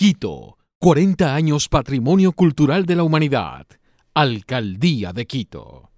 Quito, 40 años Patrimonio Cultural de la Humanidad. Alcaldía de Quito.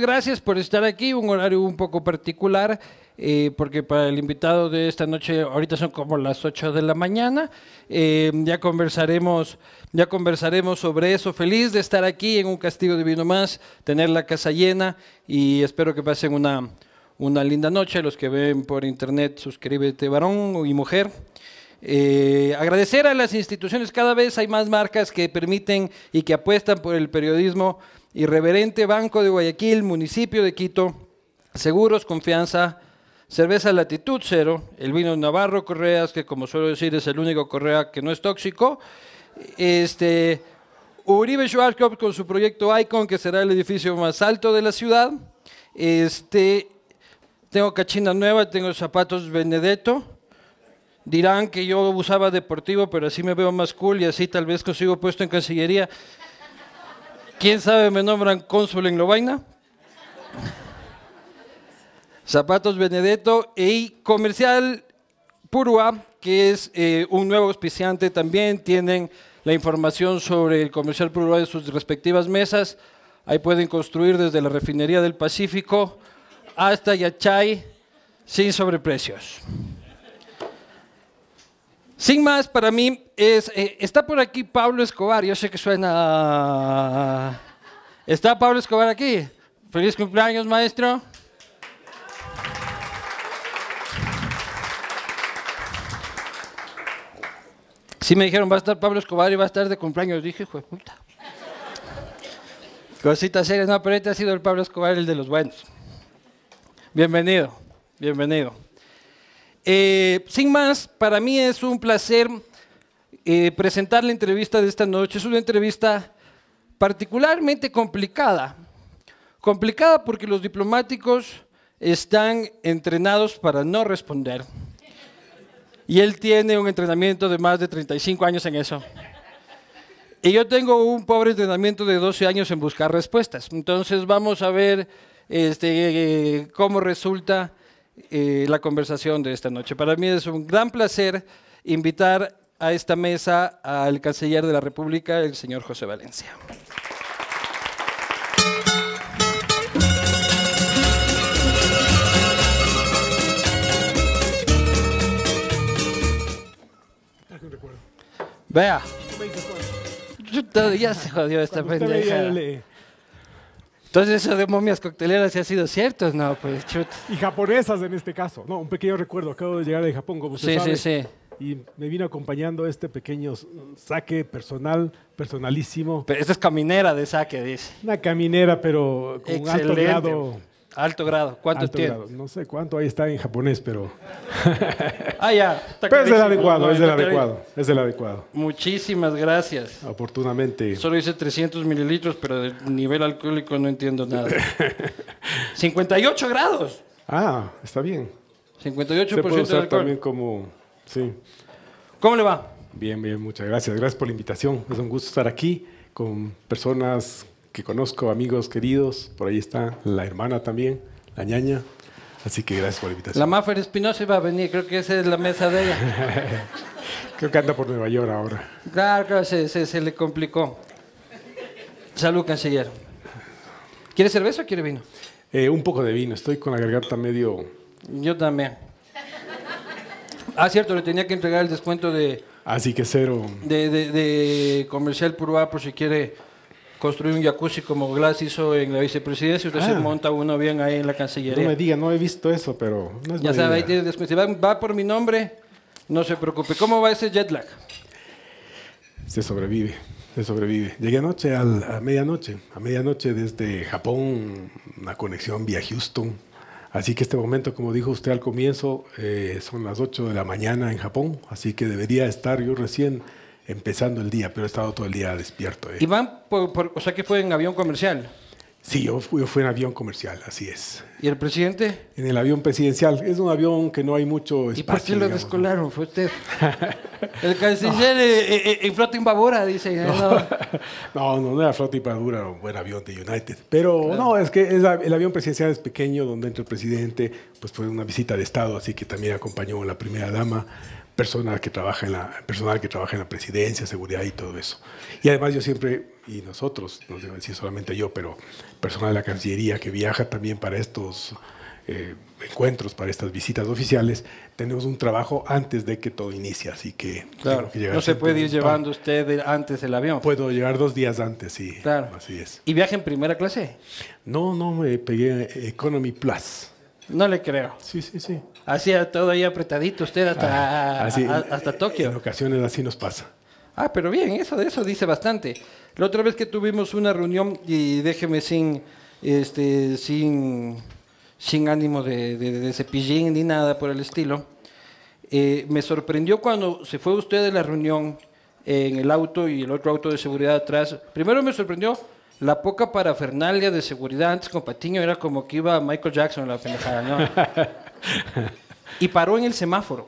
gracias por estar aquí. Un horario un poco particular, eh, porque para el invitado de esta noche, ahorita son como las 8 de la mañana. Eh, ya, conversaremos, ya conversaremos sobre eso. Feliz de estar aquí en un castigo divino más, tener la casa llena y espero que pasen una, linda noche. Los que ven por internet, suscríbete, varón y mujer. Eh, agradecer a las instituciones, cada vez hay más marcas que permiten y que apuestan por el periodismo Irreverente, Banco de Guayaquil, Municipio de Quito, Seguros, Confianza, Cerveza Latitud Cero, el vino Navarro Correas, que como suelo decir es el único Correa que no es tóxico. Este, Uribe Schwarzkopf con su proyecto Icon, que será el edificio más alto de la ciudad. Este, tengo cachina nueva, tengo zapatos Benedetto. Dirán que yo usaba deportivo, pero así me veo más cool y así tal vez consigo puesto en Cancillería. ¿Quién sabe me nombran cónsul en Lovaina? Zapatos Benedetto y Comercial Purua, que es eh, un nuevo auspiciante también. Tienen la información sobre el Comercial Purua de sus respectivas mesas. Ahí pueden construir desde la refinería del Pacífico hasta Yachay sin sobreprecios. Sin más, para mí es, eh, está por aquí Pablo Escobar. Yo sé que suena... ¿Está Pablo Escobar aquí? Feliz cumpleaños, maestro. Sí me dijeron, va a estar Pablo Escobar y va a estar de cumpleaños. Dije, hijo de puta. Cositas serias, no, pero este ha sido el Pablo Escobar, el de los buenos. Bienvenido, bienvenido. Eh, sin más, para mí es un placer eh, presentar la entrevista de esta noche. Es una entrevista particularmente complicada. Complicada porque los diplomáticos están entrenados para no responder. Y él tiene un entrenamiento de más de 35 años en eso. Y yo tengo un pobre entrenamiento de 12 años en buscar respuestas. Entonces vamos a ver este, eh, cómo resulta eh, la conversación de esta noche. Para mí es un gran placer invitar a esta mesa al canciller de la República, el señor José Valencia. Vea. Ya se jodió esta pendeja. Entonces, eso de momias cocteleras sí ha sido cierto, no, pues Y japonesas en este caso. No, un pequeño recuerdo. Acabo de llegar de Japón, como usted sí, Sí, sí, Y me vino acompañando este pequeño saque personal, personalísimo. Pero esto es caminera de saque, dice. Una caminera, pero con alto grado Alto grado. ¿Cuánto tiene? No sé cuánto ahí está en japonés, pero. ah, ya. Pero es del adecuado, es el adecuado. Es el adecuado. Muchísimas gracias. Oportunamente. Solo hice 300 mililitros, pero del nivel alcohólico no entiendo nada. 58 grados. Ah, está bien. 58% de alcohol. también como. Sí. ¿Cómo le va? Bien, bien, muchas gracias. Gracias por la invitación. Es un gusto estar aquí con personas que conozco, amigos queridos. Por ahí está la hermana también, la ñaña. Así que gracias por la invitación. La Mafer Espinosa iba a venir, creo que esa es la mesa de ella. creo que anda por Nueva York ahora. Claro, se, se, le complicó. Salud, canciller. ¿Quiere cerveza o quiere vino? Eh, un poco de vino, estoy con la garganta medio... Yo también. Ah, cierto, le tenía que entregar el descuento de... Así que cero. De, de, comercial Purva, por si quiere construir un jacuzzi como Glass hizo en la vicepresidencia, usted se ah. monta uno bien ahí en la Cancillería. No me diga, no he visto eso, pero no es Ya sabe, después, si va, por mi nombre, no se preocupe. ¿Cómo va ese jet lag? Se sobrevive, se sobrevive. Llegué anoche a a medianoche, a medianoche desde Japón, una conexión vía Houston. Así que este momento, como dijo usted al comienzo, eh, son las 8 de la mañana en Japón, así que debería estar yo recién empezando el día, pero he estado todo el día despierto. ¿eh? ¿Y van, o sea que fue en avión comercial? Sí, yo fui, en avión comercial, así es. ¿Y el presidente? En el avión presidencial. Es un avión que no hay mucho espacio. ¿Y por qué lo descolaron? Fue usted. el canciller en eh, eh, flota dice. No. no, no, era flota invadura, un buen avión de United. Pero no, es que el avión presidencial es pequeño, donde entra el presidente, pues fue una visita de Estado, así que también acompañó a la primera dama personal que trabaja en la, personal que trabaja en la presidencia, seguridad y todo eso. Y además yo siempre, y nosotros, no debo decir solamente yo, pero personal de la Cancillería que viaja también para estos eh, encuentros, para estas visitas oficiales, tenemos un trabajo antes de que todo inicie, así que... Claro, no se puede ir llevando usted antes el avión. Puedo llegar dos días antes, sí. Claro. Así es. ¿Y viaja en primera clase? No, no, me pegué Economy Plus. No le creo. Sí, sí, sí hacía todo ahí apretadito usted hasta, ah, hasta eh, Tokio. En ocasiones así nos pasa. Ah, pero bien, eso de eso dice bastante. La otra vez que tuvimos una reunión, y déjeme sin, este, sin, sin ánimo de, de, cepillín ni nada por el estilo, eh, me sorprendió cuando se fue usted de la reunión en el auto y el otro auto de seguridad atrás. Primero me sorprendió la poca parafernalia de seguridad antes con Patiño era como que iba Michael Jackson a la pendejada, y paró en el semáforo.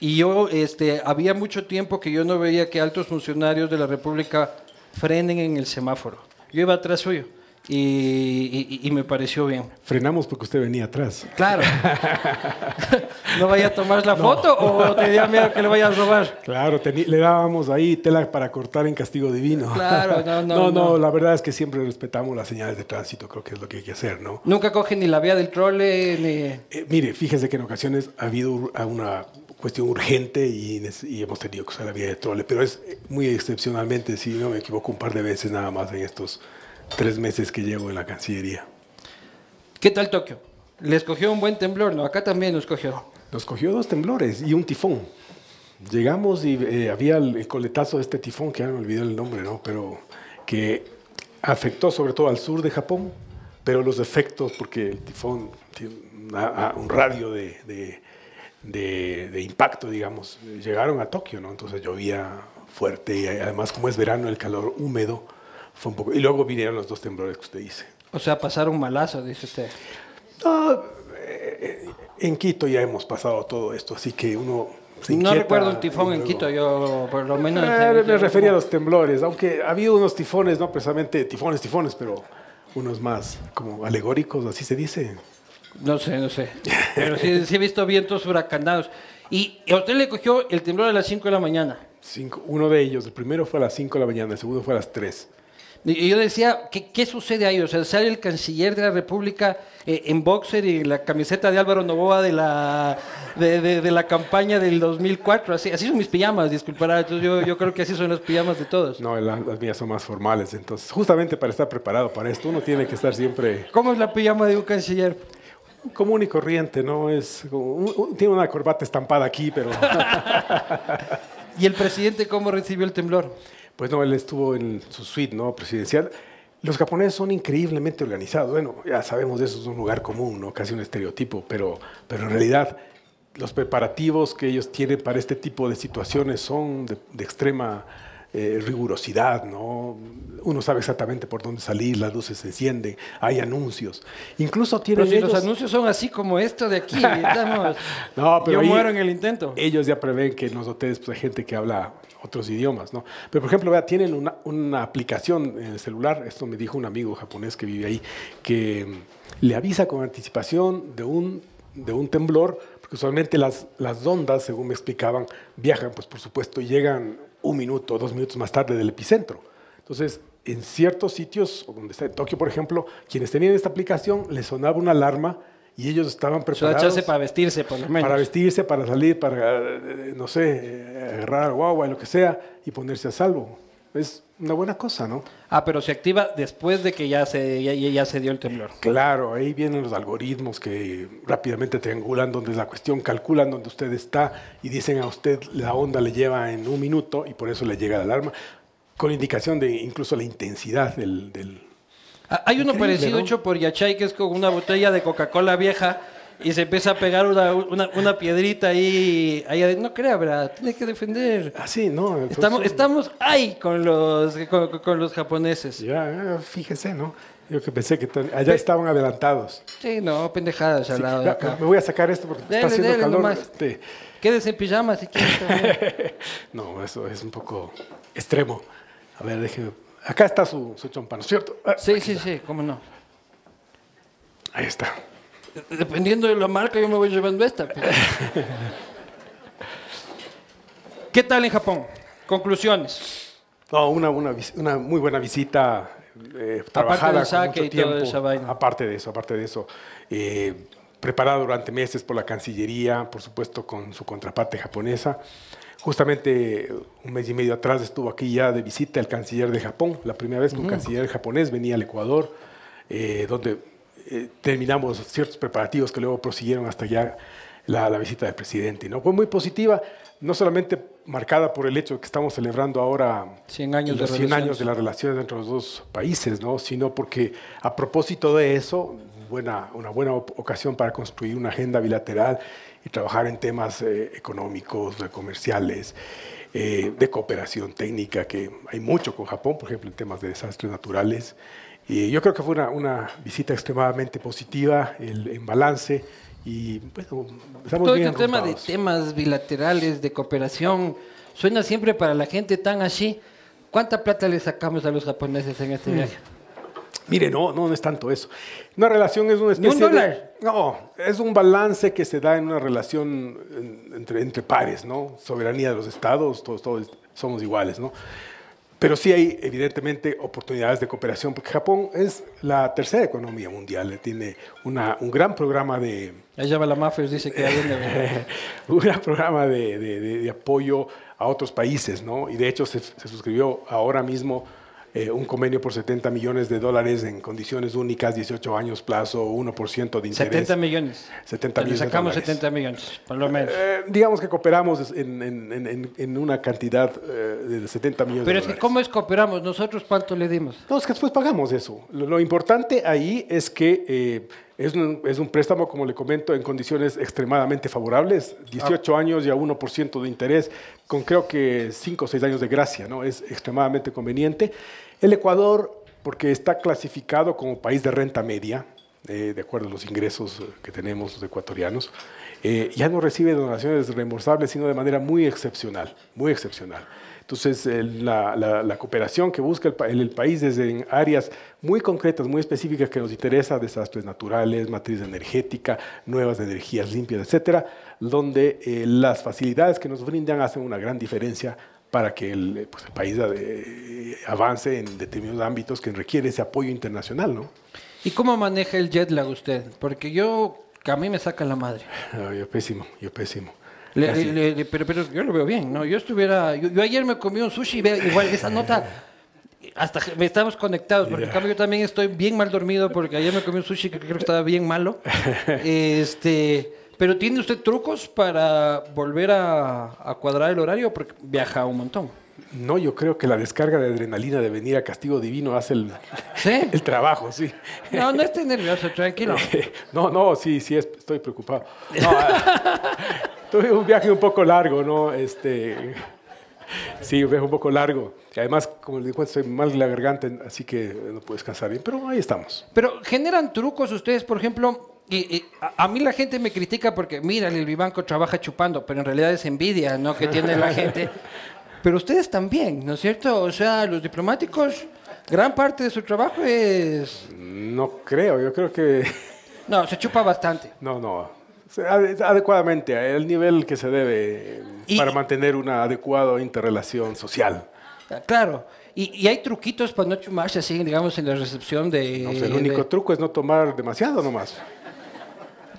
Y yo, este, había mucho tiempo que yo no veía que altos funcionarios de la República frenen en el semáforo. Yo iba atrás suyo y, me pareció bien. Frenamos porque usted venía atrás. Claro. no vaya a tomar la foto o te dio miedo que le vayas a robar. Claro, le dábamos ahí tela para cortar en castigo divino. Claro, no, no, no. No, la verdad es que siempre respetamos las señales de tránsito, creo que es lo que hay que hacer, ¿no? Nunca coge ni la vía del trole, ni... Eh, mire, fíjese que en ocasiones ha habido una cuestión urgente y, hemos tenido que usar la vía del trole, pero es muy excepcionalmente, si no me equivoco, un par de veces nada más en estos tres meses que llevo en la Cancillería. ¿Qué tal Tokio? ¿Le escogió un buen temblor, ¿no? Acá también nos cogió. Nos cogió dos temblores y un tifón. Llegamos y eh, había el, coletazo de este tifón, que ya me olvidé el nombre, ¿no? Pero que afectó sobre todo al sur de Japón, pero los efectos, porque el tifón tiene un radio de, de, impacto, digamos, llegaron a Tokio, ¿no? Entonces llovía fuerte y además como es verano, el calor húmedo y luego vinieron los dos temblores que usted dice. O sea, pasaron malazo, dice usted. No, eh, en Quito ya hemos pasado todo esto, así que uno No recuerdo un tifón en Quito, yo por lo menos... Eh, no me refería a los temblores, aunque ha habido unos tifones, no precisamente tifones, tifones, pero unos más como alegóricos, así se dice. No sé, no sé. Pero sí, he visto vientos huracanados. Y a usted le cogió el temblor a las 5 de la mañana. uno de ellos, el primero fue a las 5 de la mañana, el segundo fue a las 3. Y yo decía, ¿qué, sucede ahí? O sea, sale el canciller de la República eh, en boxer y la camiseta de Álvaro Novoa de la, de, la campaña del 2004. Así, así son mis pijamas, disculpará. Entonces yo, creo que así son las pijamas de todos. No, las, mías son más formales. Entonces, justamente para estar preparado para esto, uno tiene que estar siempre... ¿Cómo es la pijama de un canciller? Común y corriente, ¿no? es Tiene una corbata estampada aquí, pero... ¿Y el presidente cómo recibió el temblor? Pues no, él estuvo en su suite ¿no? presidencial. Los japoneses son increíblemente organizados. Bueno, ya sabemos de eso, es un lugar común, casi un estereotipo, pero, pero en realidad los preparativos que ellos tienen para este tipo de situaciones son de, extrema eh, rigurosidad, ¿no? Uno sabe exactamente por dónde salir, las luces se encienden, hay anuncios. Incluso tienen. los anuncios son así como esto de aquí, pero Yo muero en el intento. Ellos ya prevén que en los hoteles pues, hay gente que habla otros idiomas, ¿no? Pero, por ejemplo, vea, tienen una, aplicación en el celular, esto me dijo un amigo japonés que vive ahí, que mm, le avisa con anticipación de un, de un temblor, porque usualmente las, las ondas, según me explicaban, viajan, pues por supuesto, llegan un minuto, o dos minutos más tarde del epicentro. Entonces, en ciertos sitios, donde está en Tokio, por ejemplo, quienes tenían esta aplicación, les sonaba una alarma y ellos estaban preparados. para vestirse, Para salir, para, eh, eh, no sé, eh, agarrar guagua y lo que sea, y ponerse a salvo. Es una buena cosa, ¿no? Ah, pero se activa después de que ya se, ya, se dio el temblor. Claro, ahí vienen los algoritmos que rápidamente triangulan donde es la cuestión, calculan dónde usted está y dicen a usted la onda le lleva en un minuto y por eso le llega la alarma, con indicación de incluso la intensidad del, del Ah, hay uno parecido hecho por Yachay, que es con una botella de Coca-Cola vieja y se empieza a pegar una, piedrita ahí, No crea, ¿verdad? Tiene que defender. Ah, sí, no. Estamos, estamos ahí con los, con, los japoneses. Ya, ah, fíjese, ¿no? Yo que pensé que allá estaban adelantados. Sí, no, pendejadas al lado acá. Me voy a sacar esto porque está haciendo calor. Este. Quédese en pijama si quieres. no, eso es un poco extremo. A ver, déjeme Acá está su, su chompa, ¿no es cierto? Ah, sí, sí, sí, cómo no. Ahí está. Dependiendo de la marca, yo me voy llevando esta. ¿Qué tal en Japón? Conclusiones. una, una, una muy buena visita eh, trabajada aparte con Aparte de eso, aparte de eso. Eh, preparada durante meses por la Cancillería, por supuesto con su contraparte japonesa. Justamente un mes y medio atrás estuvo aquí ya de visita el canciller de Japón, la primera vez que un canciller japonés venía al Ecuador, eh, donde eh, terminamos ciertos preparativos que luego prosiguieron hasta ya la, visita del presidente. ¿no? Fue muy positiva, no solamente marcada por el hecho de que estamos celebrando ahora 100 años de 100 años de las relaciones entre los dos países, ¿no? sino porque a propósito de eso, buena, una buena ocasión para construir una agenda bilateral y trabajar en temas eh, económicos, comerciales, eh, de cooperación técnica, que hay mucho con Japón, por ejemplo, en temas de desastres naturales. Y yo creo que fue una, visita extremadamente positiva, el, en balance, y estamos Todo este tema de temas bilaterales, de cooperación, suena siempre para la gente tan así. ¿Cuánta plata le sacamos a los japoneses en este mm. viaje? Mire, no, no, no es tanto eso. Una relación es una especie ¿Un dólar? no, es un balance que se da en una relación entre, pares, ¿no? Soberanía de los estados, todos, somos iguales, ¿no? Pero sí hay, evidentemente, oportunidades de cooperación, porque Japón es la tercera economía mundial, eh, tiene una, un gran programa de... Allá va la mafia, dice que hay un gran programa de, apoyo a otros países, ¿no? Y de hecho se suscribió ahora mismo eh, un convenio por 70 millones de dólares en condiciones únicas, 18 años plazo, 1% de interés. 70 millones. 70 millones. sacamos 70 millones, por lo menos. Eh, digamos que cooperamos en, una cantidad eh, de 70 millones Pero es que, ¿cómo es cooperamos? ¿Nosotros cuánto le dimos? No, es que después pagamos eso. lo importante ahí es que es un, préstamo, como le comento, en condiciones extremadamente favorables, 18 años y a 1% de interés, con creo que 5 o 6 años de gracia, ¿no? Es extremadamente conveniente. El Ecuador, porque está clasificado como país de renta media, eh, de acuerdo a los ingresos eh, que tenemos los ecuatorianos, eh, ya no recibe donaciones reembolsables, sino de manera muy excepcional, muy excepcional. Entonces, la, cooperación que busca el, el, país desde en áreas muy concretas, muy específicas que nos interesa, desastres naturales, matriz energética, nuevas energías limpias, etcétera, donde eh, las facilidades que nos brindan hacen una gran diferencia para que el, eh, pues, país eh, avance en determinados ámbitos que requiere ese apoyo internacional, ¿no? ¿Y cómo maneja el jet lag usted? Porque yo, a mí me saca la madre. Ah, yo pésimo, yo pésimo pero, pero, yo lo veo bien, ¿no? Yo estuviera. Yo, ayer me comí un sushi igual esa nota. Hasta me estamos conectados, porque cambio yo también estoy bien mal dormido porque ayer me comí un sushi que creo que estaba bien malo. Este, pero ¿tiene usted trucos para volver a, a cuadrar el horario? Porque viaja un montón. No, yo creo que la descarga de adrenalina de venir a Castigo Divino hace el, trabajo, sí. No, no estés nervioso, tranquilo. no, no, sí, sí, estoy preocupado. Ah, tuve un viaje un poco largo, ¿no? Este, sí, un viaje un poco largo. Y además, como les digo estoy mal la garganta, así que no puedes descansar bien, pero ahí estamos. Pero generan trucos ustedes, por ejemplo, y, a, a, mí la gente me critica porque, mira, el Vivanco trabaja chupando, pero en realidad es envidia, ¿no? Que tiene la gente. Pero ustedes también, ¿no es cierto? O sea, los diplomáticos, gran parte de su trabajo es... No creo, yo creo que... No, se chupa bastante. No, no, adecuadamente, al nivel que se debe para mantener una adecuada interrelación social. Claro, y, hay truquitos para no chumarse así, digamos, en la recepción de... No, el único truco es no tomar demasiado nomás.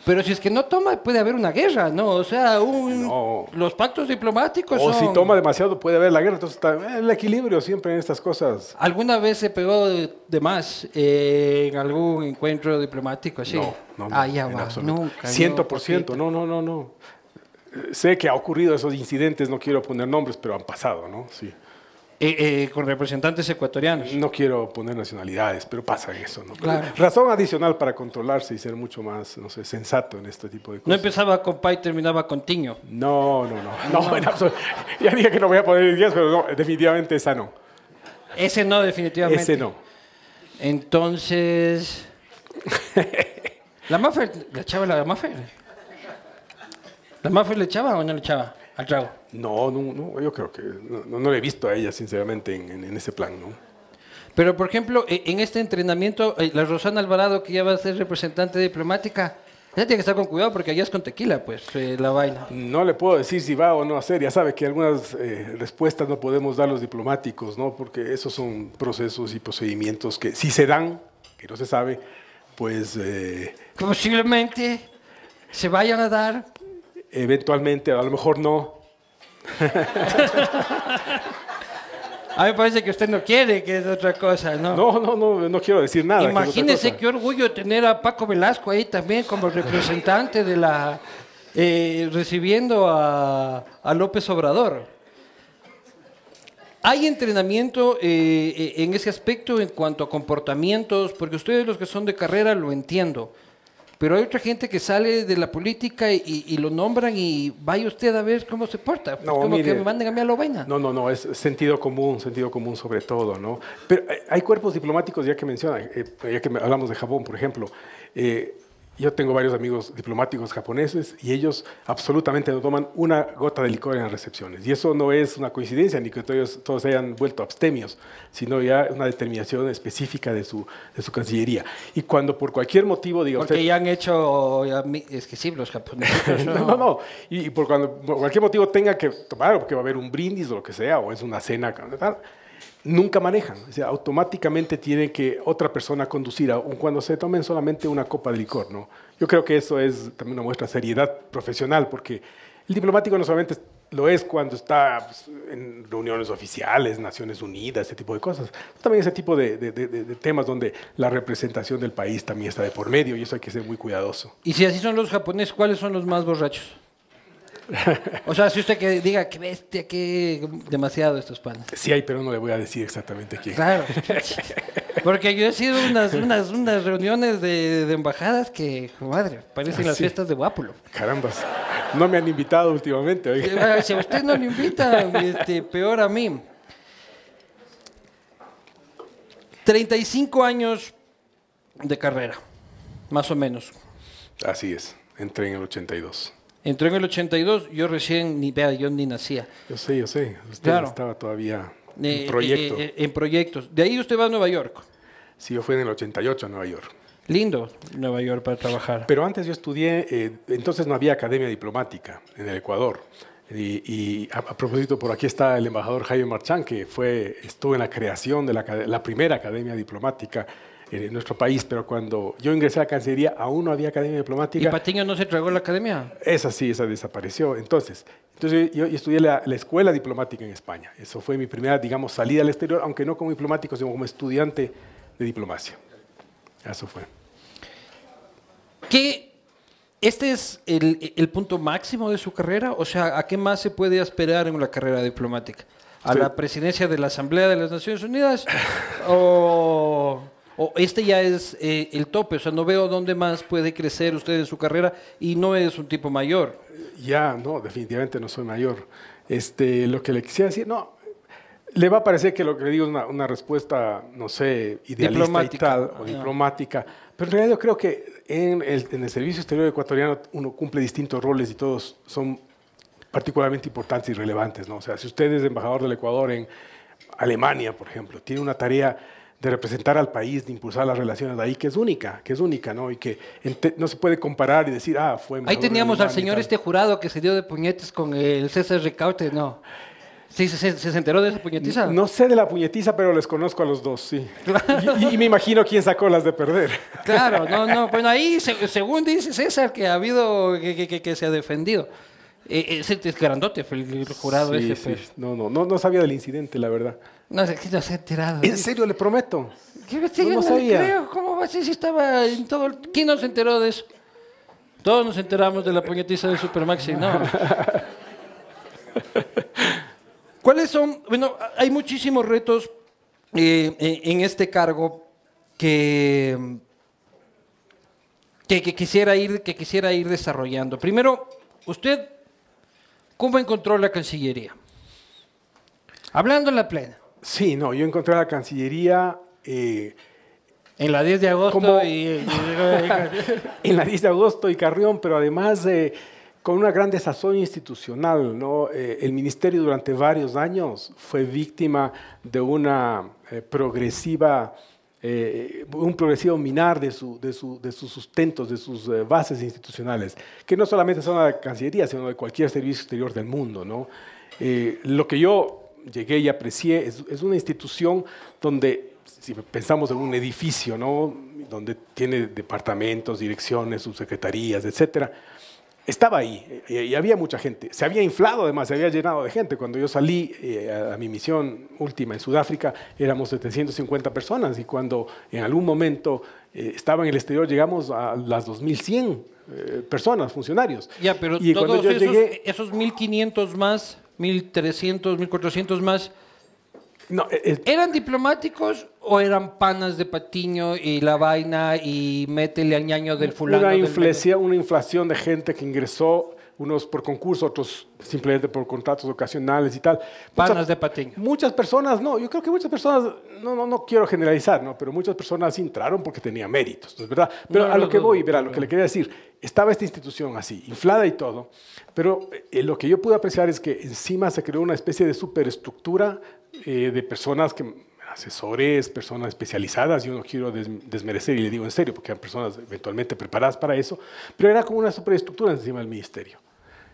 Pero si es que no toma, puede haber una guerra, ¿no? O sea, un, los pactos diplomáticos. O si toma demasiado, puede haber la guerra. Entonces, está eh, el equilibrio siempre en estas cosas. ¿Alguna vez se pegó de, más eh, en algún encuentro diplomático así? No, no, no. Ah, ya Nunca. Ciento por ciento. No, no, no, no. Eh, sé que ha ocurrido esos incidentes, no quiero poner nombres, pero han pasado, ¿no? Sí. Eh, eh, con representantes ecuatorianos. No quiero poner nacionalidades, pero pasa eso, ¿no? Razón adicional para controlarse y ser mucho más, no sé, sensato en este tipo de cosas. No empezaba con Pai y terminaba con Tiño. No, no, no. no, Ya dije que no voy a poner 10, pero no, definitivamente esa no. Ese no, definitivamente. Ese no. Entonces. la Maffer, la echaba la Maffer. ¿La Maffer le echaba o no le echaba? al No, no, no, yo creo que no, le he visto a ella, sinceramente, en, ese plan, ¿no? Pero, por ejemplo, e, en este entrenamiento, eh, la Rosana Alvarado, que ya va a ser representante diplomática, ella tiene que estar con cuidado porque allá es con tequila, pues, eh, la vaina. No le puedo decir si va o no a hacer. Ya sabe que algunas eh, respuestas no podemos dar los diplomáticos, ¿no? Porque esos son procesos y procedimientos que si se dan, que no se sabe, pues... Posiblemente se vayan a dar eventualmente, a lo mejor no. A mí me parece que usted no quiere, que es otra cosa, ¿no? No, no, no, no quiero decir nada. Imagínese qué orgullo tener a Paco Velasco ahí también como representante de la... Eh, recibiendo a, López Obrador. ¿Hay entrenamiento eh, eh, en ese aspecto en cuanto a comportamientos? Porque ustedes los que son de carrera lo entiendo pero hay otra gente que sale de la política y, lo nombran y vaya usted a ver cómo se porta. no, como que me manden a mí a No, no, no, es sentido común, sentido común sobre todo, ¿no? Pero eh, hay cuerpos diplomáticos, ya que menciona, eh, ya que hablamos de Japón, por ejemplo. Eh, yo tengo varios amigos diplomáticos japoneses y ellos absolutamente no toman una gota de licor en las recepciones. Y eso no es una coincidencia, ni que todos, se hayan vuelto abstemios, sino ya una determinación específica de su, de su cancillería. Y cuando por cualquier motivo, digamos Porque ya han hecho, es que sí, los japoneses. no, no, Y, por, cuando, por cualquier motivo tenga que tomar, porque va a haber un brindis o lo que sea, o es una cena, tal, nunca manejan. O sea, automáticamente tiene que otra persona conducir, aun cuando se tomen solamente una copa de licor. ¿no? Yo creo que eso es también una muestra de seriedad profesional, porque el diplomático no solamente lo es cuando está pues, en reuniones oficiales, Naciones Unidas, ese tipo de cosas. También ese tipo de, de, temas donde la representación del país también está de por medio y eso hay que ser muy cuidadoso. Y si así son los japoneses, ¿cuáles son los más borrachos? O sea, si usted que diga que bestia, que demasiado estos panes. Sí hay, pero no le voy a decir exactamente quién. Claro. Porque yo he sido unas, unas, reuniones de, embajadas que, madre, parecen las fiestas de Guápulo. Carambas. No me han invitado últimamente. Si usted no le invita, este, peor a mí. 35 años de carrera, más o menos. Así es, entré en el 82. Entró en el 82, yo recién ni vea, yo ni nacía. Yo sé, yo sé, usted estaba todavía en eh, eh, proyectos. Eh, en proyectos. De ahí usted va a Nueva York. Sí, yo fui en el 88 a Nueva York. Lindo Nueva York para trabajar. Pero antes yo estudié, entonces no había academia diplomática en el Ecuador. Y, a, propósito, por aquí está el embajador Jaime Marchán, que fue, estuvo en la creación de la, la primera academia diplomática en nuestro país, pero cuando yo ingresé a la Cancillería aún no había academia diplomática. ¿Y Patiño no se tragó la academia? Esa sí, esa desapareció. Entonces, entonces yo, estudié la, escuela diplomática en España. Eso fue mi primera, digamos, salida al exterior, aunque no como diplomático, sino como estudiante de diplomacia. Eso fue. ¿Qué, ¿Este es el, punto máximo de su carrera? O sea, ¿a qué más se puede esperar en la carrera diplomática? ¿A la presidencia de la Asamblea de las Naciones Unidas? ¿O o este ya es eh, el tope, o sea, no veo dónde más puede crecer usted en su carrera y no es un tipo mayor. Ya, no, definitivamente no soy mayor. Este, lo que le quisiera decir, no, le va a parecer que lo que le digo es una, respuesta, no sé, idealista diplomática. o diplomática, pero en realidad yo creo que en el, en el servicio exterior ecuatoriano uno cumple distintos roles y todos son particularmente importantes y relevantes, ¿no? O sea, si usted es embajador del Ecuador en Alemania, por ejemplo, tiene una tarea de representar al país, de impulsar las relaciones de ahí, que es única, que es única, ¿no? Y que no se puede comparar y decir, ah, fue... Ahí teníamos al señor este jurado que se dio de puñetes con el César Ricaute, ¿no? Sí, se, enteró de esa puñetiza. No, sé de la puñetiza, pero les conozco a los dos, sí. Y, me imagino quién sacó las de perder. Claro, no, no. Bueno, ahí, según dice César, que ha habido, que, se ha defendido. Eh, es, grandote el jurado ese. Sí. Pues. No, no, no, no sabía del incidente, la verdad. No, sé que no se ha enterado. En serio, ¿Le prometo. ¿Cómo va a si estaba en todo ¿Quién nos enteró de eso? Todos nos enteramos de la puñetiza de Supermaxi, ¿Cuáles son? Bueno, hay muchísimos retos eh, en este cargo que, que, quisiera ir, que quisiera ir desarrollando. Primero, usted, ¿cómo encontró la Cancillería? Hablando en la plena. Sí, no, yo encontré a la Cancillería... Eh, en la 10 de agosto y, en la 10 de agosto y Carrión, pero además con una gran desazón institucional. ¿no? Eh, el ministerio durante varios años fue víctima de una eh, progresiva, un progresivo minar de, de, sus sustentos, de sus bases institucionales, que no solamente son de la Cancillería, sino de cualquier servicio exterior del mundo. ¿no? lo que yo llegué y aprecié, es, una institución donde, si pensamos en un edificio, ¿no? donde tiene departamentos, direcciones, subsecretarías, etcétera, estaba ahí y, había mucha gente. Se había inflado además, se había llenado de gente. Cuando yo salí eh, a, mi misión última en Sudáfrica, éramos 750 personas y cuando en algún momento eh, estaba en el exterior llegamos a las 2100 eh, personas, funcionarios. Ya, pero todos llegué, esos 1500 más 1.300, 1.400 más. No, eh, eh. ¿Eran diplomáticos o eran panas de Patiño y la vaina y métele al ñaño del fulano? una inflación de gente que ingresó unos por concurso, otros simplemente por contratos ocasionales y tal. Panas de patín. Muchas personas, no, yo creo que muchas personas, no, no, no quiero generalizar, ¿no? pero muchas personas entraron porque tenían méritos, es verdad? Pero a lo que voy, a lo que le quería decir, estaba esta institución así, inflada y todo, pero eh, lo que yo pude apreciar es que encima se creó una especie de superestructura eh, de personas que asesores, personas especializadas, yo no quiero desmerecer y le digo en serio, porque eran personas eventualmente preparadas para eso, pero era como una superestructura encima del ministerio.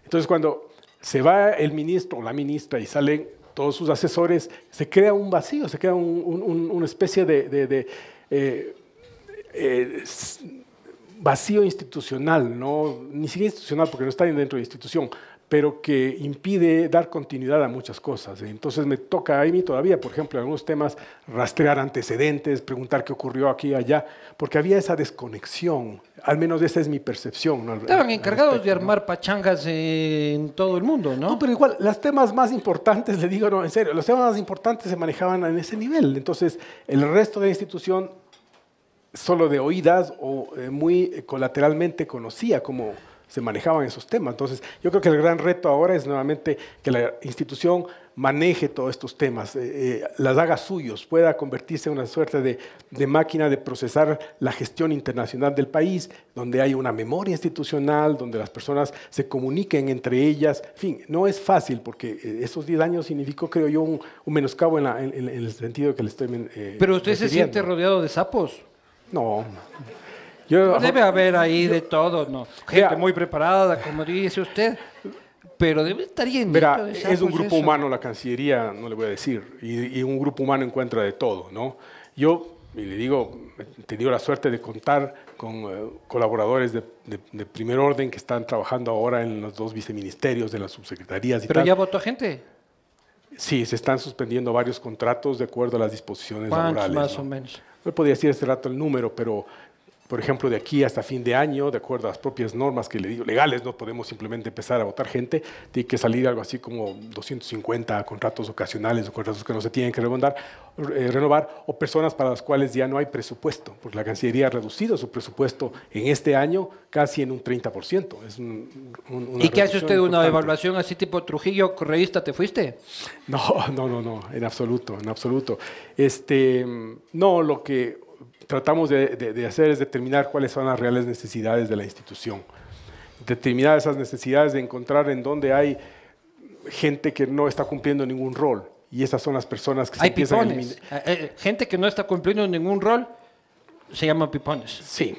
Entonces, cuando se va el ministro o la ministra y salen todos sus asesores, se crea un vacío, se crea una especie de, eh, eh, vacío institucional, ¿no? ni siquiera institucional porque no está dentro de institución, pero que impide dar continuidad a muchas cosas. ¿eh? Entonces me toca a mí todavía, por ejemplo, en algunos temas, rastrear antecedentes, preguntar qué ocurrió aquí y allá, porque había esa desconexión, al menos esa es mi percepción. Estaban encargados de armar pachangas en todo el mundo, ¿no? No, pero igual, los temas más importantes, le digo, no, en serio, los temas más importantes se manejaban en ese nivel. Entonces, el resto de la institución solo de oídas o eh, muy eh, colateralmente conocía como se manejaban esos temas. Entonces, yo creo que el gran reto ahora es nuevamente que la institución maneje todos estos temas, eh, eh, las haga suyos, pueda convertirse en una suerte de, máquina de procesar la gestión internacional del país, donde hay una memoria institucional, donde las personas se comuniquen entre ellas. En fin, no es fácil, porque eh, esos 10 años significó, creo yo, un, menoscabo en, el sentido que le estoy... Pero usted se siente rodeado de sapos. No. Pues debe haber ahí de todo, ¿no? Gente muy preparada, como dice usted. Pero debe estar bien. Mira, es un grupo humano la Cancillería, no le voy a decir, y, un grupo humano encuentra de todo, ¿no? Yo, le digo, he tenido la suerte de contar con eh, colaboradores de, primer orden que están trabajando ahora en los dos viceministerios, de las subsecretarías y ¿Pero ya votó gente? Sí, se están suspendiendo varios contratos de acuerdo a las disposiciones laborales. más o menos? No podía decir este rato el número, pero por ejemplo, de aquí hasta fin de año, de acuerdo a las propias normas que le digo, legales, no podemos simplemente empezar a votar gente, tiene que salir algo así como 250 contratos ocasionales o contratos que no se tienen que eh, renovar, o personas para las cuales ya no hay presupuesto, porque la Cancillería ha reducido su presupuesto en este año casi en un 30%. Es un, ¿Y qué hace usted una evaluación así tipo Trujillo, correísta, te fuiste? No, no, no, no, en absoluto, en absoluto. Este, no, lo que tratamos de, de, hacer es determinar cuáles son las reales necesidades de la institución, determinar esas necesidades de encontrar en dónde hay gente que no está cumpliendo ningún rol. Y esas son las personas que se hay empiezan a eliminar. Eh, eh, gente que no está cumpliendo ningún rol se llama pipones. Sí,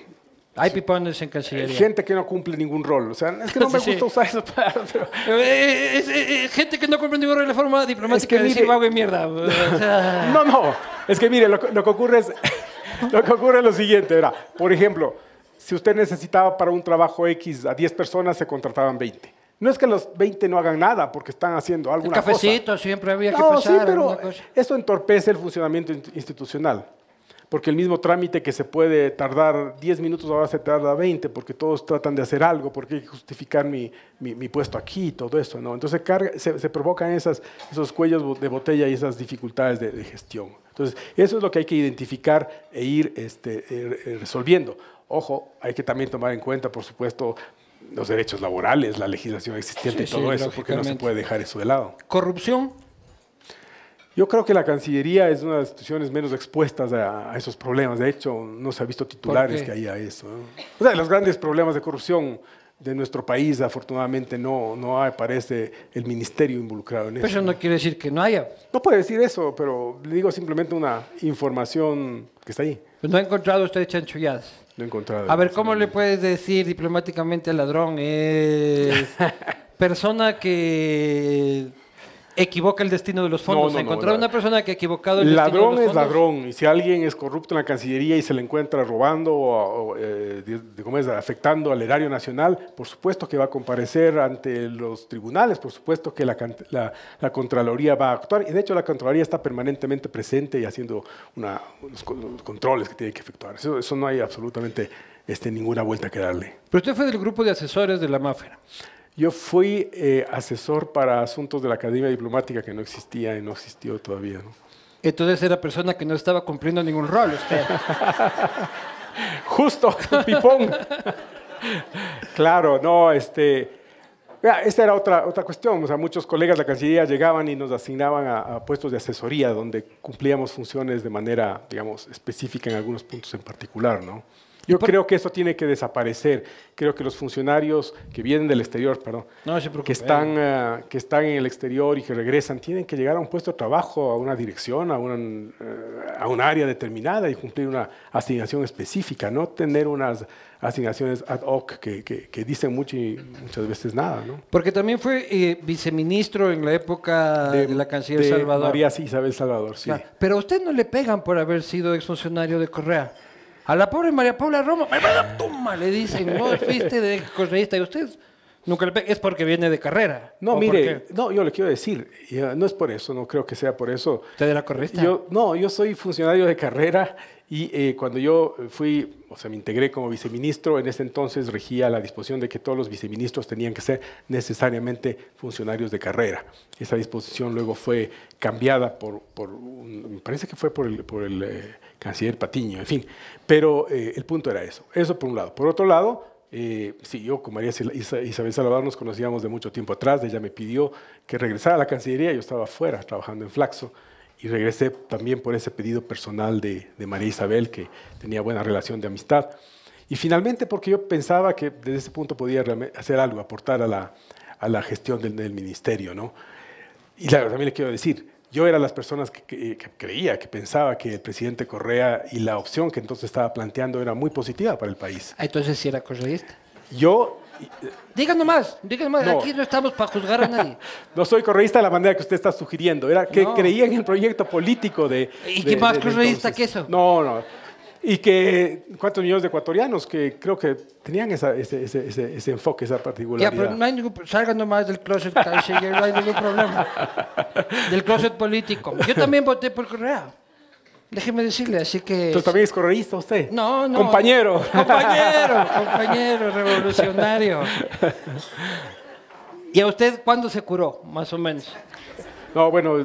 hay pipones en eh, Cancillería. Gente que no cumple ningún rol. O sea, es que no me gusta usar eso. gente que no cumple ningún rol de forma diplomática es que mire... decir mierda. No, no. Es que mire, lo que ocurre es... lo que ocurre es lo siguiente, era, por ejemplo, si usted necesitaba para un trabajo X a 10 personas, se contrataban 20. No es que los 20 no hagan nada porque están haciendo alguna cosa. El cafecito siempre había que pasar. Sí, pero eso entorpece el funcionamiento institucional. Porque el mismo trámite que se puede tardar 10 minutos ahora se tarda 20 porque todos tratan de hacer algo, porque hay que justificar mi, puesto aquí y todo eso. ¿no? Entonces se, provocan esas, esos cuellos de botella y esas dificultades de gestión. Entonces, eso es lo que hay que identificar e ir este, e, e, resolviendo. Ojo, hay que también tomar en cuenta, por supuesto, los derechos laborales, la legislación existente y todo eso, porque no se puede dejar eso de lado. ¿Corrupción? Yo creo que la Cancillería es una de las instituciones menos expuestas a, esos problemas. De hecho, no se ha visto titulares que haya eso. O sea, los grandes problemas de corrupción de nuestro país, afortunadamente, no, no aparece el ministerio involucrado en eso. Pero eso no quiere decir que no haya. No puede decir eso, pero le digo simplemente una información que está ahí. Pues no ha encontrado usted chanchulladas. No he encontrado. A ver, ¿cómo le puedes decir diplomáticamente al ladrón? Es persona que equivoca el destino de los fondos. Encontrar una persona que ha equivocado el destino de los fondos. Ladrón es ladrón. Y si alguien es corrupto en la Cancillería y se le encuentra robando o, eh, afectando al erario nacional, por supuesto que va a comparecer ante los tribunales, por supuesto que la, Contraloría va a actuar. Y de hecho la Contraloría está permanentemente presente y haciendo una, los, controles que tiene que efectuar. Eso, no hay absolutamente este, ninguna vuelta que darle. Pero usted fue del grupo de asesores de la máfera. Yo fui eh, asesor para asuntos de la Academia Diplomática que no existía y no existió todavía. ¿no? Entonces era persona que no estaba cumpliendo ningún rol usted. Justo, pipón. claro, no, este, esta era otra, otra cuestión. O sea, muchos colegas de la Cancillería llegaban y nos asignaban a, a, puestos de asesoría donde cumplíamos funciones de manera, digamos, específica en algunos puntos en particular, ¿no? Yo creo que eso tiene que desaparecer. Creo que los funcionarios que vienen del exterior, perdón, que, están, eh, que están en el exterior y que regresan, tienen que llegar a un puesto de trabajo, a una dirección, a, eh, a un área determinada y cumplir una asignación específica, no tener unas asignaciones ad hoc que, que, dicen mucho y muchas veces nada. ¿no? Porque también fue eh, viceministro en la época de, la canciller de Salvador. María Isabel Salvador, sí. Ah, pero a usted no le pegan por haber sido exfuncionario de Correa. A la pobre María Paula Romo, tumba, Le dicen, no fuiste de correísta y usted nunca le Es porque viene de carrera. No, mire, no, yo le quiero decir, no es por eso, no creo que sea por eso. ¿Usted era la Yo, no, yo soy funcionario de carrera y eh, cuando yo fui, o sea, me integré como viceministro, en ese entonces regía la disposición de que todos los viceministros tenían que ser necesariamente funcionarios de carrera. Esa disposición luego fue cambiada por, me parece que fue por el, por el eh, canciller Patiño, en fin. Pero eh, el punto era eso. Eso por un lado. Por otro lado, eh, sí, yo con María Isabel Salvador nos conocíamos de mucho tiempo atrás. Ella me pidió que regresara a la Cancillería. Yo estaba afuera trabajando en Flaxo y regresé también por ese pedido personal de, María Isabel, que tenía buena relación de amistad. Y finalmente porque yo pensaba que desde ese punto podía hacer algo, aportar a la, gestión del, ministerio. ¿no? Y claro, también le quiero decir, yo era las personas que, creía, que pensaba que el presidente Correa y la opción que entonces estaba planteando era muy positiva para el país. Ah, entonces sí era correísta. Yo... Díganos más, díganos más, aquí no estamos para juzgar a nadie. no soy correísta de la manera que usted está sugiriendo, era que creía en el proyecto político de... ¿Y qué más correísta que eso? No, no. Y que, ¿cuántos millones de ecuatorianos que creo que tenían esa, ese, ese, ese, enfoque, esa particularidad? Ya, pero no hay ningún, salgan nomás del closet, canciller, no hay ningún problema. Del closet político. Yo también voté por Correa. Déjeme decirle, así que... ¿Tú también es correísta usted? No, no. Compañero. Compañero, compañero revolucionario. ¿Y a usted cuándo se curó, más o menos? No, bueno,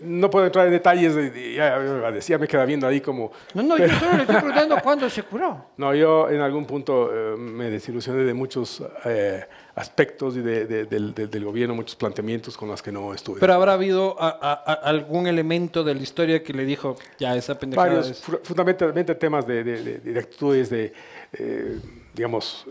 no puedo entrar en detalles, ya decía, me queda viendo ahí como... No, no, yo solo le estoy preguntando cuándo se curó. No, yo en algún punto eh, me desilusioné de muchos eh, aspectos de, del, gobierno, muchos planteamientos con los que no estuve. Pero habrá habido algún elemento de la historia que le dijo, ya, esa pendejada Varios, fundamentalmente temas de, actitudes de, eh, digamos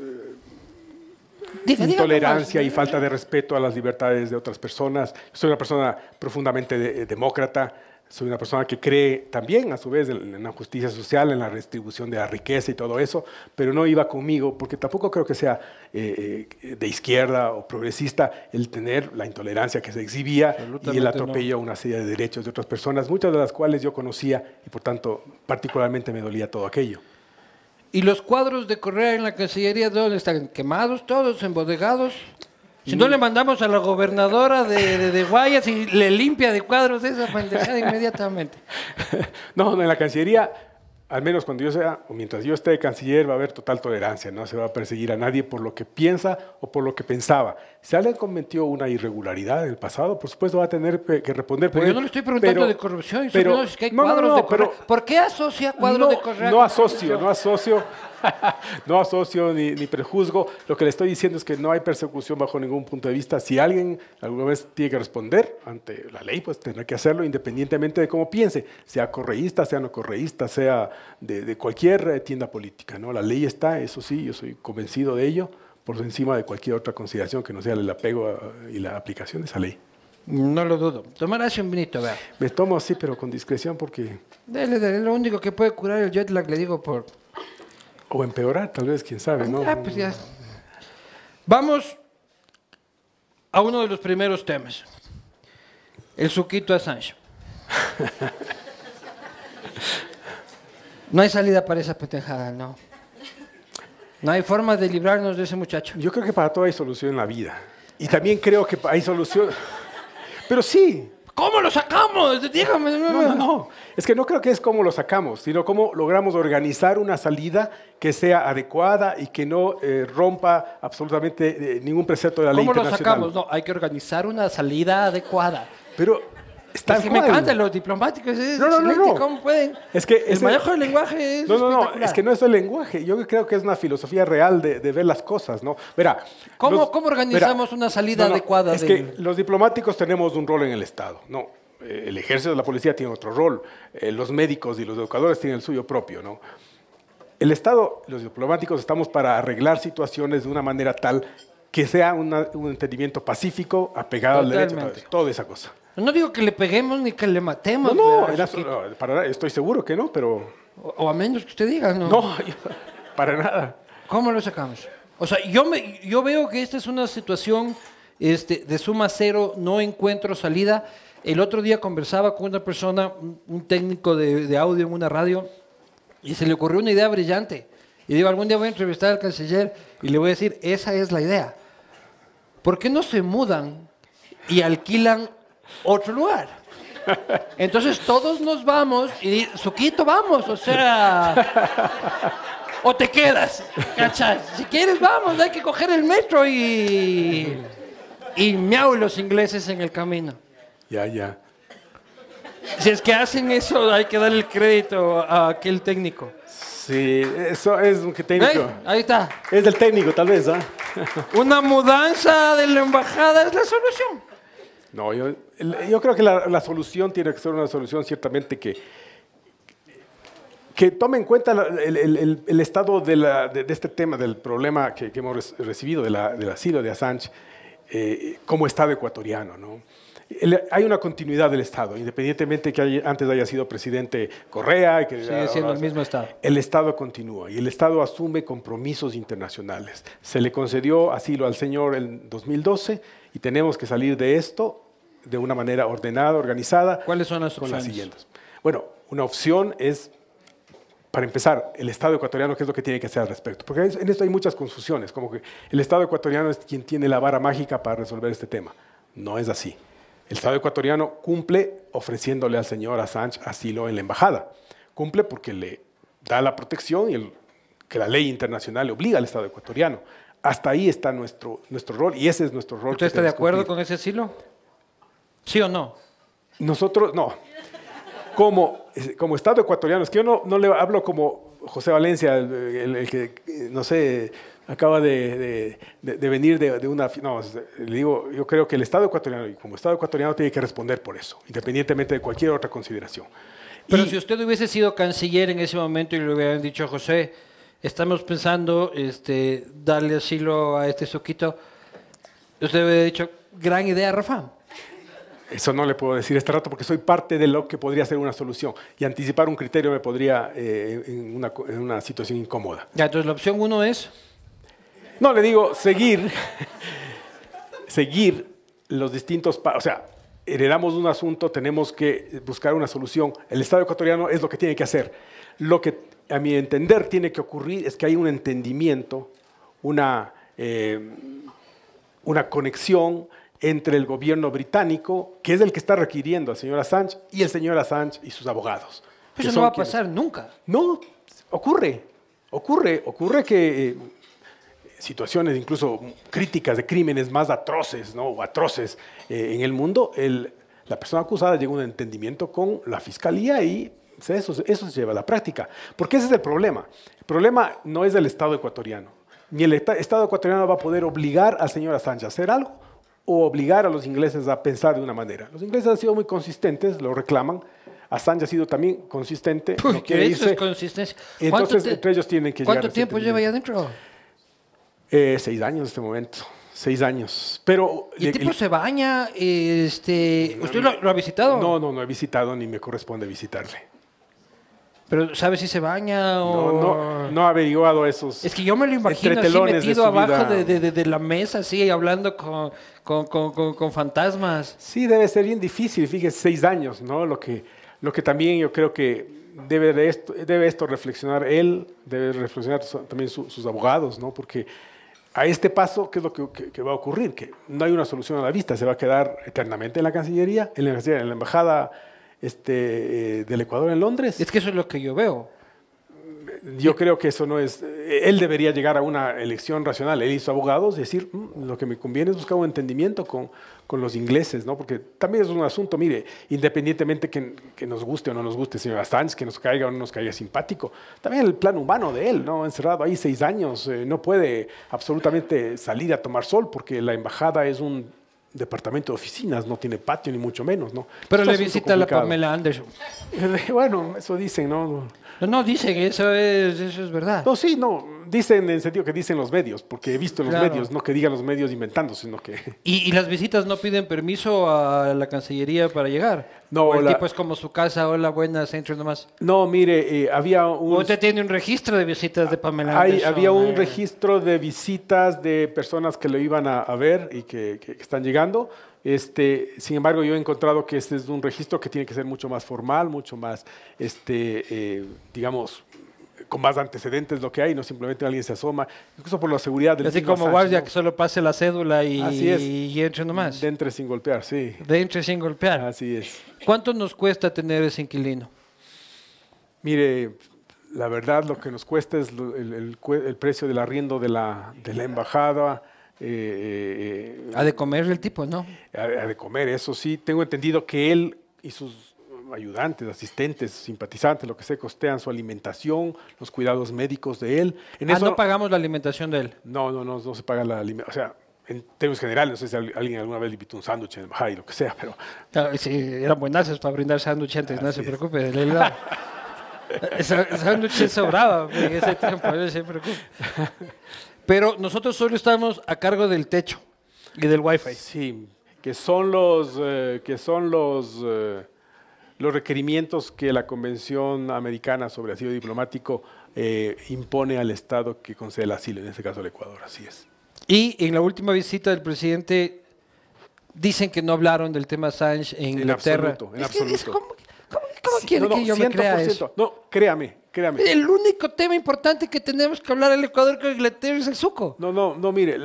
intolerancia y falta de respeto a las libertades de otras personas. Soy una persona profundamente eh, demócrata, soy una persona que cree también, a su vez, en la justicia social, en la redistribución de la riqueza y todo eso, pero no iba conmigo, porque tampoco creo que sea eh, eh, de izquierda o progresista el tener la intolerancia que se exhibía y el atropello a una serie de derechos de otras personas, muchas de las cuales yo conocía y por tanto particularmente me dolía todo aquello. ¿Y los cuadros de Correa en la Cancillería dónde están? ¿Quemados todos, embodegados? Si no le mandamos a la gobernadora de, Guayas y le limpia de cuadros esa pendejada inmediatamente. no, en la Cancillería al menos cuando yo sea, o mientras yo esté de canciller, va a haber total tolerancia, no se va a perseguir a nadie por lo que piensa o por lo que pensaba. Si alguien cometió una irregularidad en el pasado, por supuesto va a tener que responder por Pero yo no le estoy preguntando de corrupción, pero, es que hay cuadros de corrupción. ¿Por qué asocia cuadros de corrupción? No asocio, no asocio no asocio ni, prejuzgo. Lo que le estoy diciendo es que no hay persecución bajo ningún punto de vista. Si alguien alguna vez tiene que responder ante la ley, pues tendrá que hacerlo independientemente de cómo piense, sea correísta, sea no correísta, sea de, cualquier eh, tienda política. ¿no? La ley está, eso sí, yo soy convencido de ello, por encima de cualquier otra consideración que no sea el apego eh, y la aplicación de esa ley. No lo dudo. Tomarás un vinito, vea. Me tomo así, pero con discreción porque... lo único que puede curar el jet lag, le digo por o empeorar, tal vez, quién sabe, ¿no? Ah, pues Vamos a uno de los primeros temas. El suquito Sancho. No hay salida para esa petejada, no. No hay forma de librarnos de ese muchacho. Yo creo que para todo hay solución en la vida. Y también creo que hay solución. Pero sí, ¿Cómo lo sacamos? Dígame. No, no, Es que no creo que es cómo lo sacamos, sino cómo logramos organizar una salida que sea adecuada y que no eh, rompa absolutamente eh, ningún precepto de la ley internacional. ¿Cómo lo sacamos? No, hay que organizar una salida adecuada. Pero es que me encantan los diplomáticos. no, no, no, ¿Cómo pueden? Es que el manejo del lenguaje es. No, no, no. Es que no es el lenguaje. Yo creo que es una filosofía real de, ver las cosas, ¿no? Mira. ¿Cómo, organizamos una salida adecuada? Es que los diplomáticos tenemos un rol en el Estado. No. Eh, el ejército de la policía tiene otro rol. Eh, los médicos y los educadores tienen el suyo propio, ¿no? El Estado, los diplomáticos estamos para arreglar situaciones de una manera tal que sea un entendimiento pacífico, apegado al derecho, toda esa cosa. No digo que le peguemos ni que le matemos. No, no, nada. estoy seguro que no, pero... O, a menos que usted diga, ¿no? No, para nada. ¿Cómo lo sacamos? O sea, yo, me, yo veo que esta es una situación este, de suma cero, no encuentro salida. El otro día conversaba con una persona, un técnico de, de audio en una radio, y se le ocurrió una idea brillante. Y digo, algún día voy a entrevistar al canciller y le voy a decir, esa es la idea. ¿Por qué no se mudan y alquilan otro lugar. Entonces todos nos vamos y Suquito, vamos, o sea, o te quedas, Si quieres, vamos, hay que coger el metro y. Y miau los ingleses en el camino. Ya, ya. Si es que hacen eso, hay que darle el crédito a aquel técnico. Sí, eso es un técnico. Ahí está. Es del técnico, tal vez, ¿ah? Una mudanza de la embajada es la solución. No, yo yo creo que la, solución tiene que ser una solución ciertamente que, que tome en cuenta el, estado de, este tema, del problema que, hemos recibido del asilo de Assange eh, como Estado ecuatoriano. hay una continuidad del Estado, independientemente que antes haya sido presidente Correa. Que el mismo Estado. El Estado continúa y el Estado asume compromisos internacionales. Se le concedió asilo al señor en 2012 y tenemos que salir de esto de una manera ordenada, organizada. ¿Cuáles son las opciones? siguientes. Bueno, una opción es, para empezar, el Estado ecuatoriano, ¿qué es lo que tiene que hacer al respecto? Porque en esto hay muchas confusiones, como que el Estado ecuatoriano es quien tiene la vara mágica para resolver este tema. No es así. El Estado ecuatoriano cumple ofreciéndole al señor Assange asilo en la embajada. Cumple porque le da la protección y que la ley internacional le obliga al Estado ecuatoriano. Hasta ahí está nuestro, nuestro rol y ese es nuestro rol. ¿Usted está de acuerdo con ese asilo? ¿Sí o no? Nosotros, no. Como, como Estado ecuatoriano, es que yo no, no le hablo como José Valencia, el, que, no sé, acaba de, venir de, una... No, le digo, yo creo que el Estado ecuatoriano, y como Estado ecuatoriano, tiene que responder por eso, independientemente de cualquier otra consideración. Pero si usted hubiese sido canciller en ese momento y le hubieran dicho, José, estamos pensando este, darle asilo a este suquito, usted hubiera dicho, gran idea, Rafa. Eso no le puedo decir este rato porque soy parte de lo que podría ser una solución y anticipar un criterio me podría eh, en, una, situación incómoda. Ya, entonces la opción uno es... No, le digo, seguir, seguir los distintos... O sea, heredamos un asunto, tenemos que buscar una solución. El Estado ecuatoriano es lo que tiene que hacer. Lo que a mi entender tiene que ocurrir es que hay un entendimiento, una, eh, una conexión entre el gobierno británico, que es el que está requiriendo al señor Assange, y el señor Assange y sus abogados. eso no va a pasar nunca. No, ocurre, ocurre, ocurre que eh, situaciones incluso críticas de crímenes más atroces, ¿no? O atroces eh, en el mundo, la persona acusada llega a un entendimiento con la fiscalía y eso, eso se lleva a la práctica. Porque ese es el problema. El problema no es del Estado ecuatoriano. Ni el Estado ecuatoriano va a poder obligar al señor Assange a hacer algo o obligar a los ingleses a pensar de una manera. Los ingleses han sido muy consistentes, lo reclaman. Assange ha sido también consistente. Entonces, ellos tienen que ¿Cuánto tiempo lleva ahí adentro? Eh, seis años en este momento. Seis años. Pero. ¿Y el tipo se baña? Este, ¿Usted lo, ha visitado? No, no, no he visitado ni me corresponde visitarle. Pero ¿sabe si se baña o.? No, no, no ha averiguado esos. Es que yo me lo imagino metido abajo de, de, la mesa, así, hablando con, con, fantasmas. Sí, debe ser bien difícil, fíjese, seis años, ¿no? Lo que, lo que también yo creo que debe, esto, debe esto reflexionar él, debe reflexionar también sus abogados, ¿no? Porque a este paso, ¿qué es lo que, va a ocurrir? Que no hay una solución a la vista, se va a quedar eternamente en la Cancillería, en la, Embajada este, eh, del Ecuador en Londres. Es que eso es lo que yo veo. Eh, yo creo que eso no es. Eh, él debería llegar a una elección racional. Él hizo abogados, y decir, mm, lo que me conviene es buscar un entendimiento con, los ingleses, ¿no? Porque también es un asunto, mire, independientemente que, nos guste o no nos guste, señor Assange, que nos caiga o no nos caiga simpático, también el plan humano de él, ¿no? Encerrado ahí seis años, eh, no puede absolutamente salir a tomar sol porque la embajada es un departamento de oficinas, no tiene patio ni mucho menos, ¿no? Pero le visita la Pamela Anderson. bueno, eso dicen, ¿no? No, no, dicen, eso es, eso es verdad. No, sí, no. Dicen en el sentido que dicen los medios, porque he visto los medios, no que digan los medios inventando, sino que. ¿Y, las visitas no piden permiso a la Cancillería para llegar? No, ¿O el tipo como su casa, hola, buenas, entre nomás. No, mire, eh, había un. ¿Usted tiene un registro de visitas de Pamela Hay, Había un eh. registro de visitas de personas que lo iban a, ver y que están llegando este, sin embargo, yo he encontrado que este es un registro que tiene que ser mucho más formal, mucho más, este, eh, digamos, con más antecedentes lo que hay, no simplemente alguien se asoma, incluso por la seguridad del Así como guardia que solo pase la cédula y, y entre nomás. De entre sin golpear, sí. De entre sin golpear. Así es. ¿Cuánto nos cuesta tener ese inquilino? Mire, la verdad lo que nos cuesta es el, precio del arriendo de la embajada eh, eh, eh, ha de comer el tipo, ¿no? Ha, de comer, eso sí. Tengo entendido que él y sus ayudantes, asistentes, simpatizantes, lo que sea, costean su alimentación, los cuidados médicos de él. En ah, eso, no pagamos la alimentación de él. No, no, no, no se paga la alimentación. O sea, en términos generales, no sé si alguien alguna vez le invitó un sándwich en el lo que sea, pero... sí, eran buenas. para brindar sándwich no se preocupe, de sándwiches sobraba en ese tiempo, no se preocupe. Pero nosotros solo estamos a cargo del techo y del wifi. Sí, que son los, eh, que son los, eh, los requerimientos que la Convención Americana sobre Asilo Diplomático eh, impone al Estado que concede el asilo, en este caso el Ecuador, así es. Y en la última visita del presidente dicen que no hablaron del tema Assange en, en Inglaterra. Absoluto, en absoluto. ¿Cómo, cómo que yo me crea No, créame, el único tema importante que tenemos que hablar el Ecuador con Inglaterra es el suco. No, no, no, mire,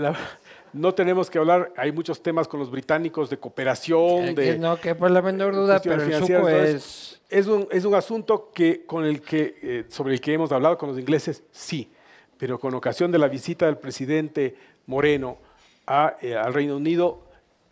no tenemos que hablar, hay muchos temas con los británicos de cooperación, eh, No, que por la menor duda, pero el suco es... Es un, asunto que, con el que, eh, sobre el que hemos hablado con los ingleses, sí, pero con ocasión de la visita del presidente Moreno eh, al Reino Unido,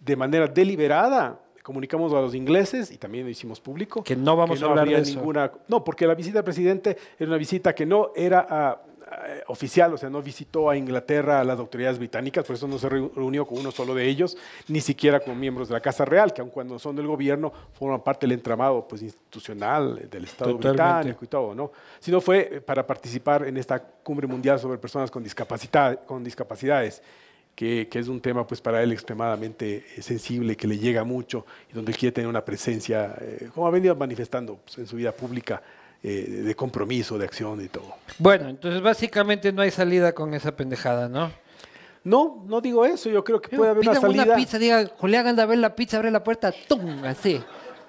de manera deliberada, comunicamos a los ingleses y también lo hicimos público. Que no vamos a hablar de eso. ninguna. No, porque la visita del presidente era una visita que no era ah, ah, oficial, o sea, no visitó a Inglaterra a las autoridades británicas, por eso no se reunió con uno solo de ellos, ni siquiera con miembros de la Casa Real, que aun cuando son del gobierno, forman parte del entramado pues, institucional del Estado británico y todo, ¿no? Sino fue eh, para participar en esta cumbre mundial sobre personas con, discapacidad, con discapacidades que, es un tema pues para él extremadamente eh, sensible, que le llega mucho y donde quiere tener una presencia, eh, como ha venido manifestando pues, en su vida pública, eh, de compromiso, de acción y todo. Bueno, entonces básicamente no hay salida con esa pendejada, ¿no? No, no digo eso, yo creo que puede haber una salida. una pizza, diga, Julián anda a ver la pizza, abre la puerta, ¡tum! Así.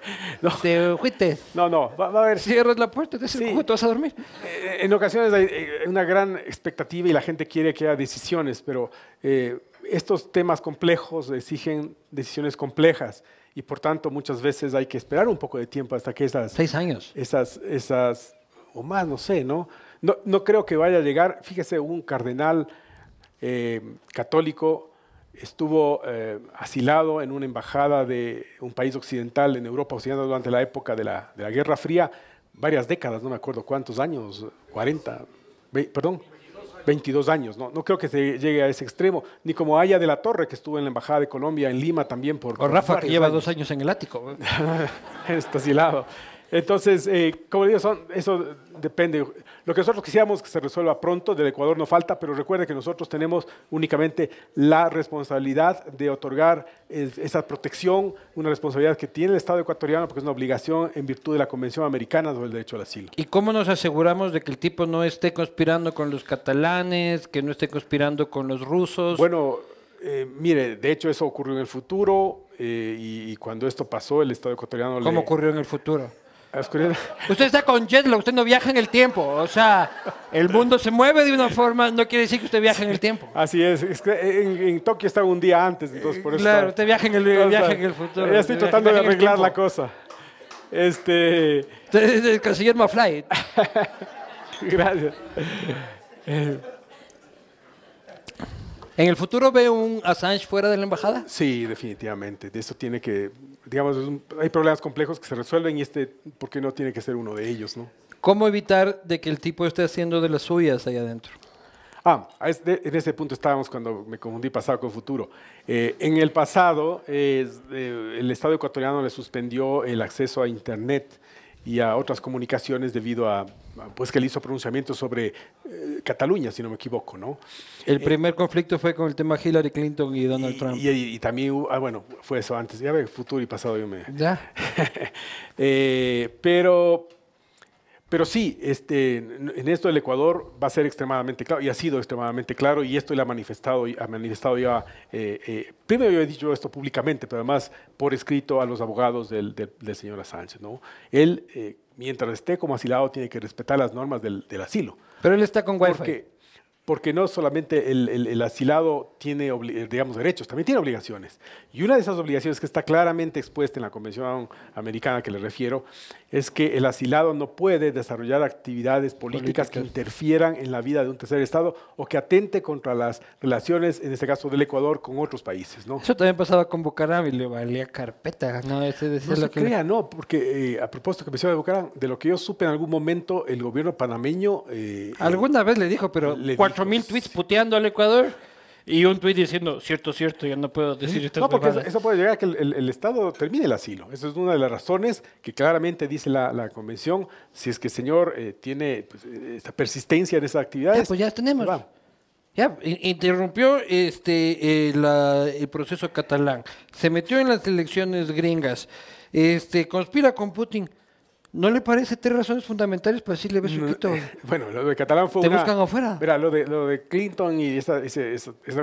No. ¿Te fuiste? No, no, va, a ver. Cierras la puerta, te sí. te vas a dormir. Eh, en ocasiones hay eh, una gran expectativa y la gente quiere que haya decisiones, pero eh, estos temas complejos exigen decisiones complejas y por tanto muchas veces hay que esperar un poco de tiempo hasta que esas... Seis años. Esas, esas o más, no sé, ¿no? No, creo que vaya a llegar, fíjese, un cardenal católico estuvo eh, asilado en una embajada de un país occidental en Europa Occidental durante la época de la, de la Guerra Fría, varias décadas, no me acuerdo cuántos años, 40, perdón, 22 años. ¿no? creo que se llegue a ese extremo, ni como Aya de la Torre, que estuvo en la Embajada de Colombia en Lima también por... O Rafa, que lleva dos años en el ático. Está asilado. Entonces, eh, como digo, son, eso depende. Lo que nosotros quisiéramos que se resuelva pronto, del Ecuador no falta, pero recuerde que nosotros tenemos únicamente la responsabilidad de otorgar esa protección, una responsabilidad que tiene el Estado ecuatoriano, porque es una obligación en virtud de la Convención Americana sobre el Derecho al Asilo. ¿Y cómo nos aseguramos de que el tipo no esté conspirando con los catalanes, que no esté conspirando con los rusos? Bueno, eh, mire, de hecho eso ocurrió en el futuro eh, y, cuando esto pasó el Estado ecuatoriano... ¿Cómo ocurrió en el futuro? Usted está con jetlag, usted no viaja en el tiempo. O sea, el mundo se mueve de una forma, no quiere decir que usted viaje en el tiempo. Así es. en, Tokio estaba un día antes, entonces por eso. Claro, usted viaja en el, futuro. Ya estoy tratando de arreglar la cosa. Este. Usted es el canciller Mafly. Gracias. ¿En el futuro ve un Assange fuera de la embajada? Sí, definitivamente. De tiene que, digamos, hay problemas complejos que se resuelven y este, ¿por qué no tiene que ser uno de ellos, no? ¿Cómo evitar de que el tipo esté haciendo de las suyas ahí adentro? Ah, este, en ese punto estábamos cuando me confundí pasado con futuro. Eh, en el pasado, eh, el Estado ecuatoriano le suspendió el acceso a Internet y a otras comunicaciones debido a pues que él hizo pronunciamientos sobre eh, Cataluña, si no me equivoco, ¿no? El eh, primer conflicto fue con el tema Hillary Clinton y Donald Trump. Y, también, ah, bueno, fue eso antes, ya ve, futuro y pasado yo me... Ya. Eh, pero pero sí, este, en esto el Ecuador va a ser extremadamente claro, y ha sido extremadamente claro, y esto lo ha manifestado, ha manifestado ya, eh, eh, primero yo he dicho esto públicamente, pero además por escrito a los abogados del, señor Sánchez. ¿no? Él, eh, mientras esté como asilado, tiene que respetar las normas del, asilo. Pero él está con wi Porque, porque no solamente el, asilado tiene, digamos, derechos, también tiene obligaciones. Y una de esas obligaciones que está claramente expuesta en la Convención Americana que le refiero es que el asilado no puede desarrollar actividades políticas, que interfieran en la vida de un tercer Estado o que atente contra las relaciones, en este caso del Ecuador, con otros países. ¿no? Eso también pasaba con Bucaram y le valía carpeta. No, Ese lo que... crea, no, porque eh, a propósito que mencionaba de Bucaram, de lo que yo supe en algún momento, el gobierno panameño... Eh, Alguna vez le dijo, pero 4.000 tweets puteando al Ecuador. Y un tweet diciendo, cierto, cierto, ya no puedo decir esto. No, porque eso, puede llegar a que el, Estado termine el asilo. Esa es una de las razones que claramente dice la, convención. Si es que el señor eh, tiene pues, eh, esta persistencia en esas actividades. Ya, pues ya tenemos. Pues, ya, interrumpió este, eh, el proceso catalán. Se metió en las elecciones gringas. Este, conspira con Putin. ¿No le parece tres razones fundamentales para decirle besuquito? Eh, bueno, lo de Catalán fue ¿Te buscan afuera? Mira, lo de, lo de Clinton y esa, ese,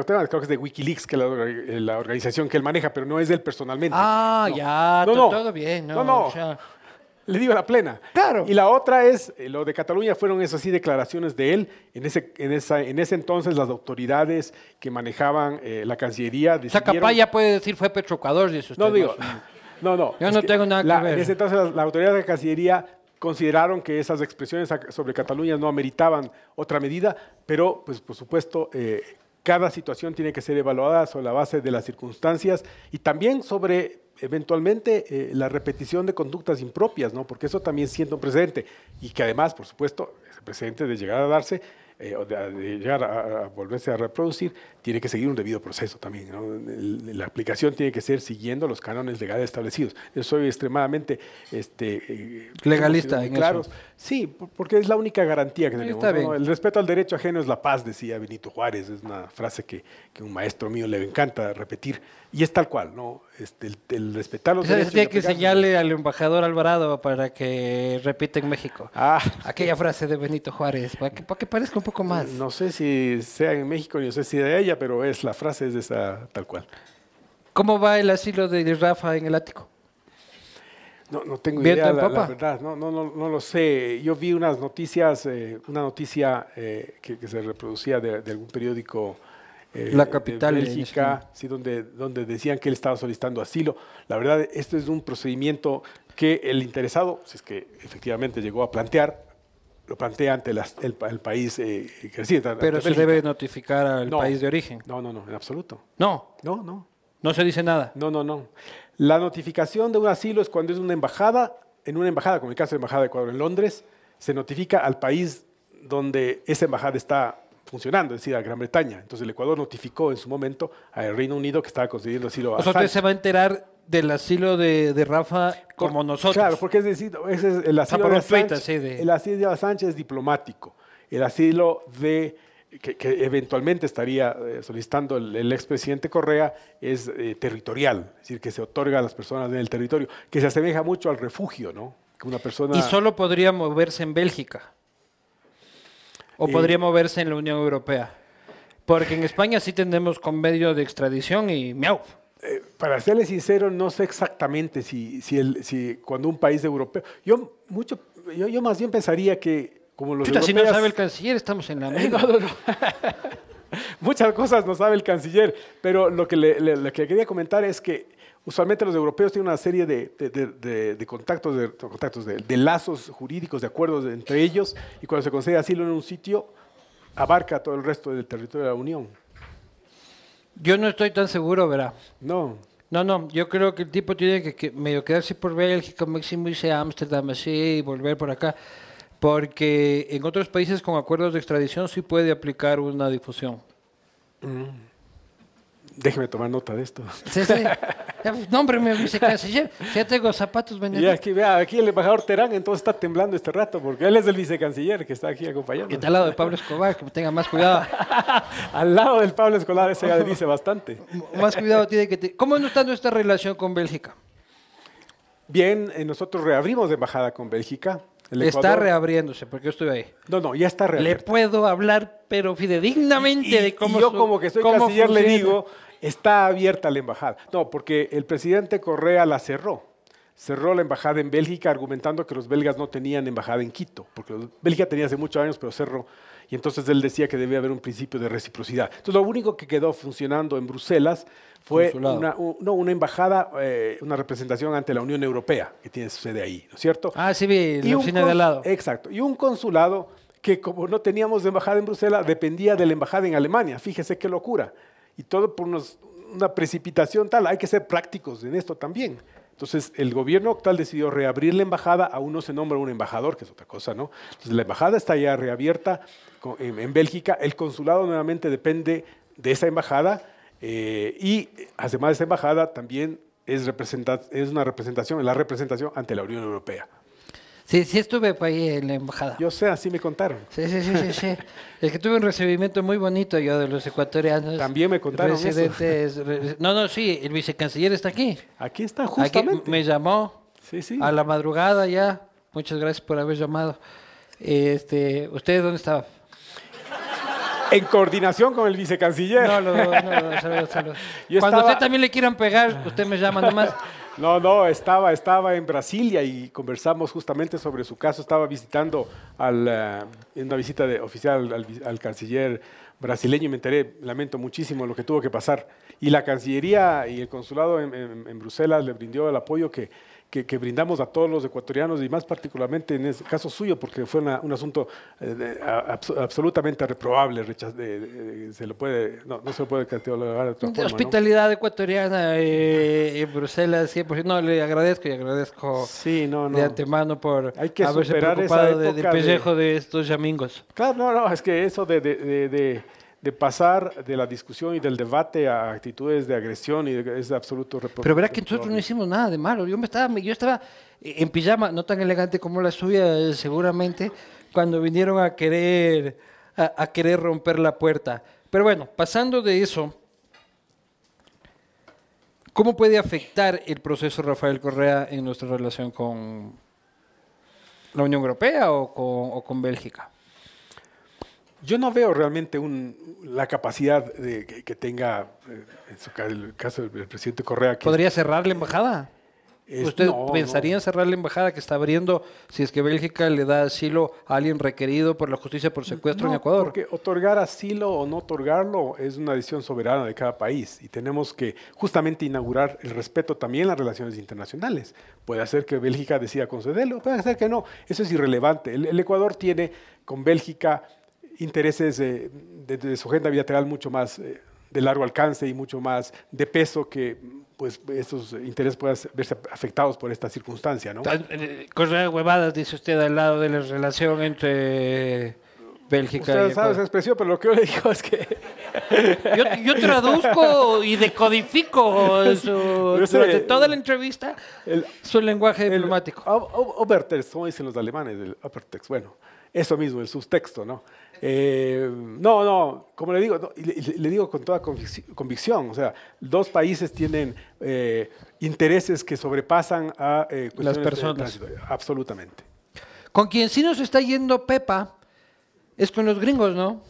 tema, creo que es de Wikileaks, que es la, organización que él maneja, pero no es él personalmente. Ah, ya, todo bien. No, no, Le digo la plena. Claro. Y la otra es, eh, lo de Cataluña fueron esas sí declaraciones de él. En ese, en esa, en ese entonces las autoridades que manejaban eh, la Cancillería decidieron... O puede decir fue Petro dice usted. No, digo... No, no. Yo no tengo nada que ver. entonces, las autoridades autoridad de la Cancillería consideraron que esas expresiones sobre Cataluña no ameritaban otra medida, pero, pues, por supuesto, eh, cada situación tiene que ser evaluada sobre la base de las circunstancias y también sobre, eventualmente, eh, la repetición de conductas impropias, ¿no? Porque eso también siente un precedente y que además, por supuesto, el precedente de llegar a darse eh, de, llegar a, volverse a reproducir, tiene que seguir un debido proceso también. la aplicación tiene que ser siguiendo los cánones legales establecidos. Yo soy extremadamente este, eh, legalista, en Sí, porque es la única garantía que tenemos. El respeto al derecho ajeno es la paz, decía Benito Juárez. Es una frase que, que un maestro mío le encanta repetir. Y es tal cual, ¿no? Este, el, respetar los pues derechos. tiene que señale al embajador Alvarado para que repita en México. Ah, aquella frase de Benito Juárez, para que, para parezca un poco más. No sé si sea en México, ni no sé si de ella, pero es la frase es esa tal cual. ¿Cómo va el asilo de Rafa en el ático? No, no tengo idea, la, verdad, no, no, no, lo sé. Yo vi unas noticias, eh, una noticia eh, que, se reproducía de, de algún periódico eh, la capital de sí, donde, donde decían que él estaba solicitando asilo. La verdad, este es un procedimiento que el interesado, si es que efectivamente llegó a plantear, lo plantea ante el, país que eh, recibe. Pero se debe notificar al país de origen. No, no, no, en absoluto. No. No, no. No se dice nada. No, no, no. La notificación de un asilo es cuando es una embajada, en una embajada, como en el caso de la Embajada de Ecuador en Londres, se notifica al país donde esa embajada está funcionando, es decir, a Gran Bretaña. Entonces el Ecuador notificó en su momento al Reino Unido que estaba concediendo asilo a O usted se va a enterar del asilo de, Rafa como nosotros. Claro, porque es decir, es el asilo de Assange, es diplomático. El asilo de que, eventualmente estaría eh, solicitando el, expresidente Correa es eh, territorial, es decir, que se otorga a las personas en el territorio, que se asemeja mucho al refugio, ¿no? una persona... Y solo podría moverse en Bélgica. O podría moverse en la Unión Europea. Porque en España sí tenemos convenio de extradición y miau. Eh, para serle sincero, no sé exactamente si, si, cuando un país europeo. Yo, mucho, yo, más bien pensaría que como los. si no sabe el canciller, estamos en la eh, Muchas cosas no sabe el canciller, pero lo que quería comentar es que Usualmente los europeos tienen una serie de, contactos, de, contactos de, lazos jurídicos, de acuerdos entre ellos, y cuando se concede asilo en un sitio, abarca todo el resto del territorio de la Unión. Yo no estoy tan seguro, ¿verdad? No. No, no, yo creo que el tipo tiene que, medio quedarse por Bélgica, máximo irse a Ámsterdam así y volver por acá, porque en otros países con acuerdos de extradición sí puede aplicar una difusión. Mm. Déjeme tomar nota de esto. Sí, sí. el pues, vicecanciller. Ya tengo zapatos, Y aquí, el embajador Terán entonces está temblando este rato porque él es el vicecanciller que está aquí acompañando. está al lado de Pablo Escobar, que tenga más cuidado. al lado del Pablo Escobar, ese ya dice bastante. más cuidado tiene que tener. ¿Cómo está nuestra relación con Bélgica? Bien, eh, nosotros reabrimos embajada con Bélgica está reabriéndose, porque yo estoy ahí. No, no, ya está reabriéndose. Le puedo hablar, pero fidedignamente de cómo. Y yo, como que soy canciller, le digo: está abierta la embajada. No, porque el presidente Correa la cerró. Cerró la embajada en Bélgica argumentando que los belgas no tenían embajada en Quito, porque Bélgica tenía hace muchos años, pero cerró. Y entonces él decía que debía haber un principio de reciprocidad. Entonces lo único que quedó funcionando en Bruselas fue una, no, una embajada, eh, una representación ante la Unión Europea, que tiene su sede ahí, ¿no es cierto? Ah, sí, la oficina de al lado. Exacto. Y un consulado que como no teníamos embajada en Bruselas, dependía de la embajada en Alemania. Fíjese qué locura. Y todo por una precipitación tal. Hay que ser prácticos en esto también. Entonces, el gobierno actual decidió reabrir la embajada, aún no se nombra un embajador, que es otra cosa, ¿no? Entonces, la embajada está ya reabierta en, Bélgica, el consulado nuevamente depende de esa embajada eh, y además de esa embajada también es, es una representación, la representación ante la Unión Europea. Sí, sí estuve por ahí en la embajada. Yo sé, así me contaron. Sí, sí, sí, sí, Es que tuve un recibimiento muy bonito yo de los ecuatorianos. También me contaron eso. no, no, sí, el vicecanciller está aquí. Aquí está, justamente. me llamó a la madrugada ya. Muchas gracias por haber llamado. Este, ¿Usted dónde estaba? En coordinación con el vicecanciller. No, no, no, no, Cuando a usted también le quieran pegar, usted me llama nomás. No, no, estaba, estaba en Brasilia y conversamos justamente sobre su caso. Estaba visitando eh, en una visita oficial al, canciller brasileño y me enteré, lamento muchísimo lo que tuvo que pasar. Y la Cancillería y el Consulado en Bruselas le brindó el apoyo que, que, brindamos a todos los ecuatorianos y más particularmente en el este caso suyo, porque fue un asunto eh, absolutamente reprobable, se lo puede, no, no se lo puede catalogar de otra forma, Hospitalidad ecuatoriana eh, en Bruselas, 100%, no, le agradezco y agradezco de antemano por Hay que haberse preocupado de pellejo de, estos yamingos. Claro, no, no, es que eso de de pasar de la discusión y del debate a actitudes de agresión y de, es absoluto Pero verás que nosotros no hicimos nada de malo. Yo, me estaba, yo estaba en pijama, no tan elegante como la suya, eh, seguramente, cuando vinieron a querer, querer romper la puerta. Pero bueno, pasando de eso, ¿cómo puede afectar el proceso Rafael Correa en nuestra relación con la Unión Europea o con Bélgica? Yo no veo realmente la capacidad de, que, tenga, eh, en el caso del presidente Correa. ¿Podría cerrar la embajada? ¿Usted pensaría en cerrar la embajada que está abriendo si es que Bélgica le da asilo a alguien requerido por la justicia por secuestro en Ecuador? Porque otorgar asilo o no otorgarlo es una decisión soberana de cada país y tenemos que justamente inaugurar el respeto también las relaciones internacionales. Puede hacer que Bélgica decida concederlo, puede hacer que no, eso es irrelevante. el Ecuador tiene con Bélgica intereses de, su agenda bilateral mucho más eh, de largo alcance y mucho más de peso que pues esos intereses puedan verse afectados por esta circunstancia, ¿no? Eh, Correa huevadas, dice usted, al lado de la relación entre Bélgica Usted y sabe esa pero lo que yo le digo es que... yo, traduzco y decodifico su, durante toda la entrevista su lenguaje diplomático. Obertext, como dicen los alemanes, el Obertext, bueno, eso mismo, el subtexto, ¿no? Eh, no, no, como le digo, le, digo con toda convicción, o sea, dos países tienen eh, intereses que sobrepasan a eh, las personas. absolutamente. Con quien sí nos está yendo Pepa es con los gringos, ¿no?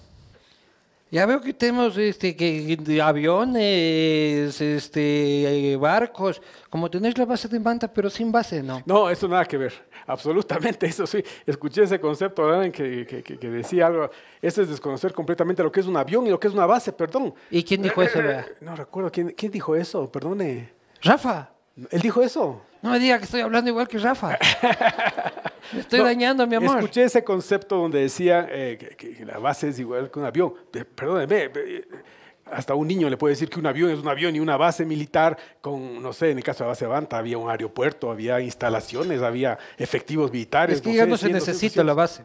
Ya veo que tenemos este, que, aviones, este, eh, barcos, como tenéis la base de manta, pero sin base, ¿no? No, eso nada que ver, absolutamente, eso sí. Escuché ese concepto, que, que, que, decía algo, eso es desconocer completamente lo que es un avión y lo que es una base, perdón. ¿Y quién dijo eso? No recuerdo, ¿quién, quién dijo eso? Perdone. Rafa. ¿Él dijo eso? No me diga que estoy hablando igual que Rafa. estoy dañando a mi amor. Escuché ese concepto donde decía eh, que, la base es igual que un avión. Perdóneme, eh, hasta un niño le puede decir que un avión es un avión y una base militar con, no sé, en el caso de la base Banta había un aeropuerto, había instalaciones, había efectivos militares. Es que ya no se necesita la base.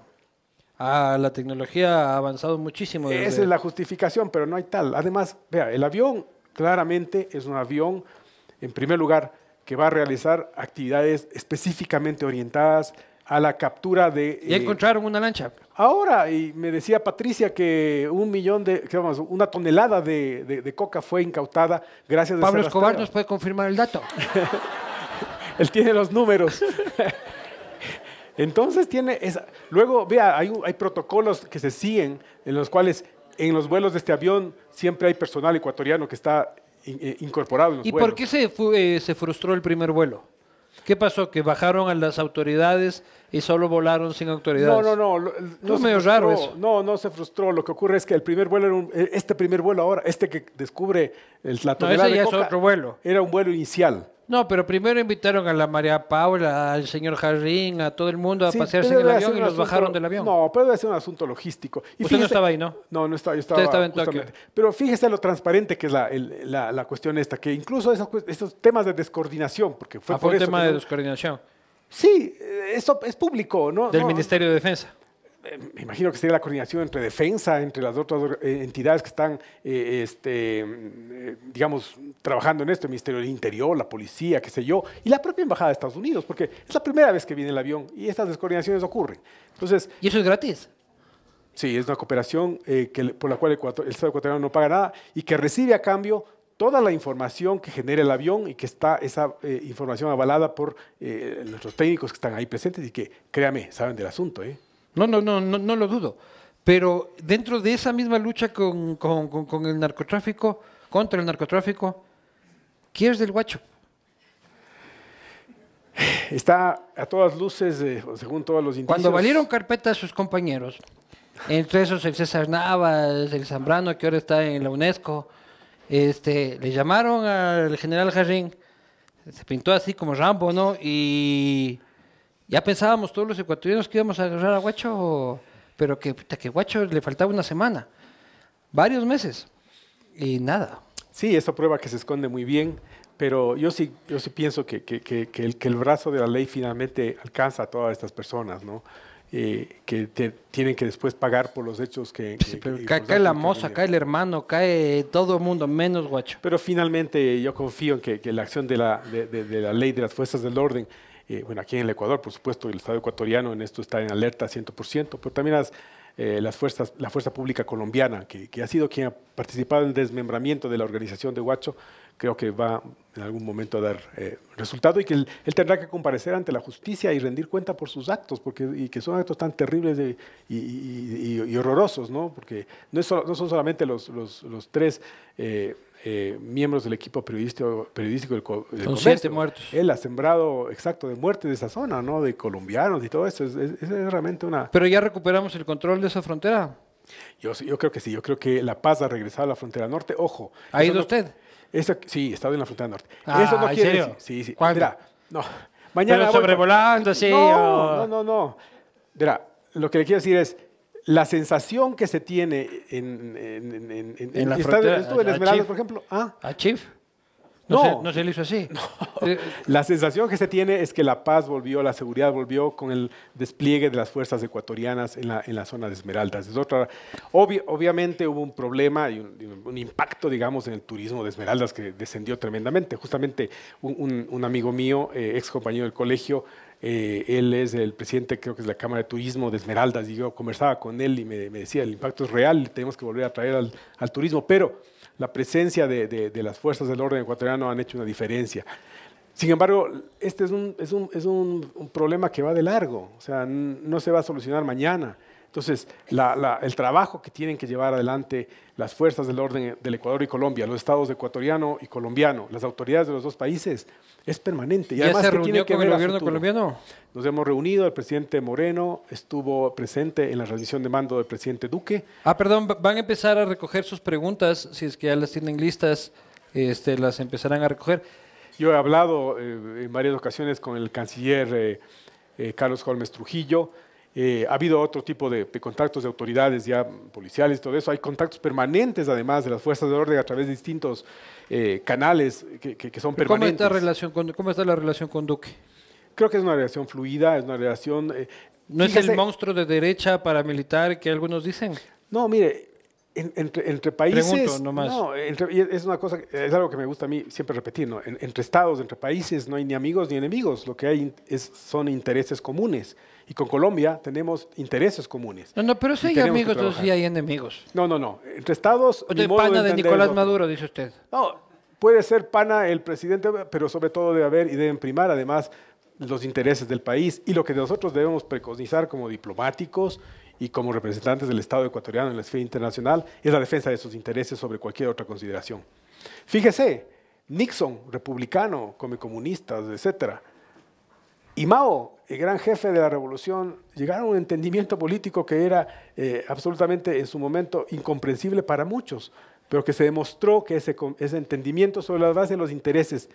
Ah, la tecnología ha avanzado muchísimo. Esa es la justificación, pero no hay tal. Además, vea, el avión claramente es un avión, en primer lugar, que va a realizar actividades específicamente orientadas a la captura de... ¿Y eh, encontraron una lancha. Ahora, y me decía Patricia que un millón de, que vamos, una tonelada de, coca fue incautada gracias a... Pablo Escobar nos puede confirmar el dato. Él tiene los números. Entonces tiene Luego, vea, hay, hay protocolos que se siguen en los cuales en los vuelos de este avión siempre hay personal ecuatoriano que está eh, incorporado. ¿Y por qué se, eh, se frustró el primer vuelo? ¿Qué pasó? ¿Que bajaron a las autoridades y solo volaron sin autoridades? No, no, no. No, es medio raro No, no se frustró. Lo que ocurre es que el primer vuelo, era un, eh, este primer vuelo ahora, este que descubre el, la ya de es otro vuelo. Era un vuelo inicial. No, pero primero invitaron a la María Paula, al señor Jarrín, a todo el mundo a pasearse en el avión y los bajaron del avión. No, pero debe ser un asunto logístico. Usted no estaba ahí, ¿no? No, no estaba, yo Usted estaba en Tokio. Pero fíjese lo transparente que es la, cuestión esta, que incluso esos, temas de descoordinación, porque fue, ah, un tema de descoordinación. Sí, eh, eso es público, ¿no? Del Ministerio de Defensa me imagino que sería la coordinación entre defensa, entre las otras eh, entidades que están, eh, este, eh, digamos, trabajando en esto, el Ministerio del Interior, la policía, qué sé yo, y la propia Embajada de Estados Unidos, porque es la primera vez que viene el avión y estas descoordinaciones ocurren. Entonces, ¿Y eso es gratis? Sí, es una cooperación por la cual el, Estado ecuatoriano no paga nada y que recibe a cambio toda la información que genera el avión y que está esa información avalada por nuestros técnicos que están ahí presentes y que, créame, saben del asunto. ¿eh? No, no, no, no, no lo dudo. Pero dentro de esa misma lucha con, el narcotráfico, contra el narcotráfico, ¿quién es del guacho? Está a todas luces, eh, según todos los indicios. Cuando valieron carpetas a sus compañeros, entre esos el César Navas, el Zambrano, que ahora está en la UNESCO, este, le llamaron al general Jarrín, se pintó así como Rambo, ¿no? Y ya pensábamos todos los ecuatorianos que íbamos a agarrar a Guacho, pero que, que Guacho le faltaba una semana, varios meses, y nada. Sí, esa prueba que se esconde muy bien, pero yo sí, yo sí pienso que, que, que, que el, brazo de la ley finalmente alcanza a todas estas personas, ¿no? Eh, que tienen que después pagar por los hechos que... cae, la moza, cae el hermano, cae todo el mundo, menos guacho. Pero finalmente yo confío en que, la acción de la, de, de la ley, de las fuerzas del orden, eh, bueno, aquí en el Ecuador, por supuesto, el Estado ecuatoriano en esto está en alerta 100%, pero también las, eh, las fuerzas, la Fuerza Pública Colombiana, que, ha sido quien ha participado en el desmembramiento de la organización de Huacho, creo que va en algún momento a dar eh, resultado y que él, tendrá que comparecer ante la justicia y rendir cuenta por sus actos, porque, y que son actos tan terribles y, horrorosos, ¿no? porque no, no son solamente los, tres... Eh, miembros del equipo periodístico, periodístico del, Con siete muertos. Él ha sembrado, exacto, de muerte de esa zona, ¿no? De colombianos y todo eso. Es, realmente una... Pero ya recuperamos el control de esa frontera. Yo, yo creo que sí, yo creo que La Paz ha regresado a la frontera norte. Ojo. ¿Ha ido usted? sí, he estado en la frontera norte. Ah, eso no Sí, sí. no. Mañana. Pero sobrevolando, sí. no, no, no. Mira, lo que le quiero decir es la sensación que se tiene en, en, la Esmeraldas, por ejemplo. ¿Ah? ¿A Chief? No, Se, le hizo así. Eh, la sensación que se tiene es que la paz volvió, la seguridad volvió con el despliegue de las fuerzas ecuatorianas en la, zona de Esmeraldas. Es otra, obviamente hubo un problema y un, impacto, digamos, en el turismo de Esmeraldas que descendió tremendamente. Justamente un, amigo mío, eh, ex compañero del colegio, eh, él es el presidente, creo que es la Cámara de Turismo de Esmeraldas, y yo conversaba con él y me, decía, el impacto es real, tenemos que volver a traer al, turismo, pero la presencia de, las fuerzas del orden ecuatoriano han hecho una diferencia. Sin embargo, este es, un problema que va de largo, o sea, no se va a solucionar mañana. Entonces, el trabajo que tienen que llevar adelante las fuerzas del orden del Ecuador y Colombia, los estados ecuatoriano y colombiano, las autoridades de los dos países, es permanente. Y además, se reunió con el gobierno colombiano? Nos hemos reunido, el presidente Moreno estuvo presente en la rendición de mando del presidente Duque. Ah, perdón, van a empezar a recoger sus preguntas, si es que ya las tienen listas, este, las empezarán a recoger. Yo he hablado eh, en varias ocasiones con el canciller eh, eh, Carlos Holmes Trujillo, eh, ha habido otro tipo de, contactos de autoridades ya policiales, todo eso. Hay contactos permanentes, además, de las fuerzas de orden a través de distintos eh, canales que, son permanentes. ¿cómo está, relación con, ¿Cómo está, la relación con Duque? Creo que es una relación fluida, es una relación... Eh, ¿No es el monstruo de derecha paramilitar que algunos dicen? No, mire, entre, países. Pregunto, nomás. No, es una cosa, es algo que me gusta a mí siempre repetir, ¿no? entre estados, entre países, no hay ni amigos ni enemigos. Lo que hay es, son intereses comunes y con Colombia tenemos intereses comunes. No, no, pero si hay amigos, entonces sí hay enemigos. No, no, no. Entre Estados... de pana de, Nicolás Maduro, dice usted. No, puede ser pana el presidente, pero sobre todo debe haber y deben primar además los intereses del país y lo que nosotros debemos preconizar como diplomáticos y como representantes del Estado ecuatoriano en la esfera internacional es la defensa de sus intereses sobre cualquier otra consideración. Fíjese, Nixon, republicano, come comunistas, etcétera, y Mao, el gran jefe de la revolución, llegaron a un entendimiento político que era eh, absolutamente en su momento incomprensible para muchos, pero que se demostró que ese, ese entendimiento sobre la base de los intereses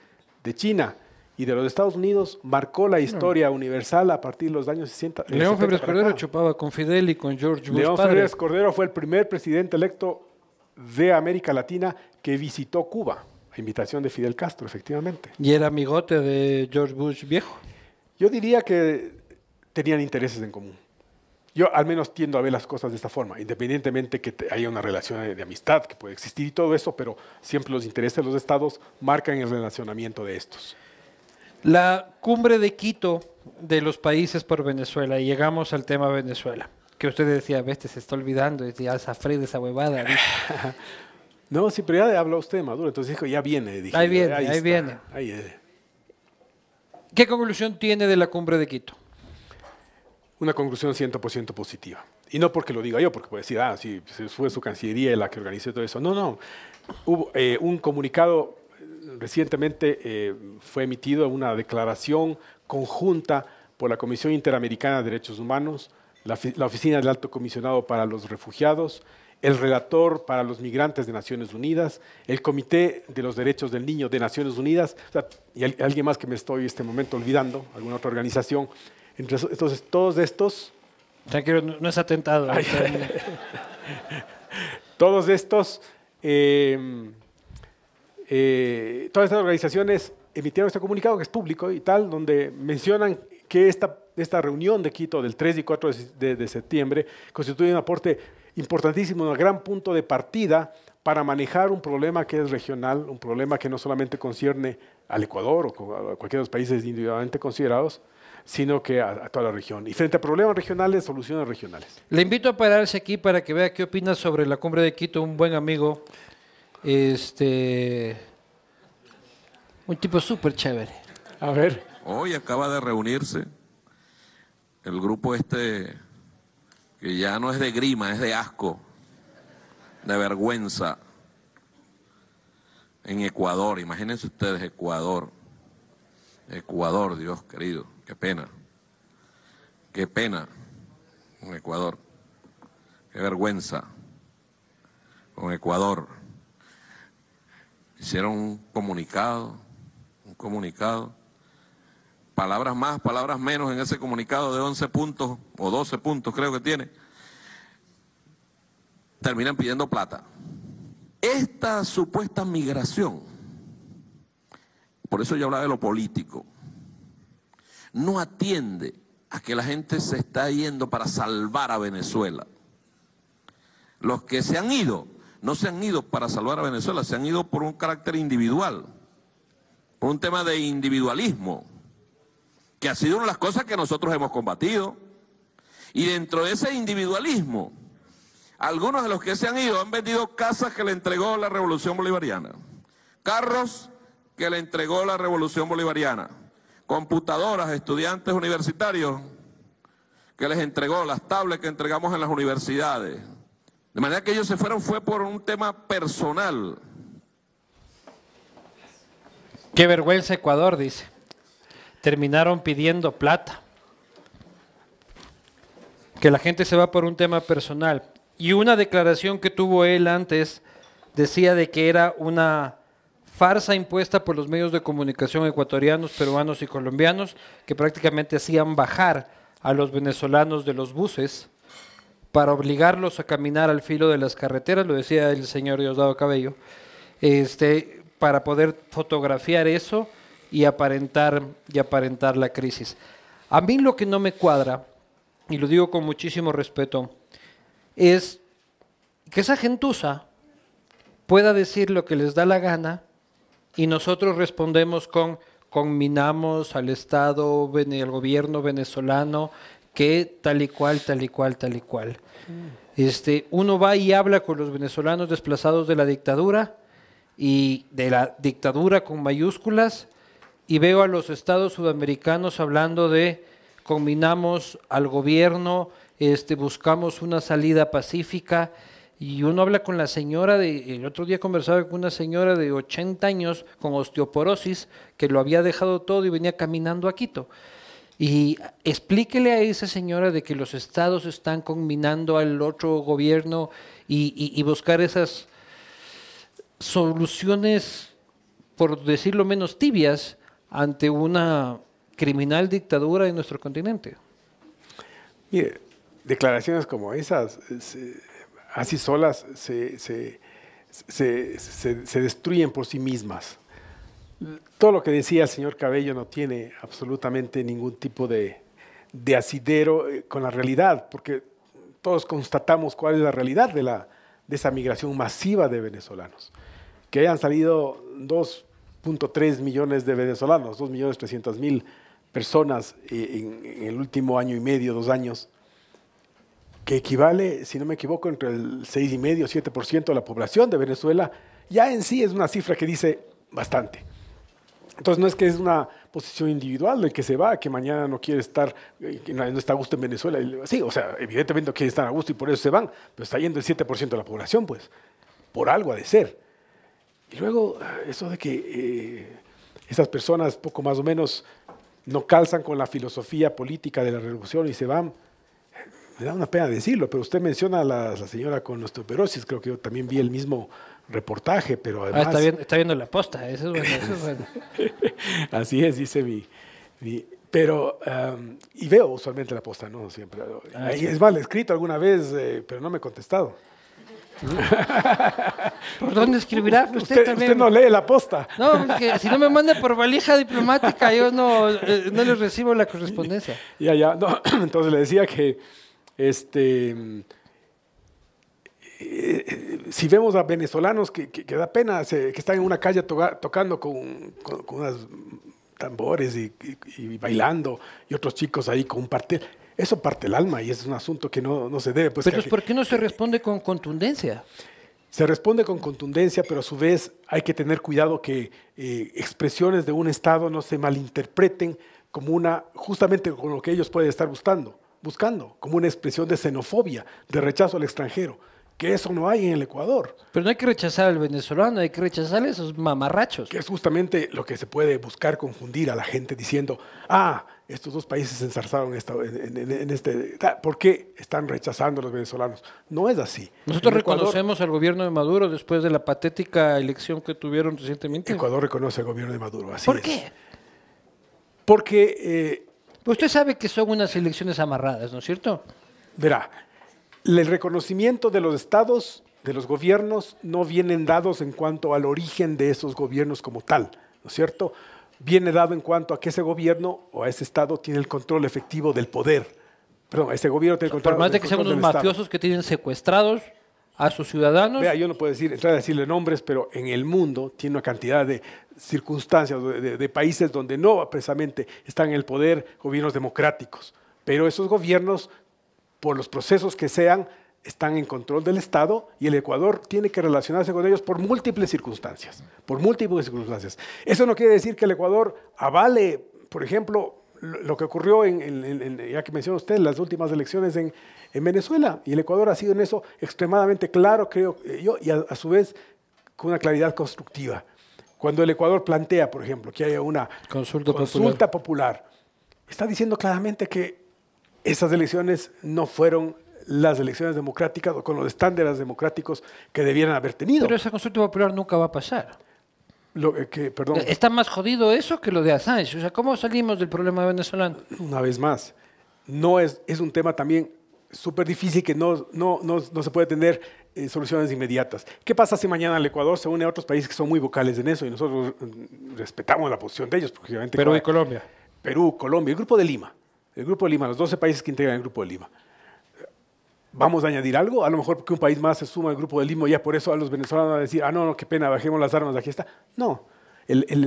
de China, y de los Estados Unidos marcó la historia universal a partir de los años 60. León Febres Cordero chupaba con Fidel y con George Bush. León Febres Cordero fue el primer presidente electo de América Latina que visitó Cuba, a invitación de Fidel Castro, efectivamente. Y era amigote de George Bush viejo. Yo diría que tenían intereses en común. Yo al menos tiendo a ver las cosas de esta forma, independientemente que haya una relación de, amistad que puede existir y todo eso, pero siempre los intereses de los estados marcan el relacionamiento de estos. La cumbre de Quito de los países por Venezuela, y llegamos al tema Venezuela, que usted decía, vete, este se está olvidando, y este ya Fred esa huevada. no, sí, pero ya habló usted de Maduro, entonces dijo, ya viene. ahí viene, ahí, viene. Ahí viene. ¿Qué conclusión tiene de la cumbre de Quito? Una conclusión 100% positiva. Y no porque lo diga yo, porque puede decir, ah, sí, fue su Cancillería la que organizó todo eso. No, no. Hubo eh, un comunicado eh, recientemente eh, fue emitido una declaración conjunta por la Comisión Interamericana de Derechos Humanos, la, Oficina del Alto Comisionado para los Refugiados el relator para los migrantes de Naciones Unidas, el Comité de los Derechos del Niño de Naciones Unidas, y alguien más que me estoy en este momento olvidando, alguna otra organización. Entonces, todos estos... Tranquilo, no es atentado. todos estos... Em, eh, todas estas organizaciones emitieron este comunicado que es público y tal, donde mencionan que esta, esta reunión de Quito del 3 y 4 de septiembre constituye un aporte importantísimo, un gran punto de partida para manejar un problema que es regional, un problema que no solamente concierne al Ecuador o a cualquiera de los países individualmente considerados, sino que a, toda la región. Y frente a problemas regionales, soluciones regionales. Le invito a pararse aquí para que vea qué opina sobre la cumbre de Quito, un buen amigo, este, un tipo súper chévere. A ver. Hoy acaba de reunirse el grupo este que ya no es de grima, es de asco, de vergüenza, en Ecuador, imagínense ustedes Ecuador, Ecuador, Dios querido, qué pena, qué pena con Ecuador, qué vergüenza con Ecuador. Hicieron un comunicado, un comunicado palabras más, palabras menos en ese comunicado de 11 puntos o 12 puntos creo que tiene, terminan pidiendo plata. Esta supuesta migración, por eso yo hablaba de lo político, no atiende a que la gente se está yendo para salvar a Venezuela. Los que se han ido, no se han ido para salvar a Venezuela, se han ido por un carácter individual, por un tema de individualismo que ha sido una de las cosas que nosotros hemos combatido. Y dentro de ese individualismo, algunos de los que se han ido han vendido casas que le entregó la Revolución Bolivariana, carros que le entregó la Revolución Bolivariana, computadoras, estudiantes universitarios que les entregó, las tablets que entregamos en las universidades. De manera que ellos se fueron fue por un tema personal. Qué vergüenza Ecuador, dice terminaron pidiendo plata. Que la gente se va por un tema personal. Y una declaración que tuvo él antes decía de que era una farsa impuesta por los medios de comunicación ecuatorianos, peruanos y colombianos, que prácticamente hacían bajar a los venezolanos de los buses para obligarlos a caminar al filo de las carreteras, lo decía el señor Diosdado Cabello, este, para poder fotografiar eso y aparentar, y aparentar la crisis. A mí lo que no me cuadra, y lo digo con muchísimo respeto, es que esa gentuza pueda decir lo que les da la gana y nosotros respondemos con conminamos al Estado, al gobierno venezolano, que tal y cual, tal y cual, tal y cual. Mm. Este, uno va y habla con los venezolanos desplazados de la dictadura y de la dictadura con mayúsculas y veo a los estados sudamericanos hablando de combinamos al gobierno, este, buscamos una salida pacífica. Y uno habla con la señora, de, el otro día conversaba con una señora de 80 años con osteoporosis que lo había dejado todo y venía caminando a Quito. Y explíquele a esa señora de que los estados están combinando al otro gobierno y buscar esas soluciones, por decirlo menos, tibias, ante una criminal dictadura en nuestro continente. Mire, declaraciones como esas, así solas, se, se, se, destruyen por sí mismas. Todo lo que decía el señor Cabello no tiene absolutamente ningún tipo de, de asidero eh, con la realidad, porque todos constatamos cuál es la realidad de, la, de esa migración masiva de venezolanos. Que hayan salido dos .3 millones de venezolanos, 2 millones 300 mil personas eh, en, el último año y medio, dos años, que equivale, si no me equivoco, entre el 6,5 y 7% de la población de Venezuela, ya en sí es una cifra que dice bastante. Entonces no es que es una posición individual del que se va, que mañana no quiere estar, eh, que no está a gusto en Venezuela. Sí, o sea, evidentemente no quiere estar a gusto y por eso se van, pero está yendo el 7% de la población, pues. Por algo ha de ser. Y luego, ah, eso de que eh, esas personas poco más o menos no calzan con la filosofía política de la revolución y se van, me da una pena decirlo, pero usted menciona a la, señora con osteoporosis, creo que yo también vi el mismo reportaje, pero ah, además... está, viendo, la posta, eso es bueno. Así es, dice mi... pero, y veo usualmente la posta, no siempre. Ah, es mal escrito alguna vez, eh, pero no me he contestado. ¿Por dónde escribirá? Usted, también... no lee la posta. No, porque si no me manda por valija diplomática, yo no, eh, le recibo la correspondencia. Ya, ya. No, entonces le decía que este eh, si vemos a venezolanos que, que, da pena, que están en una calle tocando con, con, tambores y, bailando, y otros chicos ahí con un partido eso parte el alma y es un asunto que no, se debe. Pues, pero ¿por qué no se responde con contundencia? Se responde con contundencia, pero a su vez hay que tener cuidado que eh, expresiones de un Estado no se malinterpreten como una, justamente con lo que ellos pueden estar buscando, buscando, como una expresión de xenofobia, de rechazo al extranjero que eso no hay en el Ecuador. Pero no hay que rechazar al venezolano, hay que rechazar a esos mamarrachos. Que es justamente lo que se puede buscar confundir a la gente diciendo, ah, estos dos países se enzarzaron en, este... ¿Por qué están rechazando a los venezolanos? No es así. Nosotros reconocemos al gobierno de Maduro después de la patética elección que tuvieron recientemente. Ecuador reconoce al gobierno de Maduro, así ¿Por qué? Porque... Eh, Usted sabe que son unas elecciones amarradas, ¿no es cierto? Verá, el reconocimiento de los estados, de los gobiernos, no vienen dados en cuanto al origen de esos gobiernos como tal, ¿no es cierto? Viene dado en cuanto a que ese gobierno o a ese estado tiene el control efectivo del poder. Perdón, ese gobierno tiene el control. Por más de que sean unos mafiosos que tienen secuestrados a sus ciudadanos. Vea, yo no puedo decir, entrar a decirle nombres, pero en el mundo tiene una cantidad de circunstancias, de, de países donde no precisamente están en el poder gobiernos democráticos. Pero esos gobiernos por los procesos que sean, están en control del Estado y el Ecuador tiene que relacionarse con ellos por múltiples circunstancias, por múltiples circunstancias. Eso no quiere decir que el Ecuador avale, por ejemplo, lo que ocurrió en, ya que menciona usted, las últimas elecciones en, Venezuela. Y el Ecuador ha sido en eso extremadamente claro, creo eh, yo, y a, su vez con una claridad constructiva. Cuando el Ecuador plantea, por ejemplo, que haya una consulta, popular está diciendo claramente que esas elecciones no fueron las elecciones democráticas o con los estándares democráticos que debieran haber tenido. Pero esa consulta popular nunca va a pasar. Lo eh, que, perdón. Está más jodido eso que lo de Assange. O sea, ¿cómo salimos del problema venezolano? Una vez más, no es, un tema también súper difícil que no, no, se puede tener eh, soluciones inmediatas. ¿Qué pasa si mañana el Ecuador se une a otros países que son muy vocales en eso y nosotros mm, respetamos la posición de ellos? Perú y Colombia. Perú, Colombia, el Grupo de Lima. El Grupo de Lima, los 12 países que integran el Grupo de Lima. ¿Vamos a añadir algo? A lo mejor que un país más se suma al Grupo de Lima, y ya por eso a los venezolanos van a decir, ah, no, qué pena, bajemos las armas, aquí está. No,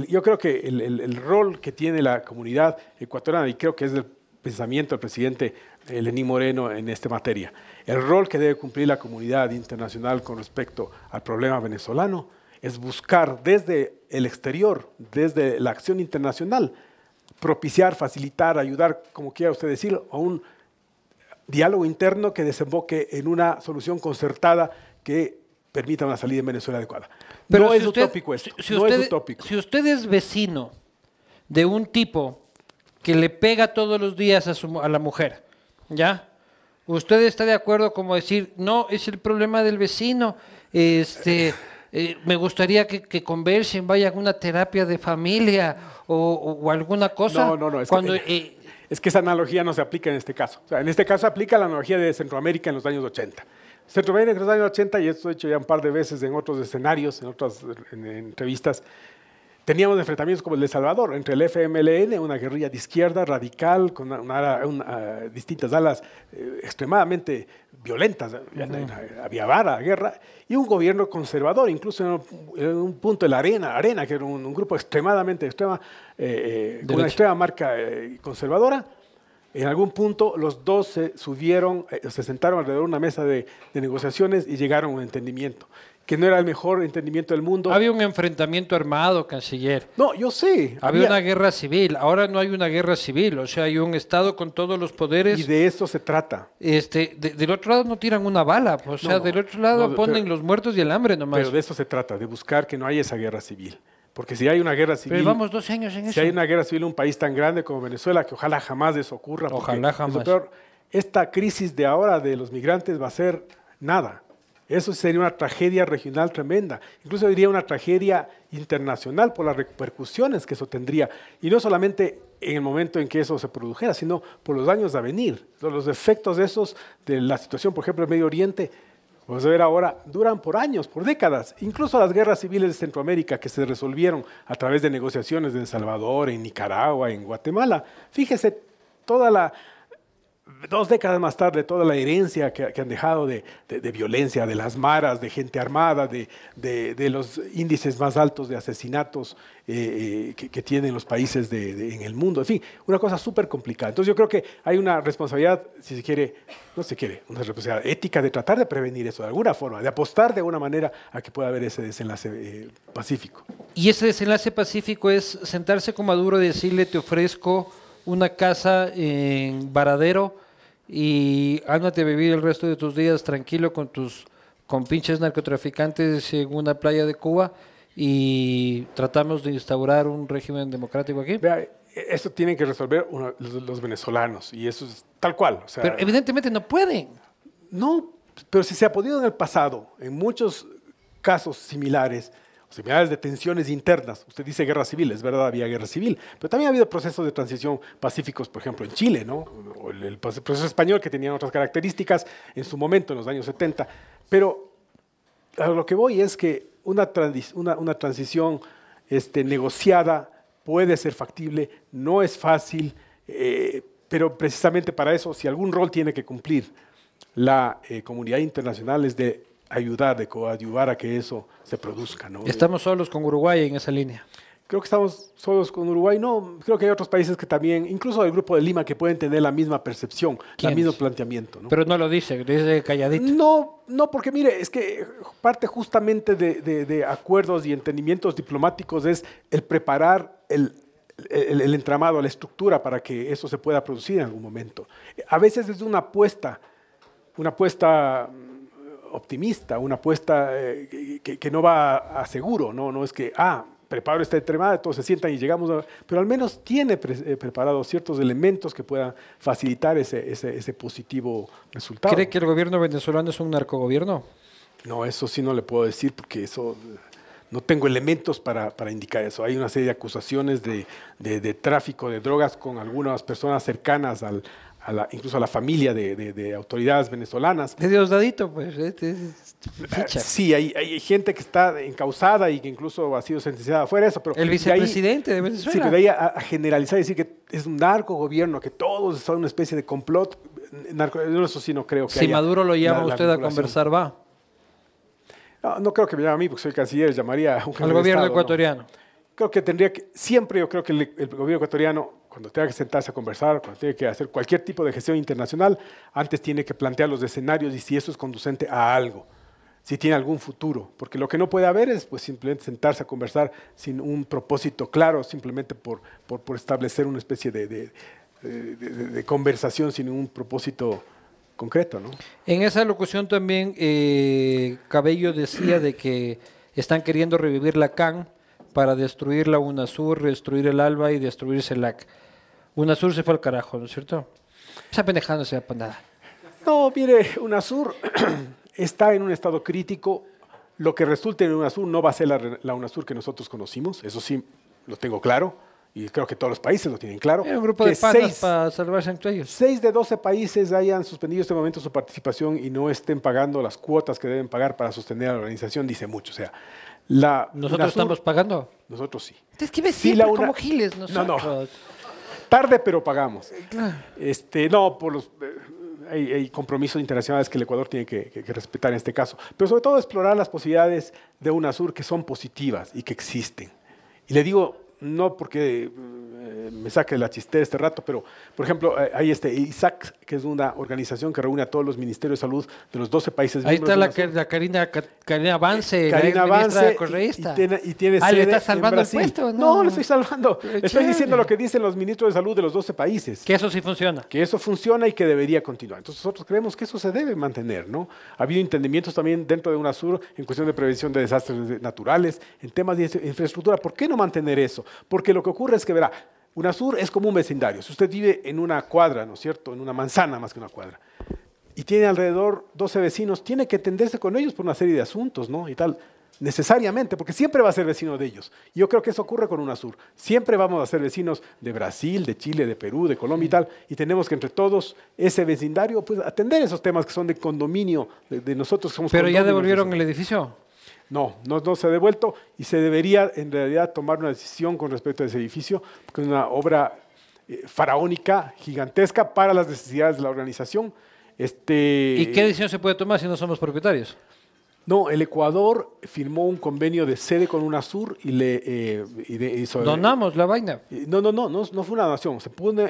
yo creo que el, el, rol que tiene la comunidad ecuatoriana, y creo que es el pensamiento del presidente Lenín Moreno en esta materia, el rol que debe cumplir la comunidad internacional con respecto al problema venezolano es buscar desde el exterior, desde la acción internacional, propiciar, facilitar, ayudar, como quiera usted decir, a un diálogo interno que desemboque en una solución concertada que permita una salida en Venezuela adecuada. Pero no es usted, utópico esto. Si, no es Si usted es vecino de un tipo que le pega todos los días a, su, a la mujer, ¿ya? ¿Usted está de acuerdo como decir, no, es el problema del vecino? Este. Eh, me gustaría que, con conversen, vaya a alguna terapia de familia o, alguna cosa. No, no, no. Eh, es que, esa analogía no se aplica en este caso. en este caso aplica la analogía de Centroamérica en los años 80. Centroamérica en los años 80, y esto he hecho ya un par de veces en otros escenarios, en otras entrevistas, Teníamos enfrentamientos como el de Salvador, entre el FMLN, una guerrilla de izquierda radical, con distintas alas eh, extremadamente violentas, había vara, guerra, y un gobierno conservador, incluso en, un, punto de la Arena, Arena, que era un, grupo extremadamente extrema, eh, eh, con una extrema marca conservadora. En algún punto los dos se subieron, se sentaron alrededor de una mesa de, de negociaciones y llegaron a un entendimiento que no era el mejor entendimiento del mundo. Había un enfrentamiento armado, canciller. No, yo sé. Había, una guerra civil. Ahora no hay una guerra civil. O sea, hay un Estado con todos los poderes. Y de eso se trata. Este, del otro lado no tiran una bala. O sea, del otro lado ponen los muertos y el hambre nomás. Pero de eso se trata, de buscar que no haya esa guerra civil. Porque si hay una guerra civil. Pero vamos dos años en eso. Si hay una guerra civil en un país tan grande como Venezuela, que ojalá jamás eso ocurra. Ojalá jamás. esta crisis de ahora de los migrantes va a ser nada eso sería una tragedia regional tremenda, incluso diría una tragedia internacional por las repercusiones que eso tendría, y no solamente en el momento en que eso se produjera, sino por los años a venir, los efectos de esos, de la situación, por ejemplo, en Medio Oriente, vamos a ver ahora, duran por años, por décadas, incluso las guerras civiles de Centroamérica que se resolvieron a través de negociaciones en El Salvador, en Nicaragua, en Guatemala, fíjese toda la, dos décadas más tarde, toda la herencia que, han dejado de, violencia, de las maras, de gente armada, de, los índices más altos de asesinatos eh, eh, que, tienen los países en el mundo. En fin, una cosa súper complicada. Entonces yo creo que hay una responsabilidad, si se quiere, no se quiere, una responsabilidad ética de tratar de prevenir eso de alguna forma, de apostar de alguna manera a que pueda haber ese desenlace eh, pacífico. Y ese desenlace pacífico es sentarse con Maduro y decirle, te ofrezco una casa en Varadero y ándate a vivir el resto de tus días tranquilo con tus con pinches narcotraficantes en una playa de Cuba y tratamos de instaurar un régimen democrático aquí. Eso tienen que resolver los, venezolanos y eso es tal cual. pero evidentemente no pueden. No, pero si se ha podido en el pasado, en muchos casos similares, similares de tensiones internas. Usted dice guerra civil, es verdad, había guerra civil, pero también ha habido procesos de transición pacíficos, por ejemplo, en Chile, ¿no? O el, proceso español que tenía otras características en su momento, en los años 70. Pero a lo que voy es que una, transición este, negociada puede ser factible, no es fácil, eh, pero precisamente para eso, si algún rol tiene que cumplir la eh, comunidad internacional es de ayudar, de coadyuvar a que eso se produzca. ¿no? ¿Estamos solos con Uruguay en esa línea? Creo que estamos solos con Uruguay. No, creo que hay otros países que también, incluso el grupo de Lima, que pueden tener la misma percepción, el mismo planteamiento. ¿no? Pero no lo dice, dice calladito. No, no, porque mire, es que parte justamente de, de, acuerdos y entendimientos diplomáticos es el preparar el el, el, entramado, la estructura para que eso se pueda producir en algún momento. A veces es una apuesta, una apuesta optimista, una apuesta eh, que, no va a, seguro, ¿no? no es que, ah, preparo esta tremada, todos se sientan y llegamos, pero al menos tiene eh, preparados ciertos elementos que puedan facilitar ese, positivo resultado. ¿Cree que el gobierno venezolano es un narcogobierno? No, eso sí no le puedo decir porque eso no tengo elementos para, indicar eso. Hay una serie de acusaciones de, tráfico de drogas con algunas personas cercanas al, incluso a la familia de, autoridades venezolanas. De Diosdadito, pues. Eh, ficha. Sí, hay, gente que está encausada y que incluso ha sido sentenciada fuera de eso. Pero El vicepresidente de, Venezuela. Sí, pero de ahí a, generalizar y decir que es un narco gobierno, que todos son una especie de complot, eh, narco, eso sí no creo que Si Maduro lo llama usted a conversar, va. No, creo que me llame a mí, porque soy canciller, llamaría a un Al gobierno ecuatoriano. Creo que tendría que, siempre yo creo que el gobierno ecuatoriano cuando tenga que sentarse a conversar, cuando tenga que hacer cualquier tipo de gestión internacional, antes tiene que plantear los escenarios y si eso es conducente a algo, si tiene algún futuro, porque lo que no puede haber es pues, simplemente sentarse a conversar sin un propósito claro, simplemente por, por, establecer una especie de, conversación sin un propósito concreto. En esa locución también eh, Cabello decía de que están queriendo revivir la CAN para destruir la UNASUR, destruir el ALBA y destruir CELAC. UNASUR se fue al carajo, ¿no es cierto? Esa pendejada no se para nada. No, mire, UNASUR está en un estado crítico. Lo que resulte en UNASUR no va a ser la, UNASUR que nosotros conocimos, eso sí lo tengo claro y creo que todos los países lo tienen claro. un grupo de seis para salvarse entre Seis de doce países hayan suspendido este momento su participación y no estén pagando las cuotas que deben pagar para sostener a la organización, dice mucho. O sea, la ¿Nosotros estamos pagando? Nosotros sí. Entonces, ¿qué me Sí, como giles nosotros. No, no tarde, pero pagamos. Eh, este, no, por los, eh, hay, compromisos internacionales que el Ecuador tiene que, que, respetar en este caso. Pero sobre todo explorar las posibilidades de UNASUR que son positivas y que existen. Y le digo, no porque eh, me saque la chistera este rato, pero por ejemplo, eh, hay este ISAC, que es una organización que reúne a todos los ministerios de salud de los 12 países. Ahí está la, Karina, Karina eh, Avance, Karina Avance, ah, le estás salvando el puesto. No, no le estoy salvando. estoy diciendo lo que dicen los ministros de salud de los 12 países. Que eso sí funciona. Que eso funciona y que debería continuar. Entonces nosotros creemos que eso se debe mantener, ¿no? Ha habido entendimientos también dentro de UNASUR en cuestión de prevención de desastres naturales, en temas de infraestructura. ¿Por qué no mantener eso? Porque lo que ocurre es que, verá, UNASUR es como un vecindario. Si usted vive en una cuadra, ¿no es cierto? En una manzana más que una cuadra, y tiene alrededor 12 vecinos, tiene que atenderse con ellos por una serie de asuntos, ¿no? Y tal necesariamente, porque siempre va a ser vecino de ellos. Yo creo que eso ocurre con UNASUR. Siempre vamos a ser vecinos de Brasil, de Chile, de Perú, de Colombia y tal, y tenemos que entre todos ese vecindario pues, atender esos temas que son de condominio de, nosotros. Que Pero ya devolvieron el edificio. No, no, se ha devuelto y se debería en realidad tomar una decisión con respecto a ese edificio, porque es una obra eh, faraónica, gigantesca, para las necesidades de la organización. Este, ¿Y qué decisión se puede tomar si no somos propietarios? No, el Ecuador firmó un convenio de sede con UNASUR y le hizo, eh, Donamos la vaina. Eh, no, no, no, no, fue una donación.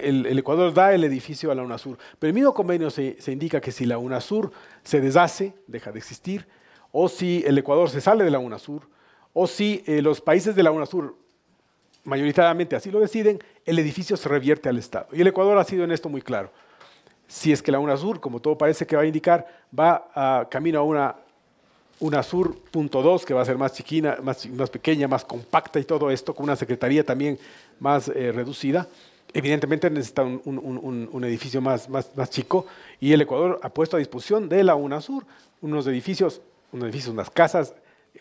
el, Ecuador da el edificio a la UNASUR. Pero el mismo convenio se, se indica que si la UNASUR se deshace, deja de existir, o si el Ecuador se sale de la UNASUR, o si eh, los países de la UNASUR mayoritariamente así lo deciden, el edificio se revierte al Estado. Y el Ecuador ha sido en esto muy claro. Si es que la UNASUR, como todo parece que va a indicar, va a, camino a una UNASUR.2, que va a ser más chiquina, más, pequeña, más compacta y todo esto, con una secretaría también más eh, reducida, evidentemente necesita un, edificio más, más, más chico y el Ecuador ha puesto a disposición de la UNASUR unos edificios un edificio, unas casas,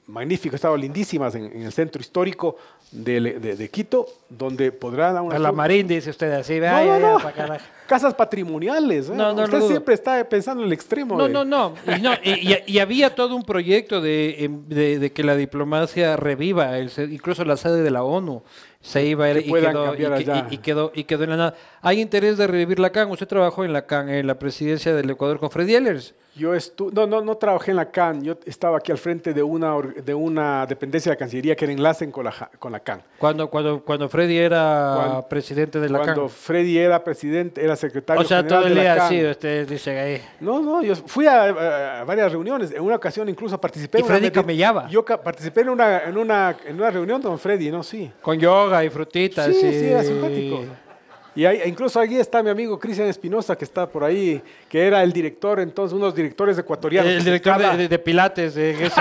magníficas, estaban lindísimas en, el centro histórico de, Quito, donde podrán... dar a la Marín, dice usted así, no, no, no. casas patrimoniales. ¿eh? usted siempre está pensando en el extremo. No, no, no. Y, había todo un proyecto de, em, que la diplomacia reviva, incluso la sede de la ONU se iba y quedó, y, quedó, en la nada. ¿Hay interés de revivir la CAN? Usted trabajó en la CAN, en la presidencia del Ecuador con Freddy Ehlers. Yo estuve no, no, no trabajé en la CAN, yo estaba aquí al frente de una, de una dependencia de la Cancillería que era enlace con la, con la CAN. Cuando, cuando, cuando Freddy era presidente de la CAN. Cuando Freddy era presidente, era secretario de la o sea, todo el día sido usted dice ahí. No, no, yo fui a, varias reuniones, en una ocasión incluso participé. ¿Y Freddy camellaba? Yo participé en una, en, una, en una reunión con Freddy, ¿no? Sí. Con yoga y frutitas. Sí, y... sí, era simpático. Y incluso allí está mi amigo Cristian Espinosa, que está por ahí, que era el director, entonces, unos directores ecuatorianos. El director de, Pilates, de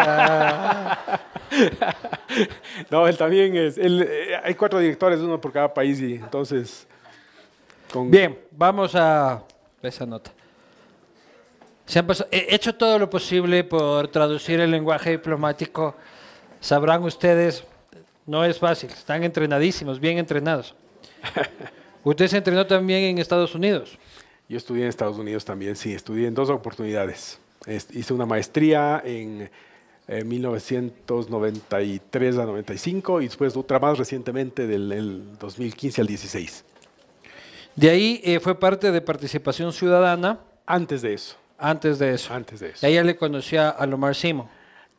no, él también es. Eh, hay cuatro directores, uno por cada país, y entonces. Bien, vamos a esa nota. Se han he hecho todo lo posible por traducir el lenguaje diplomático. Sabrán ustedes no es fácil, están entrenadísimos, bien entrenados. Usted se entrenó también en Estados Unidos. Yo estudié en Estados Unidos también, sí, estudié en dos oportunidades. Hice una maestría en 1993 eh, a 95 y después otra más recientemente del 2015 al 16. De ahí eh, fue parte de Participación Ciudadana. Antes de eso. Antes de eso. Antes de eso. De ahí le conocía a Lomar Simo.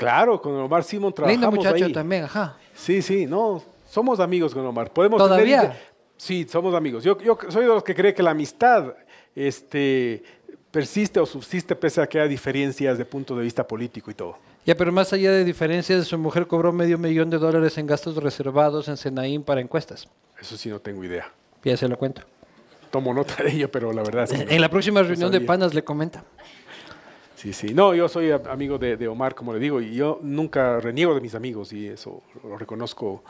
Claro, con Omar Simón trabajamos Lindo muchacho también, ajá. Sí, sí, no, somos amigos con Omar. Podemos ¿Todavía? Sí, somos amigos. Yo, soy de los que cree que la amistad este, persiste o subsiste pese a que haya diferencias de punto de vista político y todo. Ya, pero más allá de diferencias, su mujer cobró medio millón de dólares en gastos reservados en Senaín para encuestas. Eso sí no tengo idea. Ya se lo cuento. Tomo nota de ello, pero la verdad En la próxima reunión de panas le comenta. Sí, sí. No, yo soy amigo de, Omar, como le digo, y yo nunca reniego de mis amigos y eso lo reconozco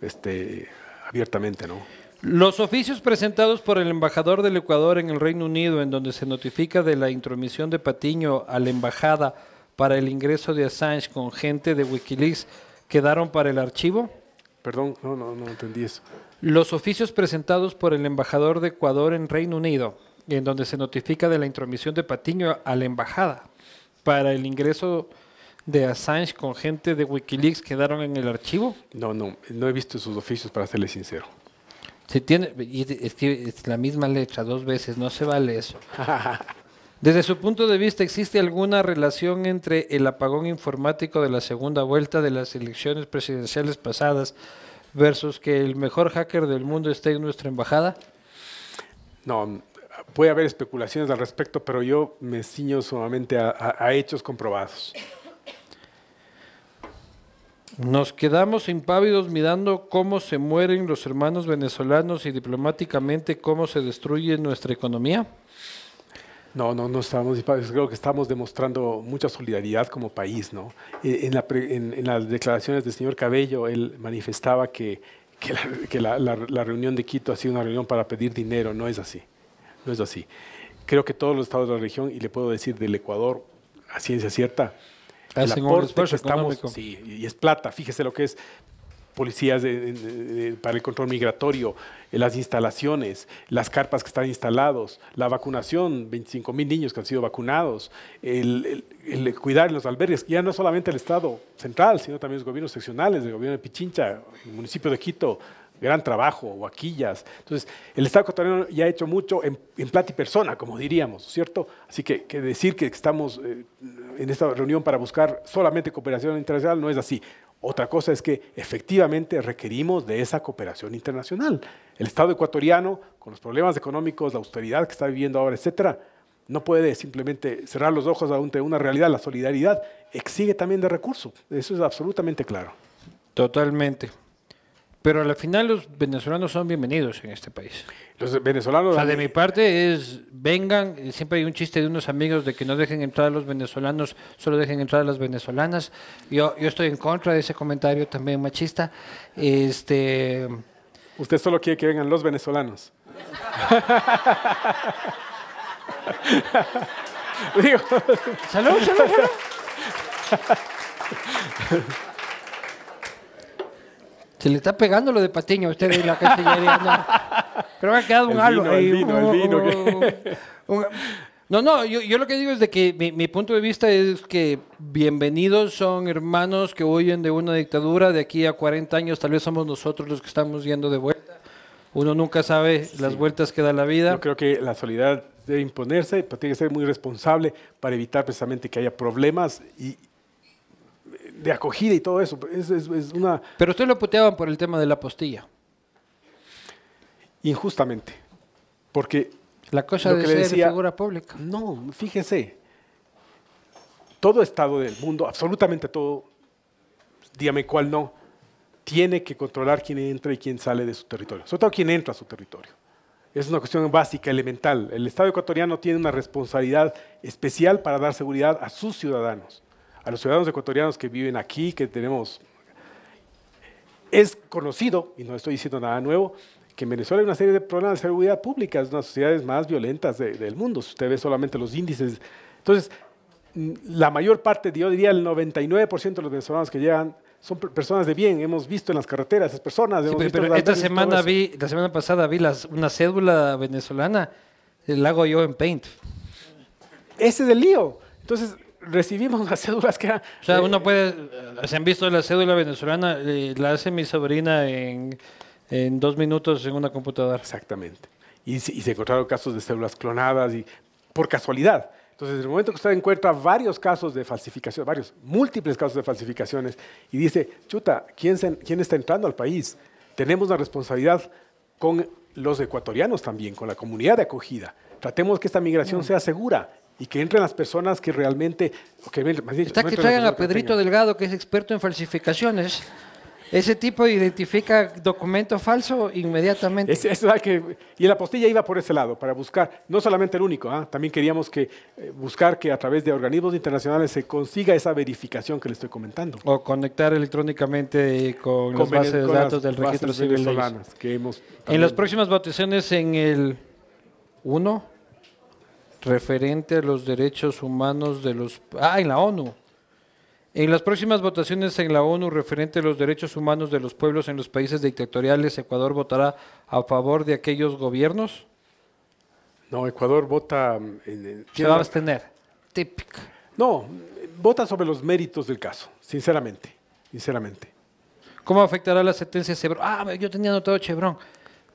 este, abiertamente, ¿no? Los oficios presentados por el embajador del Ecuador en el Reino Unido, en donde se notifica de la intromisión de Patiño a la embajada para el ingreso de Assange con gente de Wikileaks, ¿quedaron para el archivo? Perdón, no, no, no entendí eso. Los oficios presentados por el embajador de Ecuador en Reino Unido, en donde se notifica de la intromisión de Patiño a la embajada para el ingreso de Assange con gente de Wikileaks quedaron en el archivo? No, no, no he visto sus oficios, para serle sincero. Si tiene, es es la misma letra dos veces, no se vale eso. Desde su punto de vista, ¿existe alguna relación entre el apagón informático de la segunda vuelta de las elecciones presidenciales pasadas versus que el mejor hacker del mundo esté en nuestra embajada? No, puede haber especulaciones al respecto, pero yo me ciño sumamente a, hechos comprobados. Nos quedamos impávidos mirando cómo se mueren los hermanos venezolanos y diplomáticamente cómo se destruye nuestra economía. No, no, no estamos impávidos. Creo que estamos demostrando mucha solidaridad como país. ¿no? Eh, en, las declaraciones del señor Cabello, él manifestaba que, la reunión de Quito ha sido una reunión para pedir dinero. No es así no es así. Creo que todos los estados de la región, y le puedo decir del Ecuador a ciencia cierta, estamos, y es plata, fíjese lo que es policías para el control migratorio, eh, las instalaciones, las carpas que están instalados, la vacunación, 25 mil niños que han sido vacunados, el, el, cuidar los albergues, ya no solamente el Estado central, sino también los gobiernos seccionales, el gobierno de Pichincha, el municipio de Quito, gran trabajo, Guaquillas. Entonces, el Estado ecuatoriano ya ha hecho mucho en, en plata y persona, como diríamos, ¿cierto? Así que, decir que estamos eh, en esta reunión para buscar solamente cooperación internacional no es así. Otra cosa es que efectivamente requerimos de esa cooperación internacional. El Estado ecuatoriano, con los problemas económicos, la austeridad que está viviendo ahora, etcétera, no puede simplemente cerrar los ojos ante una realidad. La solidaridad exige también de recursos. Eso es absolutamente claro. Totalmente. Pero al final los venezolanos son bienvenidos en este país. Los venezolanos... O sea, de mi parte es, vengan, eh, siempre hay un chiste de unos amigos de que no dejen entrar a los venezolanos, solo dejen entrar a las venezolanas. Yo, estoy en contra de ese comentario también machista. Este... Usted solo quiere que vengan los venezolanos. Salud, salud, salud. Se le está pegando lo de Patiño a usted en la cancillería. Creo que ha quedado un halo El vino, el vino. No, no, yo, lo que digo es de que mi, punto de vista es que bienvenidos son hermanos que huyen de una dictadura. De aquí a 40 años tal vez somos nosotros los que estamos yendo de vuelta. Uno nunca sabe las vueltas que da la vida. Yo creo que la solidaridad debe imponerse, pero tiene que ser muy responsable para evitar precisamente que haya problemas y, de acogida y todo eso. Es, una... Pero usted lo puteaban por el tema de la postilla. Injustamente. Porque... La cosa de que ser figura pública. No, fíjese. Todo estado del mundo, absolutamente todo, dígame cuál no, tiene que controlar quién entra y quién sale de su territorio. Sobre todo quién entra a su territorio. Es una cuestión básica, elemental. El Estado ecuatoriano tiene una responsabilidad especial para dar seguridad a sus ciudadanos a los ciudadanos ecuatorianos que viven aquí, que tenemos... Es conocido, y no estoy diciendo nada nuevo, que en Venezuela hay una serie de problemas de seguridad pública, es una de las sociedades más violentas del mundo, si usted ve solamente los índices. Entonces, mm, la mayor parte, yo diría el 99% de los venezolanos que llegan son personas de bien, hemos visto en las carreteras esas personas. Sí, pero, esta semana vi, la semana pasada vi una cédula venezolana, la hago yo en Paint. Ese es el lío. Entonces, recibimos las cédulas que... Eh, uno puede, eh, se han visto la cédula venezolana, eh, la hace mi sobrina en, dos minutos en una computadora. Exactamente. Y, se encontraron casos de cédulas clonadas y por casualidad. Entonces, en el momento que usted encuentra varios casos de falsificación, varios, múltiples casos de falsificaciones, y dice, chuta, ¿quién, quién está entrando al país? Tenemos la responsabilidad con los ecuatorianos también, con la comunidad de acogida. Tratemos que esta migración mm. sea segura y que entren las personas que realmente... Está que traigan a Pedrito Delgado, que es experto en falsificaciones. Ese tipo identifica documento falso inmediatamente. y la postilla iba por ese lado, para buscar, no solamente el único, ¿ah? también queríamos que, eh, buscar que a través de organismos internacionales se consiga esa verificación que le estoy comentando. O conectar electrónicamente eh, con, base las bases de datos del registro civil. Que en las próximas votaciones en el 1 referente a los derechos humanos de los... Ah, en la ONU. En las próximas votaciones en la ONU referente a los derechos humanos de los pueblos en los países dictatoriales, ¿Ecuador votará a favor de aquellos gobiernos? No, Ecuador vota... Mm, en, Se va a abstener. Típico. No, vota sobre los méritos del caso, sinceramente, sinceramente. ¿Cómo afectará la sentencia de Ah, yo tenía anotado Chebrón.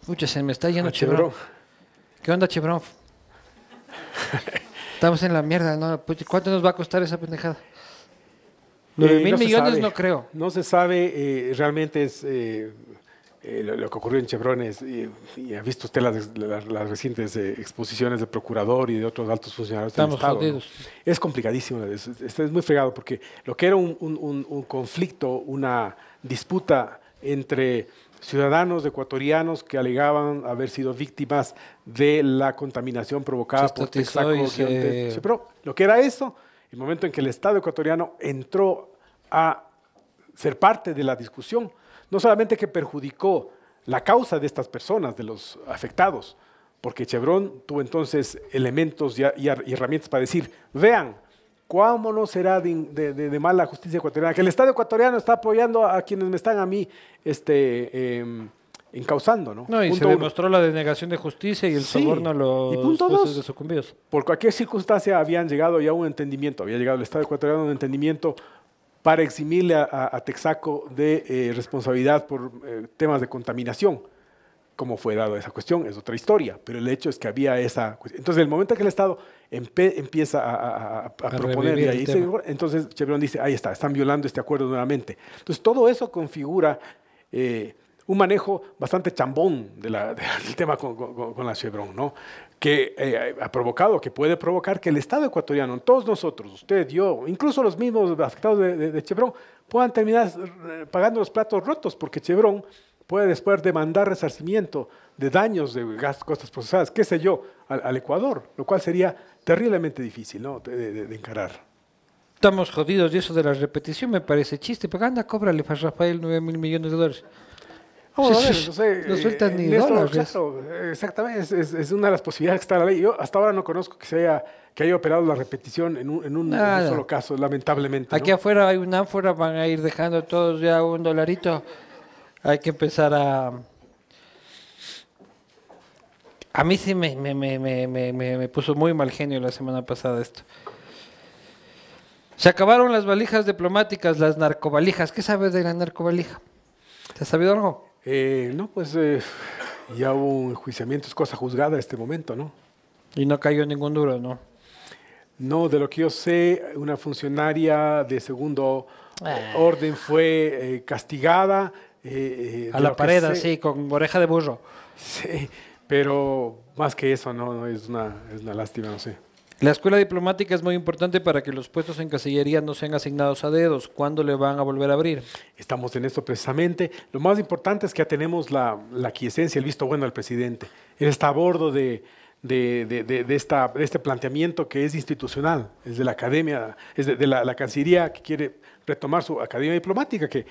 Pucha, se me está yendo ah, Chebrón. ¿Qué onda, Chebrón? Estamos en la mierda, ¿no? Pues, ¿Cuánto nos va a costar esa pendejada? 9 eh, mil millones no creo. No se sabe, eh, realmente es eh, lo, que ocurrió en Chevrones y ha visto usted las, recientes exposiciones del procurador y de otros altos funcionarios Estamos Jodidos. Es complicadísimo, es, es, muy fregado, porque lo que era un conflicto, una disputa entre ciudadanos ecuatorianos que alegaban haber sido víctimas de la contaminación provocada por Texaco. Pero lo que era eso, el momento en que el Estado ecuatoriano entró a ser parte de la discusión, no solamente que perjudicó la causa de estas personas, de los afectados, porque Chevron tuvo entonces elementos y herramientas para decir, vean, ¿Cómo no será de, mala justicia ecuatoriana? Que el Estado ecuatoriano está apoyando a, quienes me están a mí este, em, encausando, ¿no? No, y se demostró la denegación de justicia y el soborno a los ¿Y de sucumbidos. Por cualquier circunstancia habían llegado ya a un entendimiento, había llegado el Estado ecuatoriano a un entendimiento para eximirle a, Texaco de eh, responsabilidad por eh, temas de contaminación. Cómo fue dado esa cuestión es otra historia, pero el hecho es que había esa Entonces, el momento en que el Estado empieza a, proponer ahí entonces Chevron dice, ahí está, están violando este acuerdo nuevamente. Entonces todo eso configura eh, un manejo bastante chambón de del tema con, la Chevron, ¿no? que eh, ha provocado, que puede provocar que el Estado ecuatoriano, todos nosotros, usted, yo, incluso los mismos afectados de, de Chevron, puedan terminar eh, pagando los platos rotos, porque Chevron puede después demandar resarcimiento de daños de gas costas procesadas, qué sé yo, al, Ecuador, lo cual sería terriblemente difícil ¿no? de, encarar. Estamos jodidos y eso de la repetición me parece chiste, pero anda, cóbrale a Rafael 9 mil millones de dólares. Vamos a no, sé, eh, ni dólares. exactamente, es, una de las posibilidades que está la ley. Yo hasta ahora no conozco que se haya, que haya operado la repetición en un, en un, solo caso, lamentablemente. Aquí afuera hay un ánfora, van a ir dejando todos ya un dolarito hay que empezar a... A mí sí me, puso muy mal genio la semana pasada esto. Se acabaron las valijas diplomáticas, las narcovalijas. ¿Qué sabes de la narcovalija? ¿Te has sabido algo? Eh, no, pues eh, ya hubo un enjuiciamiento, es cosa juzgada este momento, ¿no? Y no cayó ningún duro, ¿no? No, de lo que yo sé, una funcionaria de segundo ah. orden fue eh, castigada eh, eh, a la pared, así, con oreja de burro. Sí, pero más que eso, no, no es, una, es una lástima, no sé. La escuela diplomática es muy importante para que los puestos en Cancillería no sean asignados a dedos. ¿Cuándo le van a volver a abrir? Estamos en esto precisamente. Lo más importante es que ya tenemos la, la quiesencia, el visto bueno al presidente. Él está a bordo de, de, de, de, esta, este planteamiento que es institucional, es de la academia, es de, la, la, Cancillería que quiere retomar su academia diplomática, que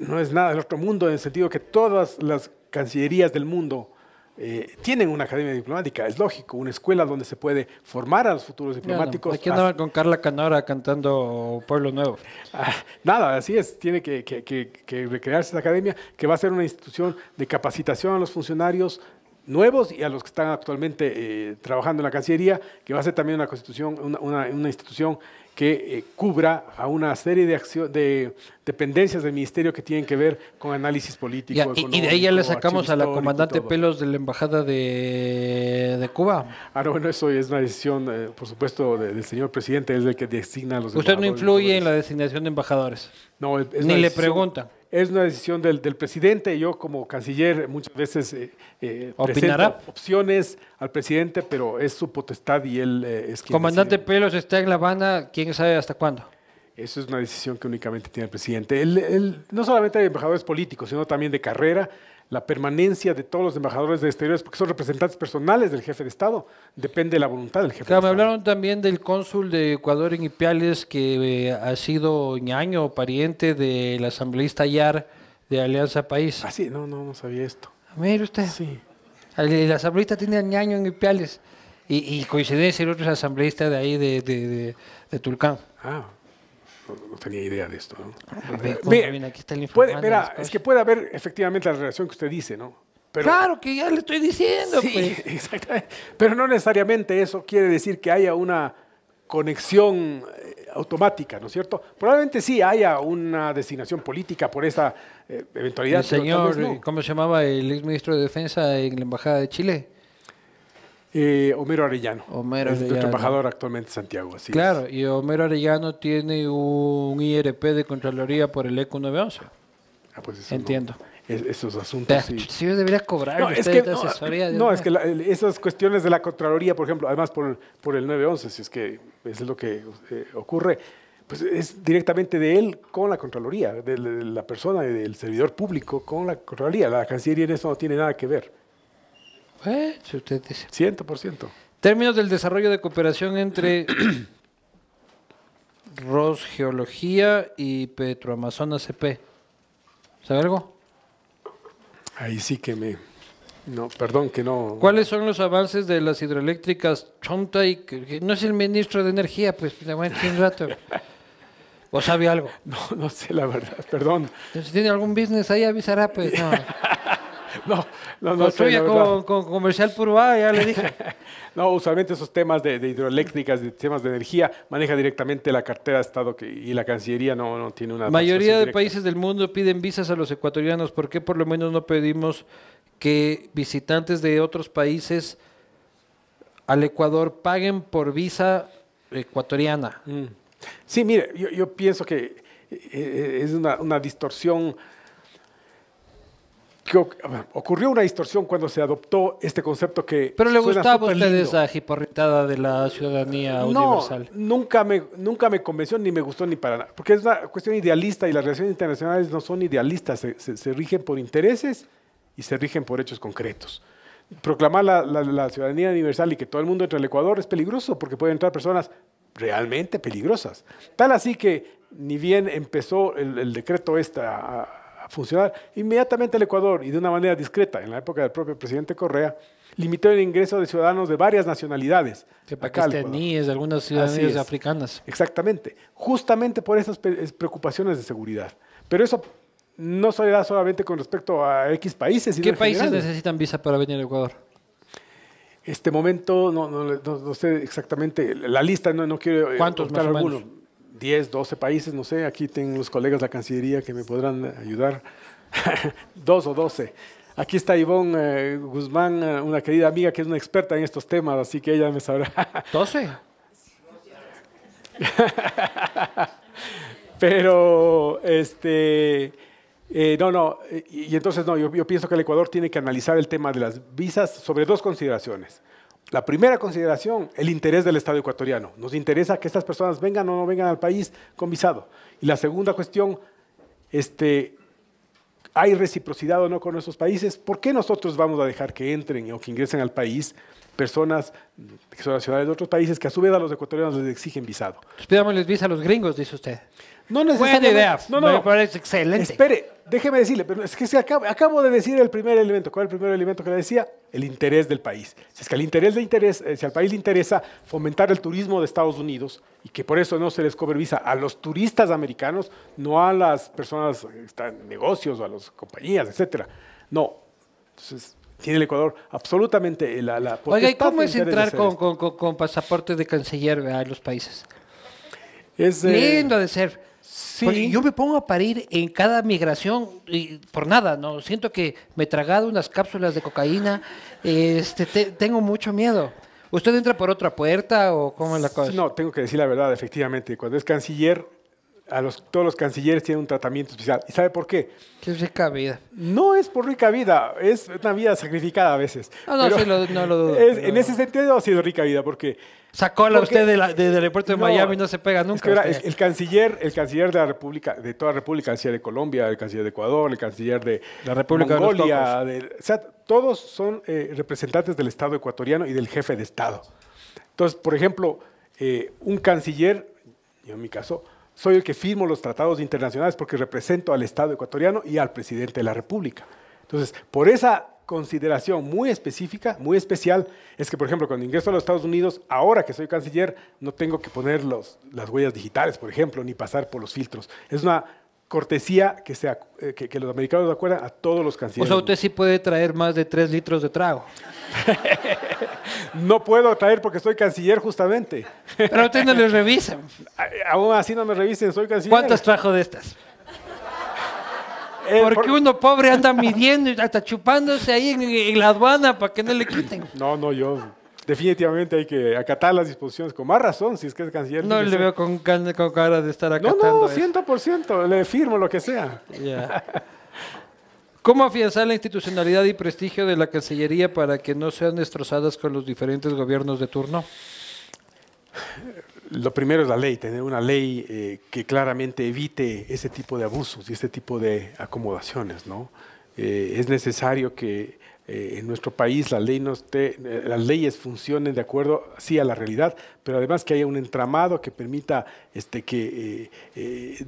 no es nada del otro mundo en el sentido que todas las cancillerías del mundo eh, tienen una academia diplomática, es lógico, una escuela donde se puede formar a los futuros diplomáticos. aquí andaban con Carla Canora cantando Pueblo Nuevo. Ah, nada, así es, tiene que, recrearse esa academia, que va a ser una institución de capacitación a los funcionarios nuevos y a los que están actualmente eh, trabajando en la Cancillería, que va a ser también una, constitución, una institución que eh, cubra a una serie de, de, dependencias del ministerio que tienen que ver con análisis político. Y, de ahí ya le sacamos a la comandante Pelos de la Embajada de, de Cuba. Ah, no bueno, eso es una decisión, eh, por supuesto, del señor presidente, es el que designa a los ¿Usted no influye en la designación de embajadores? No, Ni le pregunta es una decisión del, del, presidente. Yo como canciller muchas veces eh, eh, opciones al presidente, pero es su potestad y él eh, es quien Comandante Pelos está en La Habana, quién sabe hasta cuándo. Eso es una decisión que únicamente tiene el presidente. no solamente embajador embajadores políticos, sino también de carrera la permanencia de todos los embajadores de exteriores, porque son representantes personales del jefe de Estado, depende de la voluntad del jefe de Estado. Me hablaron también del cónsul de Ecuador en Ipiales, que eh, ha sido ñaño, pariente del asambleísta Yar de Alianza País. Ah, sí, no, no, no sabía esto. Ah, mire usted. Sí. El, asambleísta tiene año ñaño en Ipiales, y, coincidencia, el otro es asambleísta de ahí, de, Tulcán. Ah, no tenía idea de esto. Ah, pues mira, es que puede haber efectivamente la relación que usted dice, ¿no? claro, que ya le estoy diciendo. Sí, pues. exactamente. Pero no necesariamente eso quiere decir que haya una conexión eh, automática, ¿no es cierto? Probablemente sí haya una designación política por esa eh, eventualidad. señor, ¿cómo se llamaba el exministro de Defensa en la Embajada de Chile? Eh, Homero Arellano. Homero es actualmente en Santiago. Así claro, y Homero Arellano tiene un IRP de Contraloría por el ECO 911. Ah, pues Entiendo. esos asuntos. Sí, si yo debería cobrar. No, es que, es que esas cuestiones de la Contraloría, por ejemplo, además por, el 911, si es que es lo que eh, ocurre, pues es directamente de él con la Contraloría, de, de la persona, del servidor público con la Contraloría. La Cancillería en eso no tiene nada que ver si usted 100%. Términos del desarrollo de cooperación entre geología y Petroamazonas CP. E ¿Sabe algo? Ahí sí que me... No, perdón que no... ¿Cuáles son los avances de las hidroeléctricas Chonta y... No es el ministro de Energía, pues, le voy a un rato. ¿O sabe algo? No, no sé la verdad, perdón. Si tiene algún business ahí, avisará, pues, no. no, no, no. con, comercial purba, ya le dije. no, usualmente esos temas de, hidroeléctricas, de temas de energía, maneja directamente la cartera de Estado y la Cancillería no, no tiene una. La mayoría de países del mundo piden visas a los ecuatorianos. ¿Por qué por lo menos no pedimos que visitantes de otros países al Ecuador paguen por visa ecuatoriana? Mm. Sí, mire, yo, pienso que eh, eh, es una distorsión ocurrió una distorsión cuando se adoptó este concepto que. Pero le gustaba a usted esa jiporritada de la ciudadanía universal. Nunca me, nunca me convenció ni me gustó ni para nada. Porque es una cuestión idealista y las relaciones internacionales no son idealistas, se, rigen por intereses y se rigen por hechos concretos. Proclamar la, ciudadanía universal y que todo el mundo entre al Ecuador es peligroso porque pueden entrar personas realmente peligrosas. Tal así que ni bien empezó el, el decreto esta funcionar. Inmediatamente el Ecuador, y de una manera discreta, en la época del propio presidente Correa, limitó el ingreso de ciudadanos de varias nacionalidades. De pakistaníes, de algunas ciudades africanas. Exactamente, justamente por esas preocupaciones de seguridad. Pero eso no se da solamente con respecto a X países. ¿Qué países necesitan visa para venir a Ecuador? Este momento, no, sé exactamente la lista, no, no quiero eh, ¿Cuántos más o 10, 12 países, no sé, aquí tengo los colegas de la Cancillería que me podrán ayudar, dos o doce. Aquí está Ivonne eh, Guzmán, eh, una querida amiga que es una experta en estos temas, así que ella me sabrá. ¿12? Pero, este, eh, no, no, y, entonces no, yo pienso que el Ecuador tiene que analizar el tema de las visas sobre dos consideraciones. La primera consideración, el interés del Estado ecuatoriano. Nos interesa que estas personas vengan o no vengan al país con visado. Y la segunda cuestión, este, ¿hay reciprocidad o no con nuestros países? ¿Por qué nosotros vamos a dejar que entren o que ingresen al país personas que son nacionales de otros países que a su vez a los ecuatorianos les exigen visado? Pues visa a los gringos, dice usted. No Buena idea. No, no. Me parece excelente. Espere, déjeme decirle, pero es que se acabo, de decir el primer elemento. ¿Cuál es el primer elemento que le decía? El interés del país. Si es que al interés interés, eh, si al país le interesa fomentar el turismo de Estados Unidos y que por eso no se les cobre visa a los turistas americanos, no a las personas que están en negocios o a las compañías, etcétera. No. Entonces, tiene el Ecuador absolutamente la, la Oiga, cómo es entrar con, pasaporte de canciller a los países? Eh, Lindo de ser yo me pongo a parir en cada migración y por nada, ¿no? Siento que me he tragado unas cápsulas de cocaína. Este, tengo mucho miedo. ¿Usted entra por otra puerta o cómo es la cosa? No, tengo que decir la verdad, efectivamente. Cuando es canciller, a los, todos los cancilleres tienen un tratamiento especial. ¿Y sabe por qué? Es rica vida. No es por rica vida, es una vida sacrificada a veces. No, no, lo, no lo dudo. En ese sentido ha sido rica vida, porque Sacó la usted del aeropuerto de Miami, no se pega nunca. el, canciller, el canciller de la República, de toda la República, el canciller de Colombia, el canciller de Ecuador, el canciller de la República Mongolia, todos son eh, representantes del Estado ecuatoriano y del jefe de Estado. Entonces, por ejemplo, eh, un canciller, yo en mi caso, soy el que firmo los tratados internacionales porque represento al Estado ecuatoriano y al presidente de la República. Entonces, por esa consideración muy específica, muy especial, es que, por ejemplo, cuando ingreso a los Estados Unidos, ahora que soy canciller, no tengo que poner las huellas digitales, por ejemplo, ni pasar por los filtros. Es una cortesía que, sea, eh, que, los americanos acuerdan a todos los cancilleres. O sea, usted sí puede traer más de tres litros de trago. no puedo traer porque soy canciller justamente. Pero usted no le revisa. Aún así no me revisen, soy canciller. ¿Cuántas trajo de estas? Eh, Porque uno pobre anda midiendo y hasta chupándose ahí en, la aduana para que no le quiten. No, no, yo definitivamente hay que acatar las disposiciones con más razón si es que es canciller. No le veo con, cara de estar acatando. No, no, 100%, le firmo lo que sea. ¿Cómo afianzar la institucionalidad y prestigio de la Cancillería para que no sean destrozadas con los diferentes gobiernos de turno? lo primero es la ley, tener una ley eh, que claramente evite ese tipo de abusos y ese tipo de acomodaciones. ¿no? Eh, es necesario que eh, en nuestro país la ley no esté, las leyes funcionen de acuerdo, sí, a la realidad, pero además que haya un entramado que permita este, que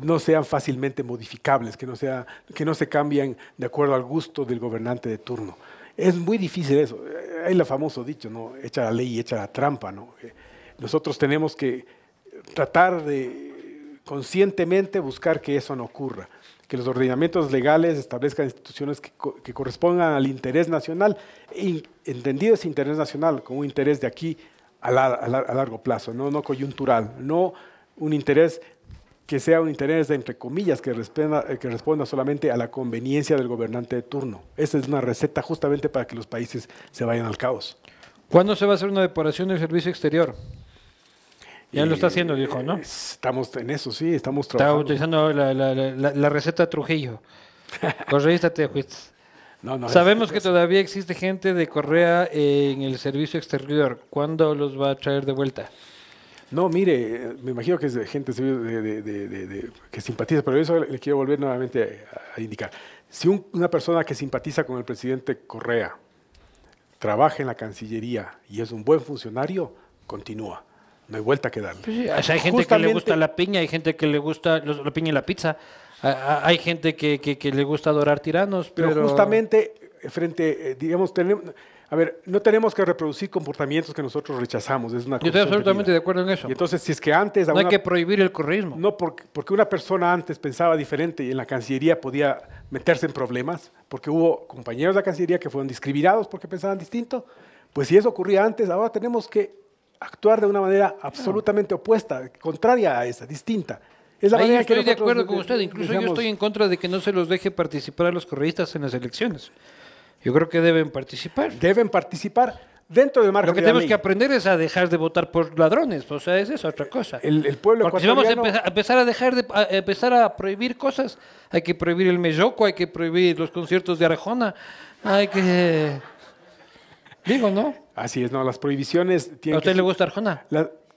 no sean fácilmente modificables, que no, sea, que no se cambien de acuerdo al gusto del gobernante de turno. Es muy difícil eso. Hay el famoso dicho, ¿no? Echa la ley y echa la trampa, ¿no? nosotros tenemos que tratar de conscientemente buscar que eso no ocurra, que los ordenamientos legales establezcan instituciones que, correspondan al interés nacional, e entendido ese interés nacional como un interés de aquí a, largo plazo, no, no coyuntural, no un interés que sea un interés, entre comillas, que responda, eh, que responda solamente a la conveniencia del gobernante de turno. Esa es una receta justamente para que los países se vayan al caos. ¿Cuándo se va a hacer una depuración del servicio exterior? Ya lo está haciendo, dijo, ¿no? Estamos en eso, sí, estamos trabajando. Está utilizando la, receta Trujillo. Correístate, No, no, Sabemos que todavía existe gente de Correa en el servicio exterior. ¿Cuándo los va a traer de vuelta? No, mire, me imagino que es gente de, que simpatiza, pero eso le quiero volver nuevamente a, indicar. Si una persona que simpatiza con el presidente Correa trabaja en la Cancillería y es un buen funcionario, continúa no hay vuelta que darle. Pues hay gente que le gusta la piña, hay gente que le gusta la piña y la pizza. Hay gente que, le gusta adorar tiranos, pero... justamente eh, frente, eh, digamos, tenemos, a ver, no tenemos que reproducir comportamientos que nosotros rechazamos. Es Yo estoy absolutamente de acuerdo en eso. entonces, si es que antes... No hay que prohibir el correísmo. No, porque, porque una persona antes pensaba diferente y en la Cancillería podía meterse en problemas, porque hubo compañeros de la Cancillería que fueron discriminados porque pensaban distinto. Pues si eso ocurría antes, ahora tenemos que actuar de una manera absolutamente opuesta, contraria a esa, distinta. Es la Ahí estoy de acuerdo con usted, incluso yo estoy en contra de que no se los deje participar a los corredistas en las elecciones. Yo creo que deben participar. Deben participar dentro del marco. Lo que tenemos que aprender es a dejar de votar por ladrones, o sea, esa es otra cosa. El, pueblo si vamos a empezar, a dejar de empezar a prohibir cosas, hay que prohibir el melloco, hay que prohibir los conciertos de Arajona, hay que Digo, ¿no? Así es, no, las prohibiciones tienen. ¿A usted le gusta Arjona?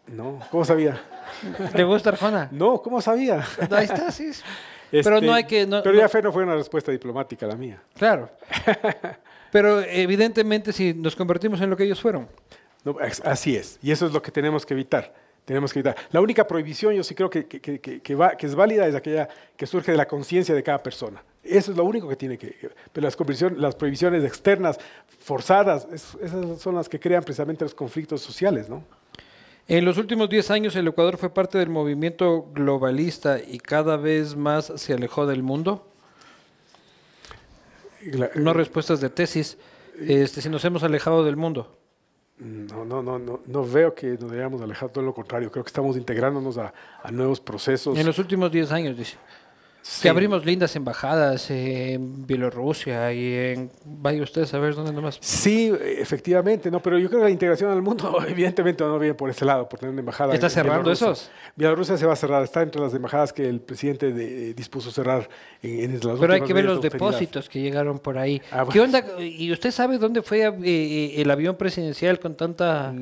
No, ¿cómo sabía? ¿Le gusta Arjona? No, ¿cómo sabía? Ahí está, sí. pero no este, hay que. pero ya Fe no fue una respuesta diplomática la mía. Claro. pero evidentemente si nos convertimos en lo que ellos fueron. así es, y eso es lo que tenemos que evitar tenemos que evitar. La única prohibición yo sí creo que, que, es válida es aquella que surge de la conciencia de cada persona. Eso es lo único que tiene que... Pero las, las prohibiciones externas, forzadas, esas son las que crean precisamente los conflictos sociales, ¿no? En los últimos 10 años el Ecuador fue parte del movimiento globalista y cada vez más se alejó del mundo. no eh, respuestas de tesis, este, si nos hemos alejado del mundo. No, no, no, no, veo que nos hayamos alejado, todo lo contrario, creo que estamos integrándonos a, a nuevos procesos. En los últimos 10 años, dice. Que abrimos lindas embajadas eh, en Bielorrusia y en... Vaya usted a ver dónde nomás. Sí, efectivamente, no, pero yo creo que la integración al mundo evidentemente no viene por ese lado, por tener una embajada. ¿Está cerrando esos? Bielorrusia se va a cerrar, está entre las embajadas que el presidente eh, dispuso cerrar en, en Pero hay que ver los depósitos que llegaron por ahí. Ah, ¿Y usted sabe dónde fue eh, el avión presidencial con tanta...?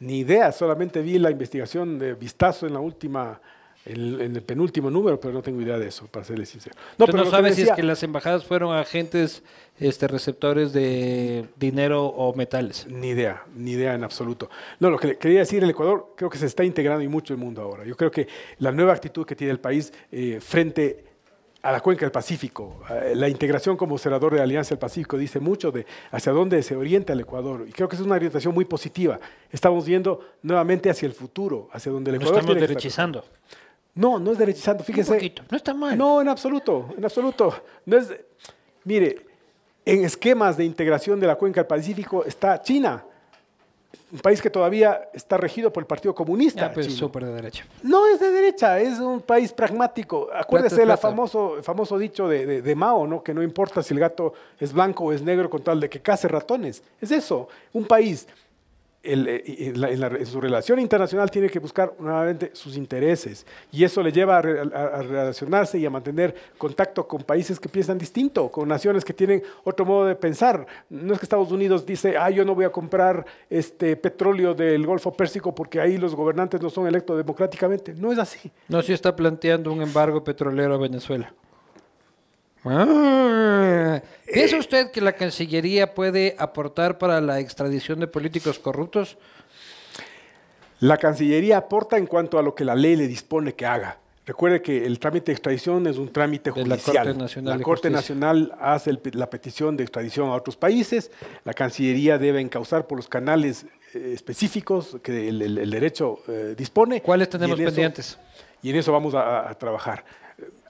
Ni idea, solamente vi la investigación de vistazo en la última el, en el penúltimo número, pero no tengo idea de eso, para serle sincero. No, pero no sabes si es que las embajadas fueron agentes este, receptores de dinero o metales. Ni idea, ni idea en absoluto. No, lo que quería decir, el Ecuador creo que se está integrando y mucho el mundo ahora. Yo creo que la nueva actitud que tiene el país eh, frente a la cuenca del Pacífico. Eh, la integración como observador de Alianza del Pacífico dice mucho de hacia dónde se orienta el Ecuador. Y creo que es una orientación muy positiva. Estamos viendo nuevamente hacia el futuro, hacia donde el Ecuador... Nos estamos derechizando. No, no es derechizando, fíjese. Un poquito, no está mal. No, en absoluto, en absoluto. No es, mire, en esquemas de integración de la cuenca del Pacífico está China, un país que todavía está regido por el Partido Comunista. Ah, pero pues súper de derecha. No es de derecha, es un país pragmático. Acuérdese el famoso, famoso dicho de, Mao, ¿no? que no importa si el gato es blanco o es negro con tal de que case ratones. Es eso, un país eh, en, su relación internacional tiene que buscar nuevamente sus intereses y eso le lleva a, relacionarse y a mantener contacto con países que piensan distinto, con naciones que tienen otro modo de pensar. No es que Estados Unidos dice, ah, yo no voy a comprar este petróleo del Golfo Pérsico porque ahí los gobernantes no son electos democráticamente. No es así. No, sí está planteando un embargo petrolero a Venezuela. Ah. ¿Piensa eh. usted que la Cancillería puede aportar para la extradición de políticos corruptos? La Cancillería aporta en cuanto a lo que la ley le dispone que haga. Recuerde que el trámite de extradición es un trámite judicial. La Corte Nacional, Corte Nacional hace la petición de extradición a otros países. La Cancillería debe encauzar por los canales eh, específicos que el, derecho eh, dispone. ¿Cuáles tenemos pendientes? y en eso vamos a trabajar.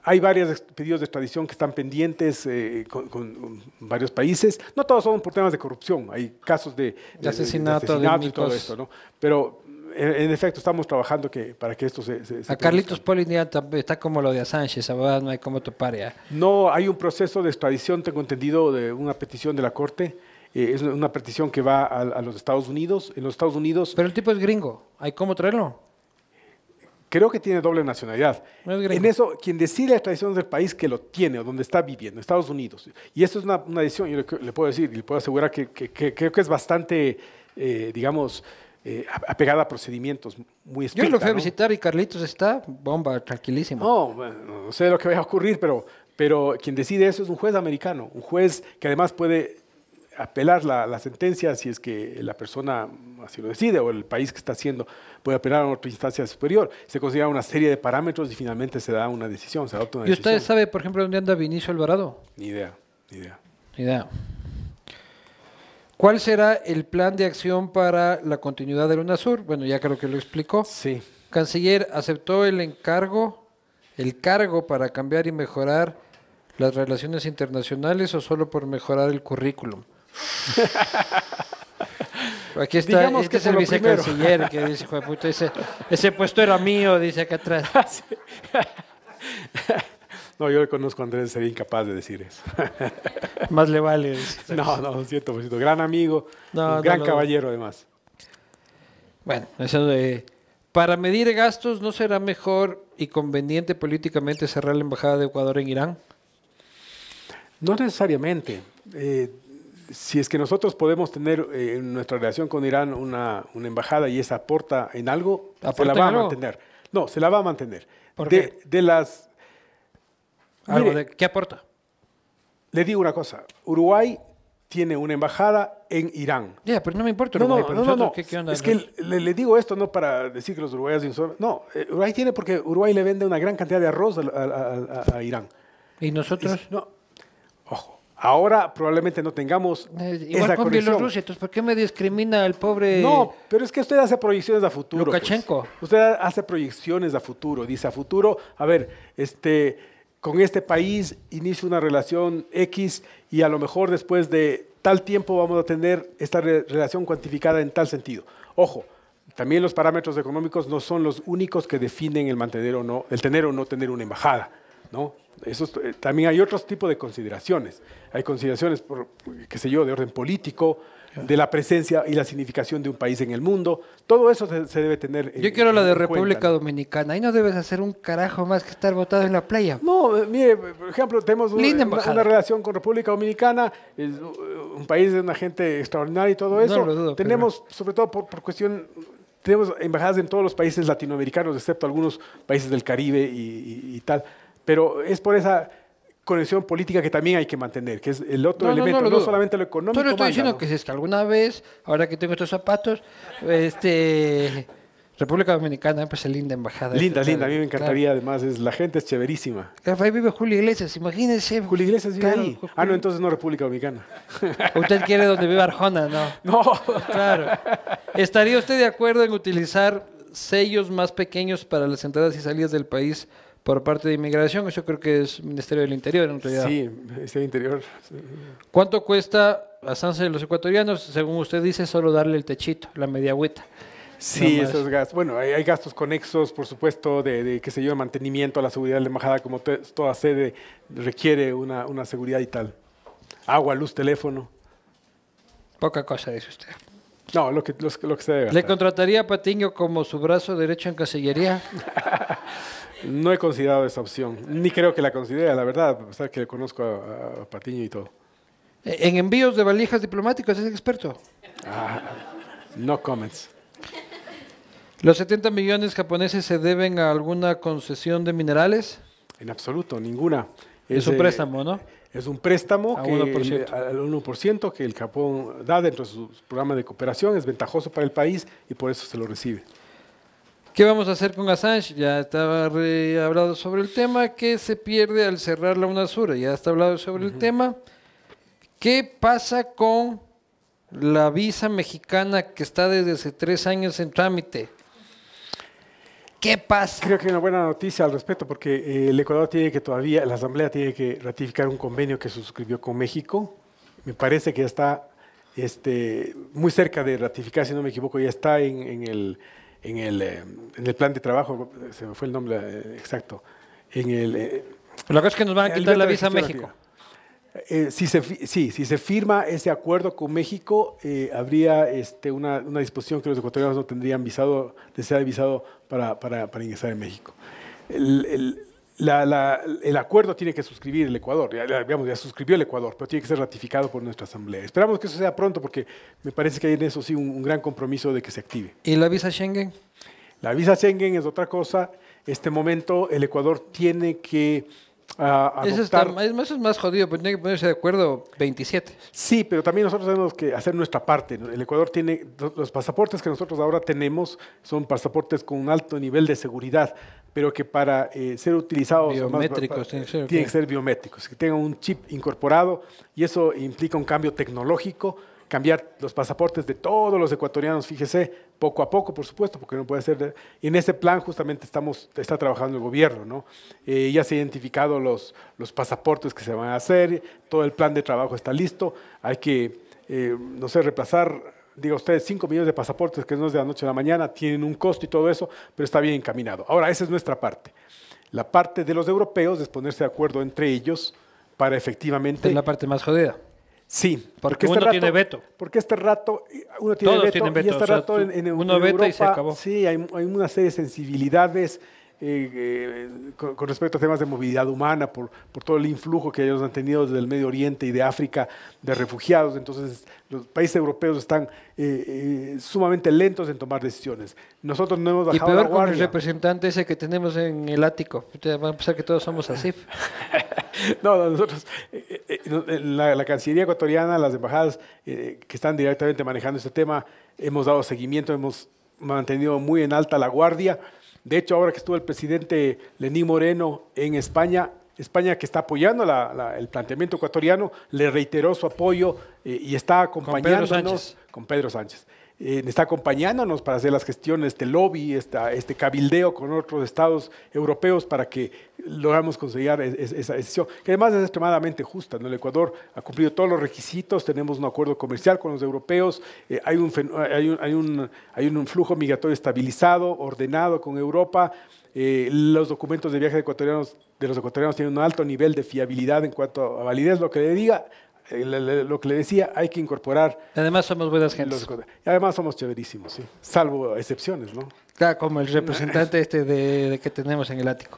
Hay varios pedidos de extradición que están pendientes eh, con, varios países. No todos son por temas de corrupción, hay casos de, asesinato, y todo eso. Pero en, efecto estamos trabajando que, para que esto se... a Carlitos también está como lo de Sánchez. ¿sabes? no hay como topar ya. No, hay un proceso de extradición, tengo entendido, de una petición de la Corte. Eh, es una petición que va a, a los Estados Unidos. En los Estados Unidos... Pero el tipo es gringo, ¿hay cómo traerlo? creo que tiene doble nacionalidad. en eso, quien decide las tradiciones del país que lo tiene o donde está viviendo, Estados Unidos. Y eso es una, decisión, yo le, puedo decir y le puedo asegurar que, creo que es bastante, eh, digamos, eh, apegada a procedimientos muy estrictos. Yo lo fui a visitar y Carlitos está bomba, tranquilísimo. No, no sé lo que vaya a ocurrir, pero, pero quien decide eso es un juez americano, un juez que además puede apelar la, sentencia si es que la persona así lo decide o el país que está haciendo puede apelar a otra instancia superior. Se considera una serie de parámetros y finalmente se da una decisión, se adopta una ¿Y usted sabe, por ejemplo, dónde anda Vinicio Alvarado? Ni idea, ni idea. idea. ¿Cuál será el plan de acción para la continuidad de del UNASUR? Bueno, ya creo que lo explicó. Sí. Canciller aceptó el encargo, el cargo para cambiar y mejorar las relaciones internacionales o solo por mejorar el currículum. Aquí está Digamos este que es el vicecanciller que dice, ese, puesto era mío, dice acá atrás. Ah, no, yo le conozco a Andrés, sería incapaz de decir eso. Más le vale. no, no, cierto, cierto. Gran amigo, gran caballero además. Bueno, eso de... Para medir gastos, ¿no será mejor y conveniente políticamente cerrar la embajada de Ecuador en Irán? No necesariamente. Eh, si es que nosotros podemos tener eh, en nuestra relación con Irán una, embajada y esa aporta en algo, se la va a mantener. No, se la va a mantener. ¿Por de, qué? de las... ¿Algo ¿Qué aporta? Le digo una cosa. Uruguay tiene una embajada en Irán. Ya, pero no me importa No, no, no, Es que le, digo esto no para decir que los uruguayos No, eh, Uruguay tiene porque Uruguay le vende una gran cantidad de arroz a, Irán. ¿Y nosotros? no, Ahora probablemente no tengamos eh, igual con Bielorrusia, entonces ¿por qué me discrimina el pobre? No, pero es que usted hace proyecciones a futuro. Pues. Lukashenko. Usted hace proyecciones a futuro, dice a futuro, a ver, este, con este país inicia una relación X y a lo mejor después de tal tiempo vamos a tener esta relación cuantificada en tal sentido. Ojo, también los parámetros económicos no son los únicos que definen el mantener o no, el tener o no tener una embajada. Eso, eh, también hay otros tipos de consideraciones. Hay consideraciones, por, qué sé yo, de orden político, de la presencia y la significación de un país en el mundo. Todo eso se, debe tener. En, yo quiero la de República Dominicana. Ahí no debes hacer un carajo más que estar botado en la playa. No, eh, mire, por ejemplo, tenemos una, relación con República Dominicana, un país de una gente extraordinaria y todo eso. tenemos, sobre todo por, cuestión tenemos embajadas en todos los países latinoamericanos, excepto algunos países del Caribe y tal. Pero es por esa conexión política que también hay que mantener, que es el otro elemento, no, solamente lo económico. no estoy diciendo que si es que alguna vez, ahora que tengo estos zapatos, este, República Dominicana, pues es linda embajada. Linda, linda, a mí me encantaría además, es, la gente es chéverísima. Ahí vive Julio Iglesias, imagínense. Julio Iglesias vive ahí. Ah, no, entonces no República Dominicana. Usted quiere donde viva Arjona, ¿no? No. Claro. ¿Estaría usted de acuerdo en utilizar sellos más pequeños para las entradas y salidas del país por parte de inmigración, eso creo que es Ministerio del Interior en realidad. Sí, Ministerio del Interior. ¿Cuánto cuesta a Sanse de los ecuatorianos? Según usted dice, solo darle el techito, la media agüita. Sí, esos gastos. Bueno, hay, gastos conexos, por supuesto, de, de, se sé mantenimiento a la seguridad de la embajada, como toda sede requiere una, seguridad y tal. Agua, luz, teléfono. Poca cosa, dice usted. No, lo que, que se debe. ¿Le contrataría a Patiño como su brazo derecho en casillería? No he considerado esa opción, ni creo que la considere, la verdad, a pesar que conozco a, Patiño y todo. E, ¿En envíos de valijas diplomáticas es experto? Ah, no comments. ¿Los 70 millones japoneses se deben a alguna concesión de minerales? En absoluto, ninguna. Es, un préstamo, ¿no? Es un préstamo que, al 1% que el Japón da dentro de su programa de cooperación, es ventajoso para el país y por eso se lo recibe. ¿Qué vamos a hacer con Assange? Ya estaba hablado sobre el tema. ¿Qué se pierde al cerrar la UNASUR? Ya está hablado sobre el tema. ¿Qué pasa con la visa mexicana que está desde hace tres años en trámite? ¿Qué pasa? Creo que hay una buena noticia al respecto, porque eh, el Ecuador tiene que todavía, la Asamblea tiene que ratificar un convenio que suscribió con México. Me parece que ya está este, muy cerca de ratificar, si no me equivoco, ya está en el en el, eh, en el plan de trabajo, se me fue el nombre eh, exacto, en el... Eh, Lo que es que nos van a quitar la visa a México. si, sí, si se firma ese acuerdo con México, habría este, una, una, disposición que los ecuatorianos no tendrían visado, desear de visado para, para, ingresar en México. el, el acuerdo tiene que suscribir el Ecuador, ya, ya suscribió el Ecuador, pero tiene que ser ratificado por nuestra Asamblea. Esperamos que eso sea pronto porque me parece que hay en eso sí un, gran compromiso de que se active. ¿Y la visa Schengen? La visa Schengen es otra cosa. Este momento el Ecuador tiene que ah, adoptar... eso, es más jodido, pero tiene que ponerse de acuerdo 27. Sí, pero también nosotros tenemos que hacer nuestra parte. El Ecuador tiene, los pasaportes que nosotros ahora tenemos son pasaportes con un alto nivel de seguridad pero que para eh, ser utilizados biométricos, tienen que, ser biométricos, que tengan un chip incorporado y eso implica un cambio tecnológico, cambiar los pasaportes de todos los ecuatorianos, fíjese, poco a poco, por supuesto, porque no puede ser. Y en ese plan justamente estamos, está trabajando el gobierno, ¿no? Eh, ya se han identificado los, los pasaportes que se van a hacer, todo el plan de trabajo está listo, hay que, eh, no sé, reemplazar diga ustedes, 5 millones de pasaportes, que no es de la noche a la mañana, tienen un costo y todo eso, pero está bien encaminado. Ahora, esa es nuestra parte. La parte de los europeos es ponerse de acuerdo entre ellos para efectivamente... Es la parte más jodida. Sí, porque, este rato, tiene veto. Porque este rato eh, uno tiene veto, Y este rato en, Europa, se acabó. Sí, hay, hay, una serie de sensibilidades eh, con, respecto a temas de movilidad humana, por, todo el influjo que ellos han tenido desde el Medio Oriente y de África de refugiados. Entonces, los países europeos están eh, eh, sumamente lentos en tomar decisiones. Nosotros no hemos bajado y peor Con el representante ese que tenemos en el ático. van a pensar que todos somos así. no, nosotros, la, la, Cancillería ecuatoriana, las embajadas que están directamente manejando este tema, hemos dado seguimiento, hemos mantenido muy en alta la guardia de hecho, ahora que estuvo el presidente Lenín Moreno en España, España que está apoyando el planteamiento ecuatoriano, le reiteró su apoyo eh, y está acompañándonos Con Pedro Sánchez. Eh, está acompañándonos para hacer las gestiones, este lobby, este cabildeo con otros estados europeos para que logramos conseguir esa decisión, que además es extremadamente justa. El Ecuador ha cumplido todos los requisitos, tenemos un acuerdo comercial con los europeos, eh, hay, un, hay, hay, un, flujo migratorio estabilizado, ordenado con Europa, eh, los documentos de viaje ecuatorianos, de los ecuatorianos tienen un alto nivel de fiabilidad en cuanto a validez, lo que le diga eh, lo que le decía, hay que incorporar. Además somos buenas gentes. y además somos chéverísimos, ¿sí? salvo excepciones, ¿no? como el representante este de que tenemos en el ático.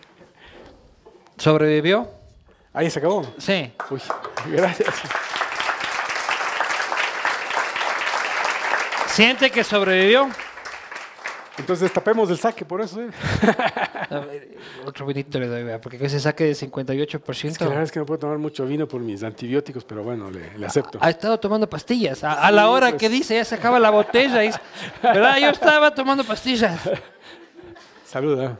¿Sobrevivió? Ahí se acabó. Sí. Uy, gracias. ¿Siente que sobrevivió? Entonces tapemos el saque, por eso. ¿eh? otro vinito le doy, porque ese saque de 58%. Es que la verdad es que no puedo tomar mucho vino por mis antibióticos, pero bueno, le, ah, acepto. Ha, estado tomando pastillas. A, la hora pues. que dice, ya sacaba la botella. Y, ¿Verdad? Yo estaba tomando pastillas. Saluda.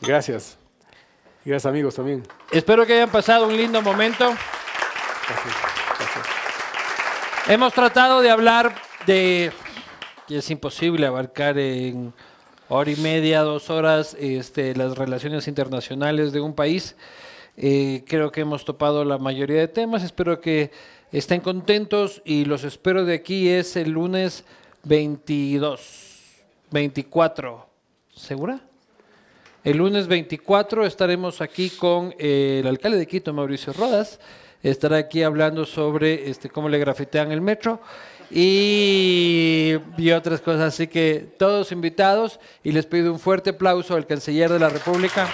Gracias. Gracias, amigos, también. Espero que hayan pasado un lindo momento. Hemos tratado de hablar de es imposible abarcar en hora y media, dos horas, este, las relaciones internacionales de un país. Eh, creo que hemos topado la mayoría de temas. Espero que estén contentos y los espero de aquí. Es el lunes 22, 24. ¿Segura? El lunes 24 estaremos aquí con eh, el alcalde de Quito, Mauricio Rodas. Estará aquí hablando sobre este, cómo le grafitean el metro y, otras cosas. Así que todos invitados y les pido un fuerte aplauso al canciller de la República.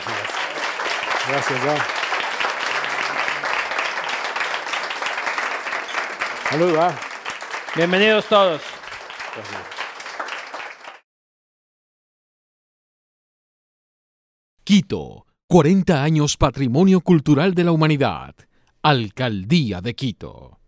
Gracias, Juan. Salud, Bienvenidos todos. Quito, 40 años Patrimonio Cultural de la Humanidad. Alcaldía de Quito.